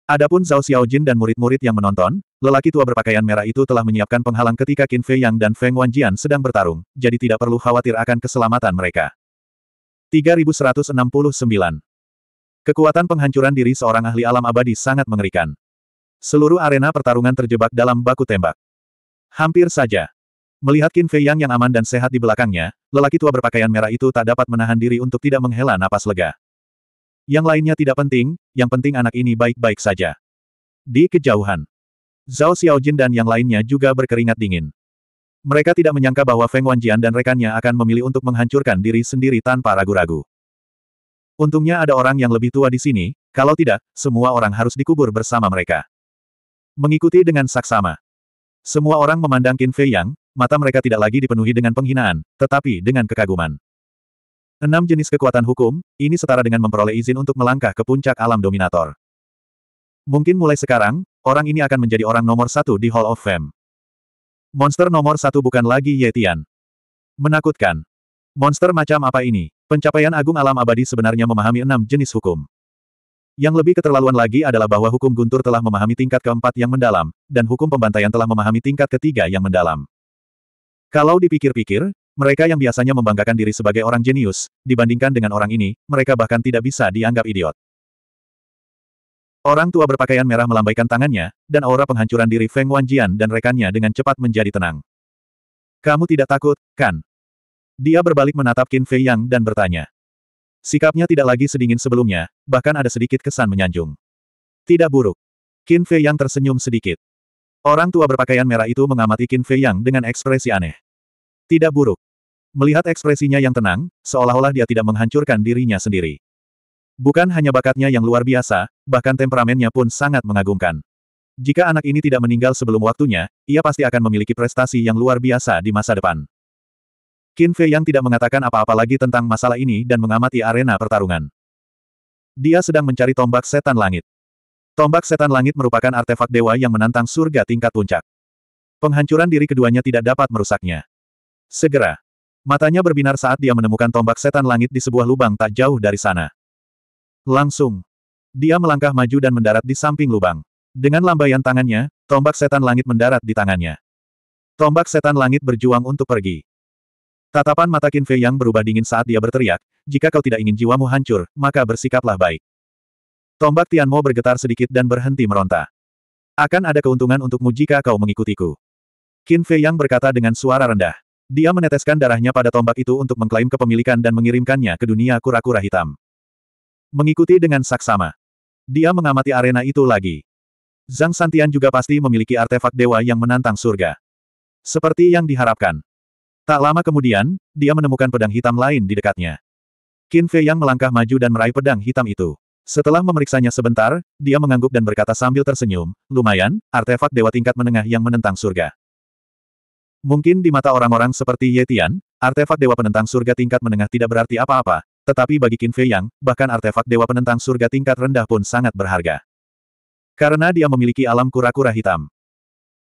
Adapun Zhao Xiaojin dan murid-murid yang menonton, lelaki tua berpakaian merah itu telah menyiapkan penghalang ketika Qin Fei Yang dan Feng Wanjian sedang bertarung, jadi tidak perlu khawatir akan keselamatan mereka. 3169 Kekuatan penghancuran diri seorang ahli alam abadi sangat mengerikan. Seluruh arena pertarungan terjebak dalam baku tembak. Hampir saja, Melihat Qin Fei Yang yang aman dan sehat di belakangnya, lelaki tua berpakaian merah itu tak dapat menahan diri untuk tidak menghela napas lega. Yang lainnya tidak penting, yang penting anak ini baik-baik saja. Di kejauhan, Zhao Xiaojin dan yang lainnya juga berkeringat dingin. Mereka tidak menyangka bahwa Feng Wanjian dan rekannya akan memilih untuk menghancurkan diri sendiri tanpa ragu-ragu. Untungnya ada orang yang lebih tua di sini, kalau tidak, semua orang harus dikubur bersama mereka. Mengikuti dengan saksama. Semua orang memandang Qin Fei Yang, mata mereka tidak lagi dipenuhi dengan penghinaan, tetapi dengan kekaguman. Enam jenis kekuatan hukum, ini setara dengan memperoleh izin untuk melangkah ke puncak alam dominator. Mungkin mulai sekarang, orang ini akan menjadi orang nomor satu di Hall of Fame. Monster nomor satu bukan lagi Yetian. Menakutkan. Monster macam apa ini? Pencapaian agung alam abadi sebenarnya memahami enam jenis hukum. Yang lebih keterlaluan lagi adalah bahwa hukum guntur telah memahami tingkat keempat yang mendalam, dan hukum pembantaian telah memahami tingkat ketiga yang mendalam. Kalau dipikir-pikir, mereka yang biasanya membanggakan diri sebagai orang jenius, dibandingkan dengan orang ini, mereka bahkan tidak bisa dianggap idiot. Orang tua berpakaian merah melambaikan tangannya, dan aura penghancuran diri Feng Wanjian dan rekannya dengan cepat menjadi tenang. Kamu tidak takut, kan? Dia berbalik menatap Qin Fei Yang dan bertanya. Sikapnya tidak lagi sedingin sebelumnya, bahkan ada sedikit kesan menyanjung. Tidak buruk. Qin Fei Yang tersenyum sedikit. Orang tua berpakaian merah itu mengamati Qin Fei Yang dengan ekspresi aneh. Tidak buruk. Melihat ekspresinya yang tenang, seolah-olah dia tidak menghancurkan dirinya sendiri. Bukan hanya bakatnya yang luar biasa, bahkan temperamennya pun sangat mengagumkan. Jika anak ini tidak meninggal sebelum waktunya, ia pasti akan memiliki prestasi yang luar biasa di masa depan. Qin Fei Yang tidak mengatakan apa-apa lagi tentang masalah ini dan mengamati arena pertarungan. Dia sedang mencari tombak setan langit. Tombak setan langit merupakan artefak dewa yang menantang surga tingkat puncak. Penghancuran diri keduanya tidak dapat merusaknya. Segera. Matanya berbinar saat dia menemukan tombak setan langit di sebuah lubang tak jauh dari sana. Langsung. Dia melangkah maju dan mendarat di samping lubang. Dengan lambaian tangannya, tombak setan langit mendarat di tangannya. Tombak setan langit berjuang untuk pergi. Tatapan mata Qin Fei yang berubah dingin saat dia berteriak, jika kau tidak ingin jiwamu hancur, maka bersikaplah baik. Tombak Tianmo bergetar sedikit dan berhenti meronta. Akan ada keuntungan untukmu jika kau mengikutiku. Qin Fei Yang berkata dengan suara rendah. Dia meneteskan darahnya pada tombak itu untuk mengklaim kepemilikan dan mengirimkannya ke dunia kura-kura hitam. Mengikuti dengan saksama. Dia mengamati arena itu lagi. Zhang Santian juga pasti memiliki artefak dewa yang menantang surga. Seperti yang diharapkan. Tak lama kemudian, dia menemukan pedang hitam lain di dekatnya. Qin Fei Yang melangkah maju dan meraih pedang hitam itu. Setelah memeriksanya sebentar, dia mengangguk dan berkata sambil tersenyum, lumayan, artefak dewa tingkat menengah yang menentang surga. Mungkin di mata orang-orang seperti Yetian, artefak dewa penentang surga tingkat menengah tidak berarti apa-apa, tetapi bagi Qin Fei Yang, bahkan artefak dewa penentang surga tingkat rendah pun sangat berharga. Karena dia memiliki alam kura-kura hitam.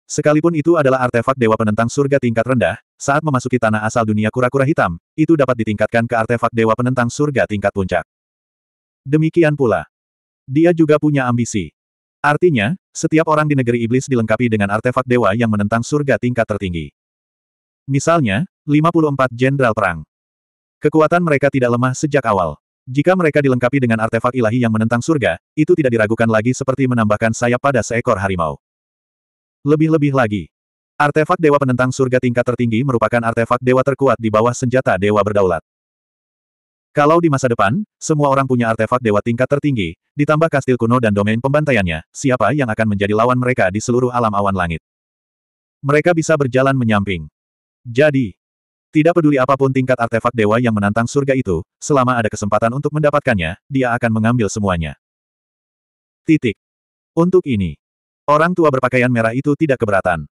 Sekalipun itu adalah artefak dewa penentang surga tingkat rendah, saat memasuki tanah asal dunia kura-kura hitam, itu dapat ditingkatkan ke artefak dewa penentang surga tingkat puncak. Demikian pula. Dia juga punya ambisi. Artinya, setiap orang di negeri iblis dilengkapi dengan artefak dewa yang menentang surga tingkat tertinggi. Misalnya, 54 jenderal perang. Kekuatan mereka tidak lemah sejak awal. Jika mereka dilengkapi dengan artefak ilahi yang menentang surga, itu tidak diragukan lagi seperti menambahkan sayap pada seekor harimau. Lebih-lebih lagi, artefak dewa penentang surga tingkat tertinggi merupakan artefak dewa terkuat di bawah senjata dewa berdaulat. Kalau di masa depan, semua orang punya artefak dewa tingkat tertinggi, ditambah kastil kuno dan domain pembantaiannya, siapa yang akan menjadi lawan mereka di seluruh alam awan langit? Mereka bisa berjalan menyamping. Jadi, tidak peduli apapun tingkat artefak dewa yang menantang surga itu, selama ada kesempatan untuk mendapatkannya, dia akan mengambil semuanya. Titik. Untuk ini, orang tua berpakaian merah itu tidak keberatan.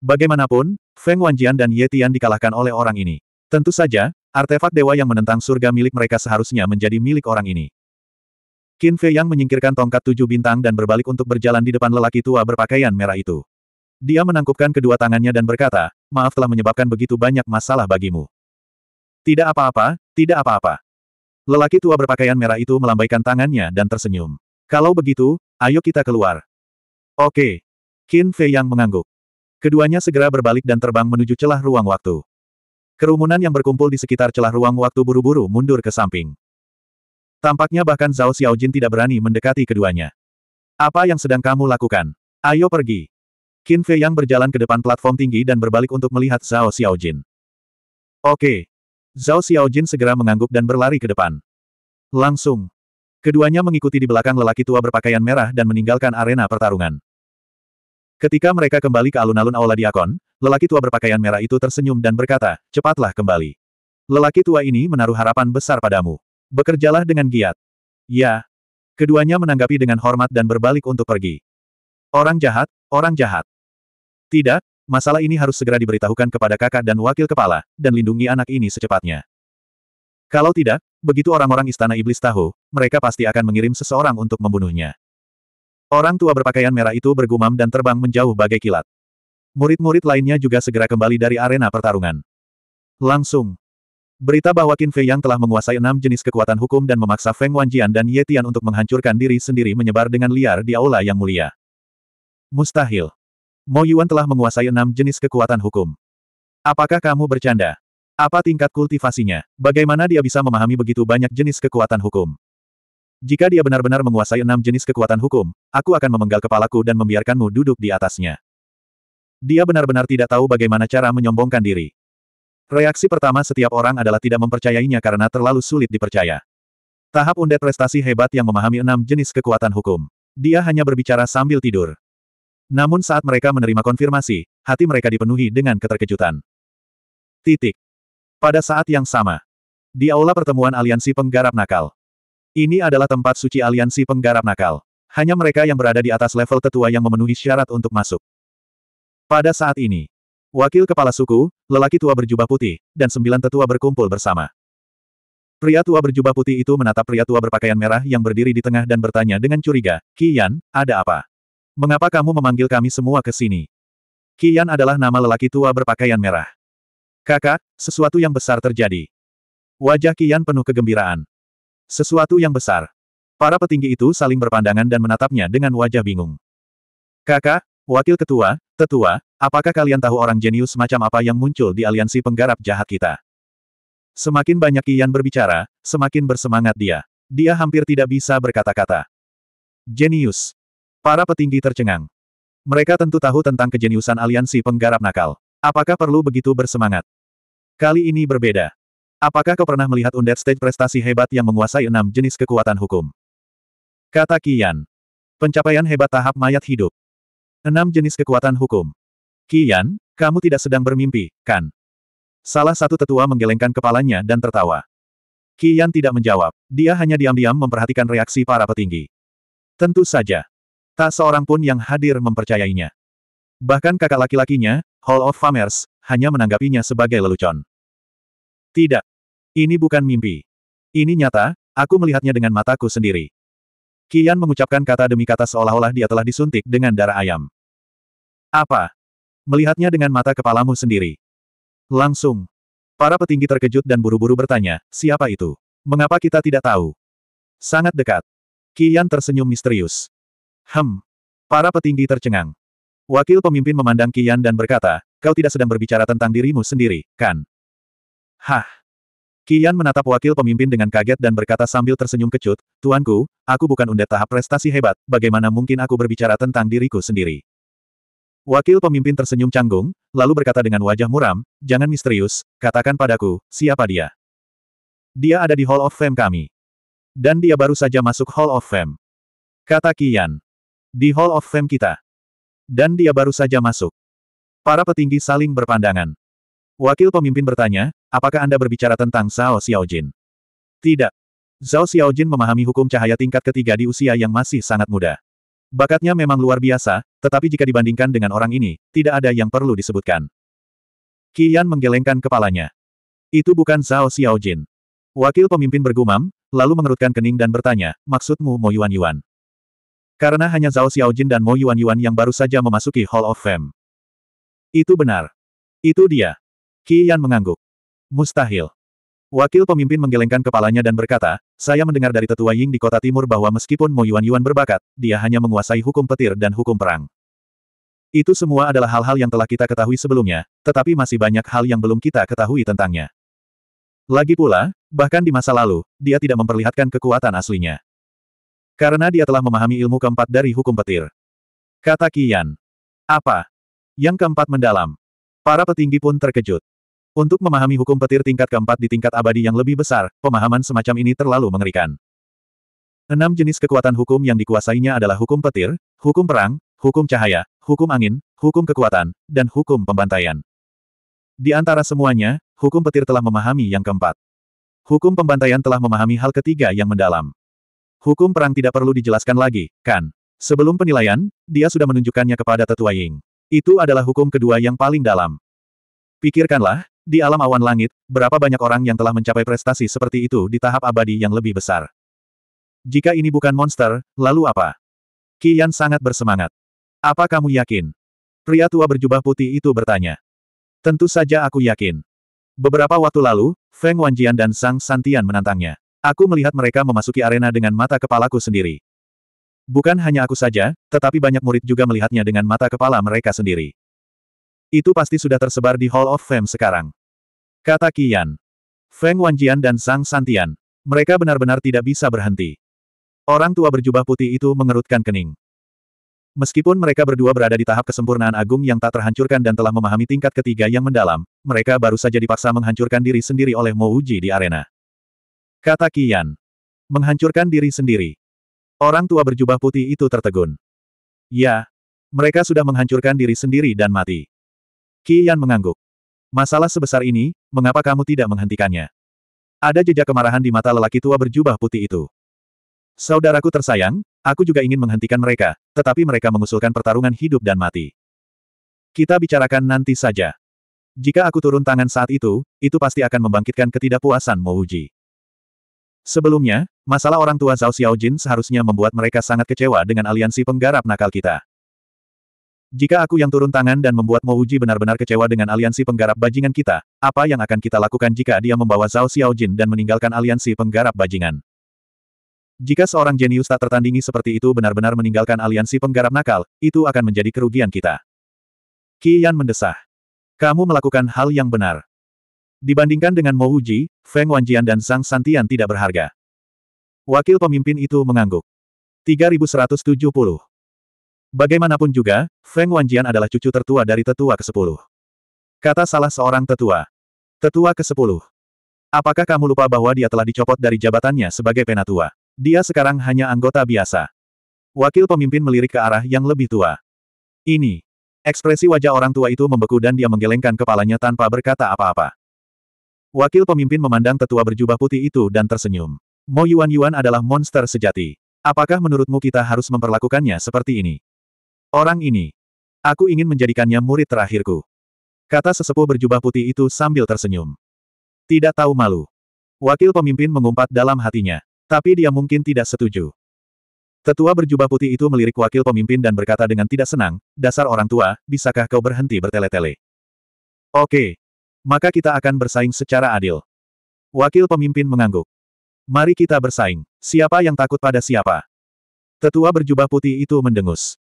Bagaimanapun, Feng Wanjian dan Ye Tian dikalahkan oleh orang ini. Tentu saja, Artefak dewa yang menentang surga milik mereka seharusnya menjadi milik orang ini. Qin Fei Yang menyingkirkan tongkat tujuh bintang dan berbalik untuk berjalan di depan lelaki tua berpakaian merah itu. Dia menangkupkan kedua tangannya dan berkata, maaf telah menyebabkan begitu banyak masalah bagimu. Tidak apa-apa, tidak apa-apa. Lelaki tua berpakaian merah itu melambaikan tangannya dan tersenyum. Kalau begitu, ayo kita keluar. Oke. Qin Fei Yang mengangguk. Keduanya segera berbalik dan terbang menuju celah ruang waktu. Kerumunan yang berkumpul di sekitar celah ruang waktu buru-buru mundur ke samping. Tampaknya bahkan Zhao Xiaojin tidak berani mendekati keduanya. Apa yang sedang kamu lakukan? Ayo pergi. Qin Fei Yang berjalan ke depan platform tinggi dan berbalik untuk melihat Zhao Xiaojin. Oke. Zhao Xiaojin segera mengangguk dan berlari ke depan. Langsung. Keduanya mengikuti di belakang lelaki tua berpakaian merah dan meninggalkan arena pertarungan. Ketika mereka kembali ke alun-alun Aula Diakon, lelaki tua berpakaian merah itu tersenyum dan berkata, cepatlah kembali. Lelaki tua ini menaruh harapan besar padamu. Bekerjalah dengan giat. Ya. Keduanya menanggapi dengan hormat dan berbalik untuk pergi. Orang jahat, orang jahat. Tidak, masalah ini harus segera diberitahukan kepada kakak dan wakil kepala, dan lindungi anak ini secepatnya. Kalau tidak, begitu orang-orang istana iblis tahu, mereka pasti akan mengirim seseorang untuk membunuhnya. Orang tua berpakaian merah itu bergumam dan terbang menjauh bagai kilat. Murid-murid lainnya juga segera kembali dari arena pertarungan. Langsung. Berita bahwa Qin Fei Yang telah menguasai enam jenis kekuatan hukum dan memaksa Feng Wanjian dan Ye Tian untuk menghancurkan diri sendiri menyebar dengan liar di aula yang mulia. Mustahil. Mo Yuan telah menguasai enam jenis kekuatan hukum. Apakah kamu bercanda? Apa tingkat kultivasinya? Bagaimana dia bisa memahami begitu banyak jenis kekuatan hukum? Jika dia benar-benar menguasai enam jenis kekuatan hukum, aku akan memenggal kepalaku dan membiarkanmu duduk di atasnya. Dia benar-benar tidak tahu bagaimana cara menyombongkan diri. Reaksi pertama setiap orang adalah tidak mempercayainya karena terlalu sulit dipercaya. Tahap undet prestasi hebat yang memahami enam jenis kekuatan hukum. Dia hanya berbicara sambil tidur. Namun saat mereka menerima konfirmasi, hati mereka dipenuhi dengan keterkejutan. Titik. Pada saat yang sama. Di aula pertemuan aliansi penggarap nakal. Ini adalah tempat suci aliansi penggarap nakal. Hanya mereka yang berada di atas level tetua yang memenuhi syarat untuk masuk. Pada saat ini, wakil kepala suku, lelaki tua berjubah putih, dan sembilan tetua berkumpul bersama. Pria tua berjubah putih itu menatap pria tua berpakaian merah yang berdiri di tengah dan bertanya dengan curiga, Kian, ada apa? Mengapa kamu memanggil kami semua ke sini? Kian adalah nama lelaki tua berpakaian merah. Kakak, sesuatu yang besar terjadi. Wajah Kian penuh kegembiraan. Sesuatu yang besar. Para petinggi itu saling berpandangan dan menatapnya dengan wajah bingung. Kakak, Wakil Ketua, Tetua, apakah kalian tahu orang jenius macam apa yang muncul di aliansi penggarap jahat kita? Semakin banyak Ian berbicara, semakin bersemangat dia. Dia hampir tidak bisa berkata-kata. Jenius. Para petinggi tercengang. Mereka tentu tahu tentang kejeniusan aliansi penggarap nakal. Apakah perlu begitu bersemangat? Kali ini berbeda. Apakah kau pernah melihat Undead Stage prestasi hebat yang menguasai enam jenis kekuatan hukum? Kata Kian. Pencapaian hebat tahap mayat hidup. Enam jenis kekuatan hukum. Kian, kamu tidak sedang bermimpi, kan? Salah satu tetua menggelengkan kepalanya dan tertawa. Kian tidak menjawab. Dia hanya diam-diam memperhatikan reaksi para petinggi. Tentu saja. Tak seorang pun yang hadir mempercayainya. Bahkan kakak laki-lakinya, Hall of Famers, hanya menanggapinya sebagai lelucon. Tidak. Ini bukan mimpi. Ini nyata, aku melihatnya dengan mataku sendiri. Kian mengucapkan kata demi kata seolah-olah dia telah disuntik dengan darah ayam. Apa? Melihatnya dengan mata kepalamu sendiri. Langsung. Para petinggi terkejut dan buru-buru bertanya, siapa itu? Mengapa kita tidak tahu? Sangat dekat. Kian tersenyum misterius. Hem. Para petinggi tercengang. Wakil pemimpin memandang Kian dan berkata, kau tidak sedang berbicara tentang dirimu sendiri, kan? Hah. Kian menatap wakil pemimpin dengan kaget dan berkata sambil tersenyum kecut, Tuanku, aku bukan undet tahap prestasi hebat, bagaimana mungkin aku berbicara tentang diriku sendiri? Wakil pemimpin tersenyum canggung, lalu berkata dengan wajah muram, Jangan misterius, katakan padaku, siapa dia? Dia ada di Hall of Fame kami. Dan dia baru saja masuk Hall of Fame. Kata Kian. Di Hall of Fame kita. Dan dia baru saja masuk. Para petinggi saling berpandangan. Wakil pemimpin bertanya, Apakah Anda berbicara tentang Zhao Xiaojin? Tidak. Zhao Xiaojin memahami hukum cahaya tingkat ketiga di usia yang masih sangat muda. Bakatnya memang luar biasa, tetapi jika dibandingkan dengan orang ini, tidak ada yang perlu disebutkan. Qian menggelengkan kepalanya. Itu bukan Zhao Xiaojin. Wakil pemimpin bergumam, lalu mengerutkan kening dan bertanya, maksudmu Mo Yuan Yuan? Karena hanya Zhao Xiaojin dan Mo Yuan Yuan yang baru saja memasuki Hall of Fame. Itu benar. Itu dia. Qian mengangguk. Mustahil. Wakil pemimpin menggelengkan kepalanya dan berkata, saya mendengar dari tetua Ying di kota timur bahwa meskipun Mo Yuan Yuan berbakat, dia hanya menguasai hukum petir dan hukum perang. Itu semua adalah hal-hal yang telah kita ketahui sebelumnya, tetapi masih banyak hal yang belum kita ketahui tentangnya. Lagi pula, bahkan di masa lalu, dia tidak memperlihatkan kekuatan aslinya. Karena dia telah memahami ilmu keempat dari hukum petir. Kata Kian. Apa? Yang keempat mendalam. Para petinggi pun terkejut. Untuk memahami hukum petir tingkat keempat di tingkat abadi yang lebih besar, pemahaman semacam ini terlalu mengerikan. Enam jenis kekuatan hukum yang dikuasainya adalah hukum petir, hukum perang, hukum cahaya, hukum angin, hukum kekuatan, dan hukum pembantaian. Di antara semuanya, hukum petir telah memahami yang keempat. Hukum pembantaian telah memahami hal ketiga yang mendalam. Hukum perang tidak perlu dijelaskan lagi, kan? Sebelum penilaian, dia sudah menunjukkannya kepada tetua Ying. Itu adalah hukum kedua yang paling dalam. Pikirkanlah, di alam awan langit, berapa banyak orang yang telah mencapai prestasi seperti itu di tahap abadi yang lebih besar? Jika ini bukan monster, lalu apa? Kian sangat bersemangat. Apa kamu yakin? Pria tua berjubah putih itu bertanya. Tentu saja aku yakin. Beberapa waktu lalu, Feng Wanjian dan Sang Santian menantangnya. Aku melihat mereka memasuki arena dengan mata kepalaku sendiri. Bukan hanya aku saja, tetapi banyak murid juga melihatnya dengan mata kepala mereka sendiri. Itu pasti sudah tersebar di Hall of Fame sekarang. Kata Qian. Feng Wanjian dan Sang Santian. Mereka benar-benar tidak bisa berhenti. Orang tua berjubah putih itu mengerutkan kening. Meskipun mereka berdua berada di tahap kesempurnaan agung yang tak terhancurkan dan telah memahami tingkat ketiga yang mendalam, mereka baru saja dipaksa menghancurkan diri sendiri oleh Mo Uji di arena. Kata Qian. Menghancurkan diri sendiri. Orang tua berjubah putih itu tertegun. Ya. Mereka sudah menghancurkan diri sendiri dan mati. Qian mengangguk. Masalah sebesar ini, mengapa kamu tidak menghentikannya? Ada jejak kemarahan di mata lelaki tua berjubah putih itu. Saudaraku tersayang, aku juga ingin menghentikan mereka, tetapi mereka mengusulkan pertarungan hidup dan mati. Kita bicarakan nanti saja. Jika aku turun tangan saat itu, itu pasti akan membangkitkan ketidakpuasan Mouji. Sebelumnya, masalah orang tua Zhao Xiaojin seharusnya membuat mereka sangat kecewa dengan aliansi penggarap nakal kita. Jika aku yang turun tangan dan membuat Mouji benar-benar kecewa dengan aliansi penggarap bajingan kita, apa yang akan kita lakukan jika dia membawa Zhao Xiaojin dan meninggalkan aliansi penggarap bajingan? Jika seorang jenius tak tertandingi seperti itu benar-benar meninggalkan aliansi penggarap nakal, itu akan menjadi kerugian kita. Qian mendesah. Kamu melakukan hal yang benar. Dibandingkan dengan Mouji, Feng Wanjian dan Sang Santian tidak berharga. Wakil pemimpin itu mengangguk. 3170 Bagaimanapun juga, Feng Wanjian adalah cucu tertua dari tetua ke-10. Kata salah seorang tetua. Tetua ke-10. Apakah kamu lupa bahwa dia telah dicopot dari jabatannya sebagai penatua? Dia sekarang hanya anggota biasa. Wakil pemimpin melirik ke arah yang lebih tua. Ini. Ekspresi wajah orang tua itu membeku dan dia menggelengkan kepalanya tanpa berkata apa-apa. Wakil pemimpin memandang tetua berjubah putih itu dan tersenyum. Mo Yuan Yuan adalah monster sejati. Apakah menurutmu kita harus memperlakukannya seperti ini? Orang ini. Aku ingin menjadikannya murid terakhirku. Kata sesepuh berjubah putih itu sambil tersenyum. Tidak tahu malu. Wakil pemimpin mengumpat dalam hatinya. Tapi dia mungkin tidak setuju. Tetua berjubah putih itu melirik wakil pemimpin dan berkata dengan tidak senang, dasar orang tua, bisakah kau berhenti bertele-tele? Oke. Maka kita akan bersaing secara adil. Wakil pemimpin mengangguk. Mari kita bersaing. Siapa yang takut pada siapa? Tetua berjubah putih itu mendengus.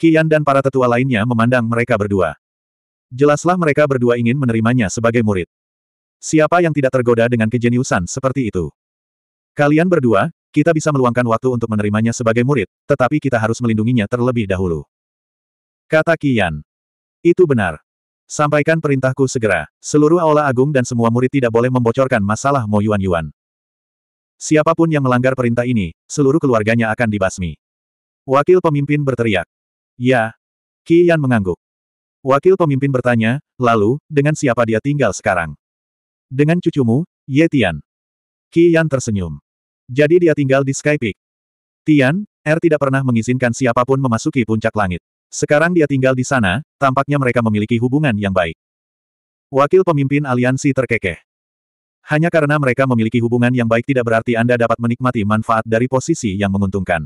Kian dan para tetua lainnya memandang mereka berdua. Jelaslah mereka berdua ingin menerimanya sebagai murid. Siapa yang tidak tergoda dengan kejeniusan seperti itu? Kalian berdua, kita bisa meluangkan waktu untuk menerimanya sebagai murid, tetapi kita harus melindunginya terlebih dahulu. Kata Kian. Itu benar. Sampaikan perintahku segera. Seluruh aula agung dan semua murid tidak boleh membocorkan masalah Mo Yuan Yuan. Siapapun yang melanggar perintah ini, seluruh keluarganya akan dibasmi. Wakil pemimpin berteriak. Ya. Qian mengangguk. Wakil pemimpin bertanya, lalu, dengan siapa dia tinggal sekarang? Dengan cucumu, Ye Tian. Qian tersenyum. Jadi dia tinggal di Sky Peak. Tian, Er tidak pernah mengizinkan siapapun memasuki puncak langit. Sekarang dia tinggal di sana, tampaknya mereka memiliki hubungan yang baik. Wakil pemimpin aliansi terkekeh. Hanya karena mereka memiliki hubungan yang baik tidak berarti Anda dapat menikmati manfaat dari posisi yang menguntungkan.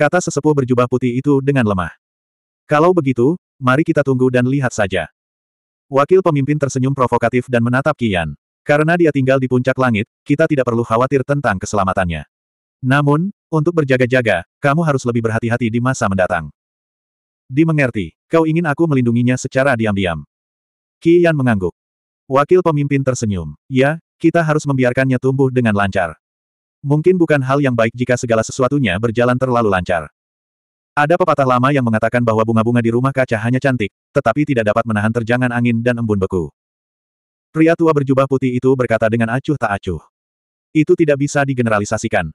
Kata sesepuh berjubah putih itu dengan lemah. Kalau begitu, mari kita tunggu dan lihat saja. Wakil pemimpin tersenyum provokatif dan menatap Kian. Karena dia tinggal di puncak langit, kita tidak perlu khawatir tentang keselamatannya. Namun, untuk berjaga-jaga, kamu harus lebih berhati-hati di masa mendatang. Dimengerti, kau ingin aku melindunginya secara diam-diam. Kian mengangguk. Wakil pemimpin tersenyum. Ya, kita harus membiarkannya tumbuh dengan lancar. Mungkin bukan hal yang baik jika segala sesuatunya berjalan terlalu lancar. Ada pepatah lama yang mengatakan bahwa bunga-bunga di rumah kaca hanya cantik, tetapi tidak dapat menahan terjangan angin dan embun beku. Pria tua berjubah putih itu berkata dengan acuh tak acuh. Itu tidak bisa digeneralisasikan.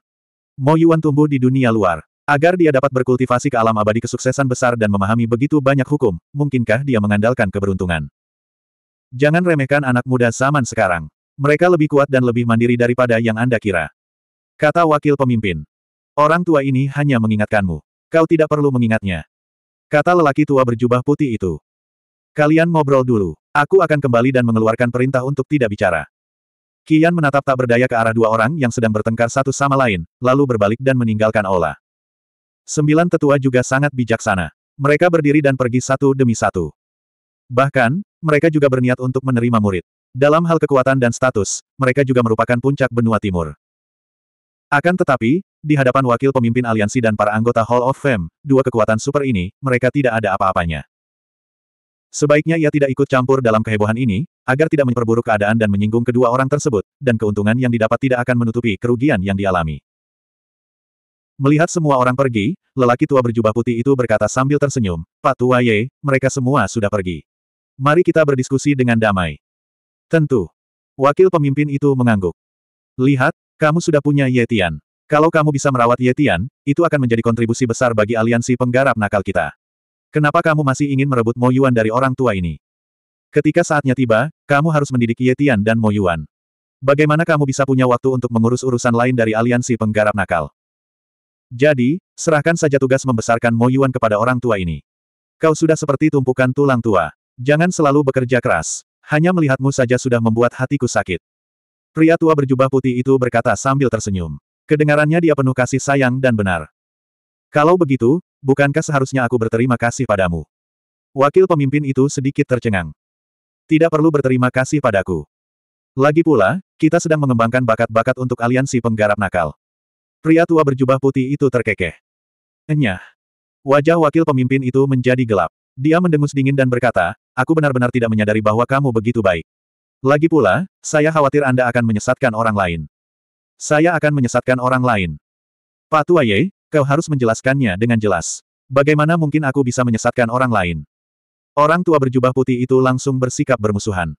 Mo Yuan tumbuh di dunia luar. Agar dia dapat berkultivasi ke alam abadi kesuksesan besar dan memahami begitu banyak hukum, mungkinkah dia mengandalkan keberuntungan? Jangan remehkan anak muda zaman sekarang. Mereka lebih kuat dan lebih mandiri daripada yang Anda kira. Kata wakil pemimpin. Orang tua ini hanya mengingatkanmu. Kau tidak perlu mengingatnya. Kata lelaki tua berjubah putih itu. Kalian ngobrol dulu. Aku akan kembali dan mengeluarkan perintah untuk tidak bicara. Kian menatap tak berdaya ke arah dua orang yang sedang bertengkar satu sama lain, lalu berbalik dan meninggalkan ola Sembilan tetua juga sangat bijaksana. Mereka berdiri dan pergi satu demi satu. Bahkan, mereka juga berniat untuk menerima murid. Dalam hal kekuatan dan status, mereka juga merupakan puncak benua timur. Akan tetapi, di hadapan wakil pemimpin aliansi dan para anggota Hall of Fame, dua kekuatan super ini, mereka tidak ada apa-apanya. Sebaiknya ia tidak ikut campur dalam kehebohan ini, agar tidak memperburuk keadaan dan menyinggung kedua orang tersebut, dan keuntungan yang didapat tidak akan menutupi kerugian yang dialami. Melihat semua orang pergi, lelaki tua berjubah putih itu berkata sambil tersenyum, Pak Tua Ye, mereka semua sudah pergi. Mari kita berdiskusi dengan damai. Tentu. Wakil pemimpin itu mengangguk. Lihat, kamu sudah punya Yetian. Kalau kamu bisa merawat Yetian, itu akan menjadi kontribusi besar bagi aliansi penggarap nakal kita. Kenapa kamu masih ingin merebut Moyuan dari orang tua ini? Ketika saatnya tiba, kamu harus mendidik Yetian dan Moyuan. Bagaimana kamu bisa punya waktu untuk mengurus urusan lain dari aliansi penggarap nakal? Jadi, serahkan saja tugas membesarkan Moyuan kepada orang tua ini. Kau sudah seperti tumpukan tulang tua. Jangan selalu bekerja keras. Hanya melihatmu saja sudah membuat hatiku sakit. Pria tua berjubah putih itu berkata sambil tersenyum. Kedengarannya dia penuh kasih sayang dan benar. Kalau begitu, bukankah seharusnya aku berterima kasih padamu? Wakil pemimpin itu sedikit tercengang. Tidak perlu berterima kasih padaku. Lagi pula, kita sedang mengembangkan bakat-bakat untuk aliansi penggarap nakal. Pria tua berjubah putih itu terkekeh. Enyah. Wajah wakil pemimpin itu menjadi gelap. Dia mendengus dingin dan berkata, aku benar-benar tidak menyadari bahwa kamu begitu baik. Lagi pula, saya khawatir Anda akan menyesatkan orang lain. Saya akan menyesatkan orang lain. Pak Tuaye, kau harus menjelaskannya dengan jelas. Bagaimana mungkin aku bisa menyesatkan orang lain? Orang tua berjubah putih itu langsung bersikap bermusuhan.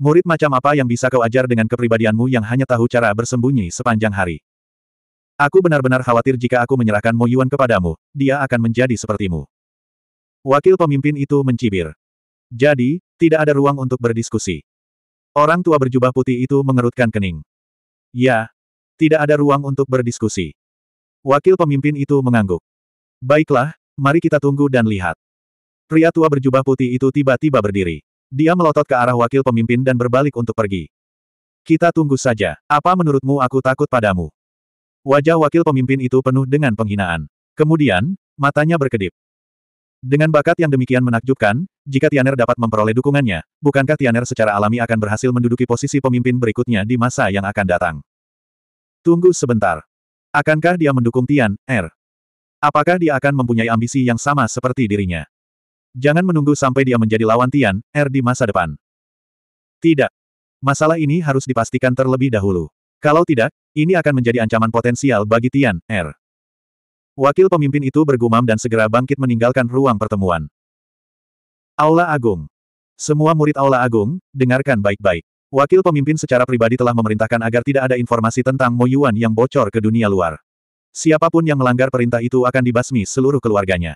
Murid macam apa yang bisa kau ajar dengan kepribadianmu yang hanya tahu cara bersembunyi sepanjang hari? Aku benar-benar khawatir jika aku menyerahkan Mo Yuan kepadamu, dia akan menjadi sepertimu. Wakil pemimpin itu mencibir. Jadi, tidak ada ruang untuk berdiskusi. Orang tua berjubah putih itu mengerutkan kening. Ya. Tidak ada ruang untuk berdiskusi. Wakil pemimpin itu mengangguk. Baiklah, mari kita tunggu dan lihat. Pria tua berjubah putih itu tiba-tiba berdiri. Dia melotot ke arah wakil pemimpin dan berbalik untuk pergi. Kita tunggu saja. Apa menurutmu aku takut padamu? Wajah wakil pemimpin itu penuh dengan penghinaan. Kemudian, matanya berkedip. Dengan bakat yang demikian menakjubkan, jika Tianer dapat memperoleh dukungannya, bukankah Tianer secara alami akan berhasil menduduki posisi pemimpin berikutnya di masa yang akan datang? Tunggu sebentar. Akankah dia mendukung Tian, Er? Apakah dia akan mempunyai ambisi yang sama seperti dirinya? Jangan menunggu sampai dia menjadi lawan Tian, Er di masa depan. Tidak. Masalah ini harus dipastikan terlebih dahulu. Kalau tidak, ini akan menjadi ancaman potensial bagi Tian, Er. Wakil pemimpin itu bergumam dan segera bangkit meninggalkan ruang pertemuan. Aula Agung. Semua murid Aula Agung, dengarkan baik-baik. Wakil pemimpin secara pribadi telah memerintahkan agar tidak ada informasi tentang Mo Yuan yang bocor ke dunia luar. Siapapun yang melanggar perintah itu akan dibasmi seluruh keluarganya.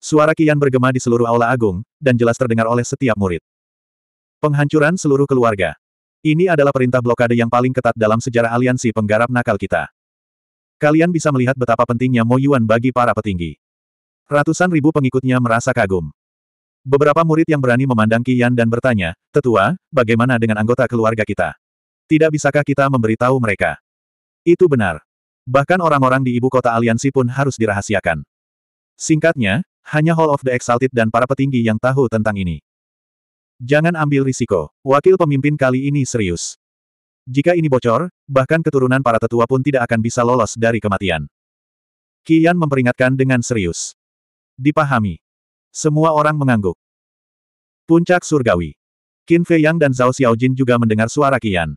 Suara kian bergema di seluruh Aula Agung, dan jelas terdengar oleh setiap murid. Penghancuran seluruh keluarga. Ini adalah perintah blokade yang paling ketat dalam sejarah aliansi penggarap nakal kita. Kalian bisa melihat betapa pentingnya Mo Yuan bagi para petinggi. Ratusan ribu pengikutnya merasa kagum. Beberapa murid yang berani memandang Kian dan bertanya, Tetua, bagaimana dengan anggota keluarga kita? Tidak bisakah kita memberitahu mereka? Itu benar. Bahkan orang-orang di ibu kota aliansi pun harus dirahasiakan. Singkatnya, hanya Hall of the Exalted dan para petinggi yang tahu tentang ini. Jangan ambil risiko. Wakil pemimpin kali ini serius. Jika ini bocor, bahkan keturunan para tetua pun tidak akan bisa lolos dari kematian. Kian memperingatkan dengan serius. Dipahami. Semua orang mengangguk. Puncak Surgawi. Qin Fei Yang dan Zhao Xiaojin juga mendengar suara Kian.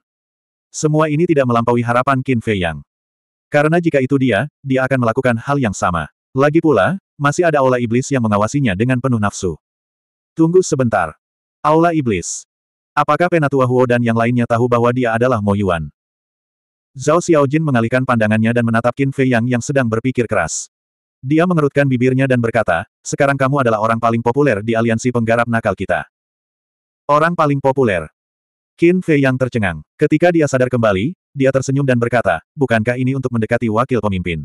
Semua ini tidak melampaui harapan Qin Fei Yang. Karena jika itu dia, dia akan melakukan hal yang sama. Lagi pula, masih ada aula iblis yang mengawasinya dengan penuh nafsu. Tunggu sebentar. Aula iblis. Apakah Penatua Huo dan yang lainnya tahu bahwa dia adalah Mo Yuan? Zhao Xiaojin mengalihkan pandangannya dan menatap Qin Fei Yang yang sedang berpikir keras. Dia mengerutkan bibirnya dan berkata, sekarang kamu adalah orang paling populer di aliansi penggarap nakal kita. Orang paling populer. Qin Fei Yang tercengang. Ketika dia sadar kembali, dia tersenyum dan berkata, bukankah ini untuk mendekati wakil pemimpin?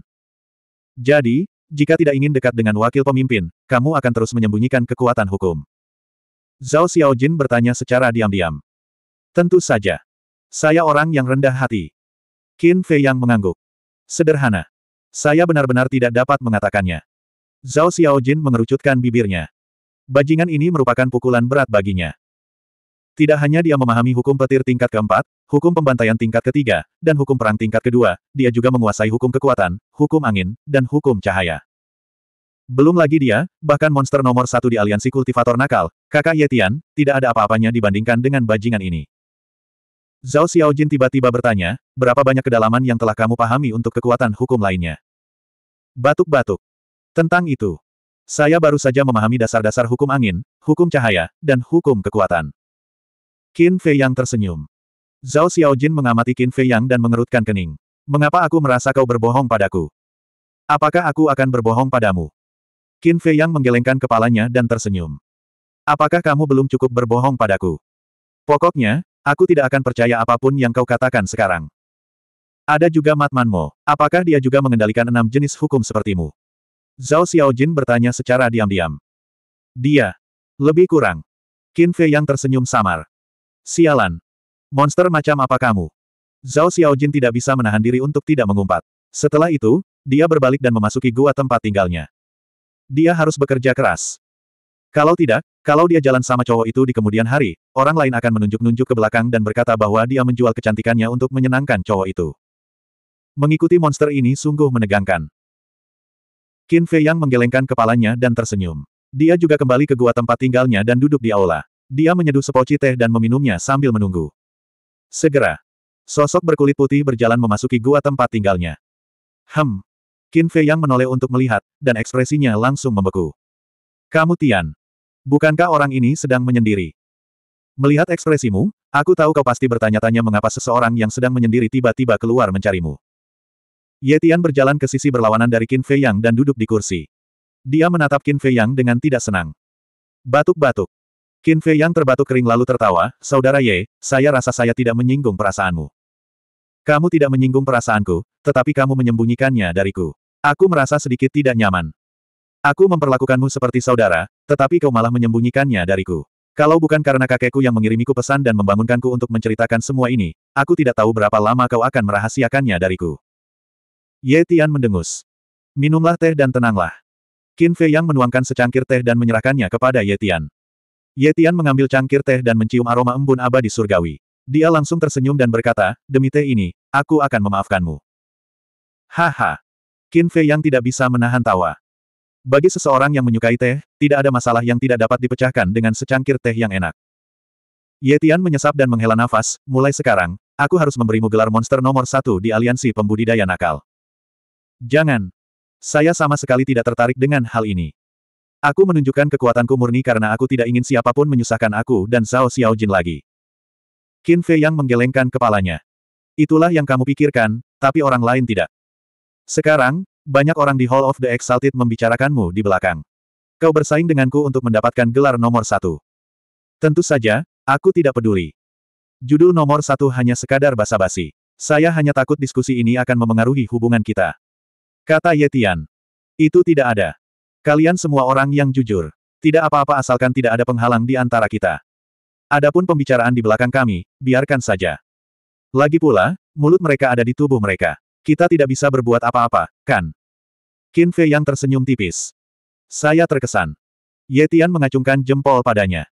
Jadi, jika tidak ingin dekat dengan wakil pemimpin, kamu akan terus menyembunyikan kekuatan hukum. Zhao Xiaojin bertanya secara diam-diam. Tentu saja. Saya orang yang rendah hati. Qin Fei yang mengangguk. Sederhana. Saya benar-benar tidak dapat mengatakannya. Zhao Xiaojin mengerucutkan bibirnya. Bajingan ini merupakan pukulan berat baginya. Tidak hanya dia memahami hukum petir tingkat keempat, hukum pembantaian tingkat ketiga, dan hukum perang tingkat kedua, dia juga menguasai hukum kekuatan, hukum angin, dan hukum cahaya. Belum lagi dia, bahkan monster nomor satu di aliansi kultivator nakal, kakak Yetian, tidak ada apa-apanya dibandingkan dengan bajingan ini. Zhao Xiaojin tiba-tiba bertanya, berapa banyak kedalaman yang telah kamu pahami untuk kekuatan hukum lainnya? Batuk-batuk. Tentang itu. Saya baru saja memahami dasar-dasar hukum angin, hukum cahaya, dan hukum kekuatan. Qin Fei Yang tersenyum. Zhao Xiaojin mengamati Qin Fei Yang dan mengerutkan kening. Mengapa aku merasa kau berbohong padaku? Apakah aku akan berbohong padamu? Qin Fei Yang menggelengkan kepalanya dan tersenyum. Apakah kamu belum cukup berbohong padaku? Pokoknya, aku tidak akan percaya apapun yang kau katakan sekarang. Ada juga Mo. apakah dia juga mengendalikan enam jenis hukum sepertimu? Zhao Xiaojin bertanya secara diam-diam. Dia. Lebih kurang. Qin Fei Yang tersenyum samar. Sialan. Monster macam apa kamu? Zhao Xiaojin tidak bisa menahan diri untuk tidak mengumpat. Setelah itu, dia berbalik dan memasuki gua tempat tinggalnya. Dia harus bekerja keras. Kalau tidak, kalau dia jalan sama cowok itu di kemudian hari, orang lain akan menunjuk-nunjuk ke belakang dan berkata bahwa dia menjual kecantikannya untuk menyenangkan cowok itu. Mengikuti monster ini sungguh menegangkan. Qin Fei Yang menggelengkan kepalanya dan tersenyum. Dia juga kembali ke gua tempat tinggalnya dan duduk di aula. Dia menyeduh sepoci teh dan meminumnya sambil menunggu. Segera, sosok berkulit putih berjalan memasuki gua tempat tinggalnya. Hem, Qin Fei yang menoleh untuk melihat, dan ekspresinya langsung membeku. Kamu Tian. Bukankah orang ini sedang menyendiri? Melihat ekspresimu, aku tahu kau pasti bertanya-tanya mengapa seseorang yang sedang menyendiri tiba-tiba keluar mencarimu. Ye Tian berjalan ke sisi berlawanan dari Qin Fei Yang dan duduk di kursi. Dia menatap Qin Fei Yang dengan tidak senang. Batuk-batuk. Qin Fei Yang terbatuk kering lalu tertawa, Saudara Ye, saya rasa saya tidak menyinggung perasaanmu. Kamu tidak menyinggung perasaanku, tetapi kamu menyembunyikannya dariku. Aku merasa sedikit tidak nyaman. Aku memperlakukanmu seperti saudara, tetapi kau malah menyembunyikannya dariku. Kalau bukan karena kakekku yang mengirimiku pesan dan membangunkanku untuk menceritakan semua ini, aku tidak tahu berapa lama kau akan merahasiakannya dariku. Ye Tian mendengus. Minumlah teh dan tenanglah. Qin Fei yang menuangkan secangkir teh dan menyerahkannya kepada Ye Tian. Ye Tian mengambil cangkir teh dan mencium aroma embun abadi surgawi. Dia langsung tersenyum dan berkata, demi teh ini, aku akan memaafkanmu. Haha, Qin Fei yang tidak bisa menahan tawa. Bagi seseorang yang menyukai teh, tidak ada masalah yang tidak dapat dipecahkan dengan secangkir teh yang enak. Yetian menyesap dan menghela nafas, mulai sekarang, aku harus memberimu gelar monster nomor satu di aliansi pembudidaya nakal. Jangan. Saya sama sekali tidak tertarik dengan hal ini. Aku menunjukkan kekuatanku murni karena aku tidak ingin siapapun menyusahkan aku dan Zhao Xiaojin lagi. Qin Fei yang menggelengkan kepalanya. Itulah yang kamu pikirkan, tapi orang lain tidak. Sekarang, banyak orang di Hall of the Exalted membicarakanmu di belakang. Kau bersaing denganku untuk mendapatkan gelar nomor satu. Tentu saja, aku tidak peduli. Judul nomor satu hanya sekadar basa-basi. Saya hanya takut diskusi ini akan memengaruhi hubungan kita. Kata Yetian. Itu tidak ada. Kalian semua orang yang jujur. Tidak apa-apa asalkan tidak ada penghalang di antara kita. Adapun pembicaraan di belakang kami, biarkan saja. Lagi pula, mulut mereka ada di tubuh mereka. Kita tidak bisa berbuat apa-apa, kan? Qin Fei yang tersenyum tipis. Saya terkesan. Ye Tian mengacungkan jempol padanya.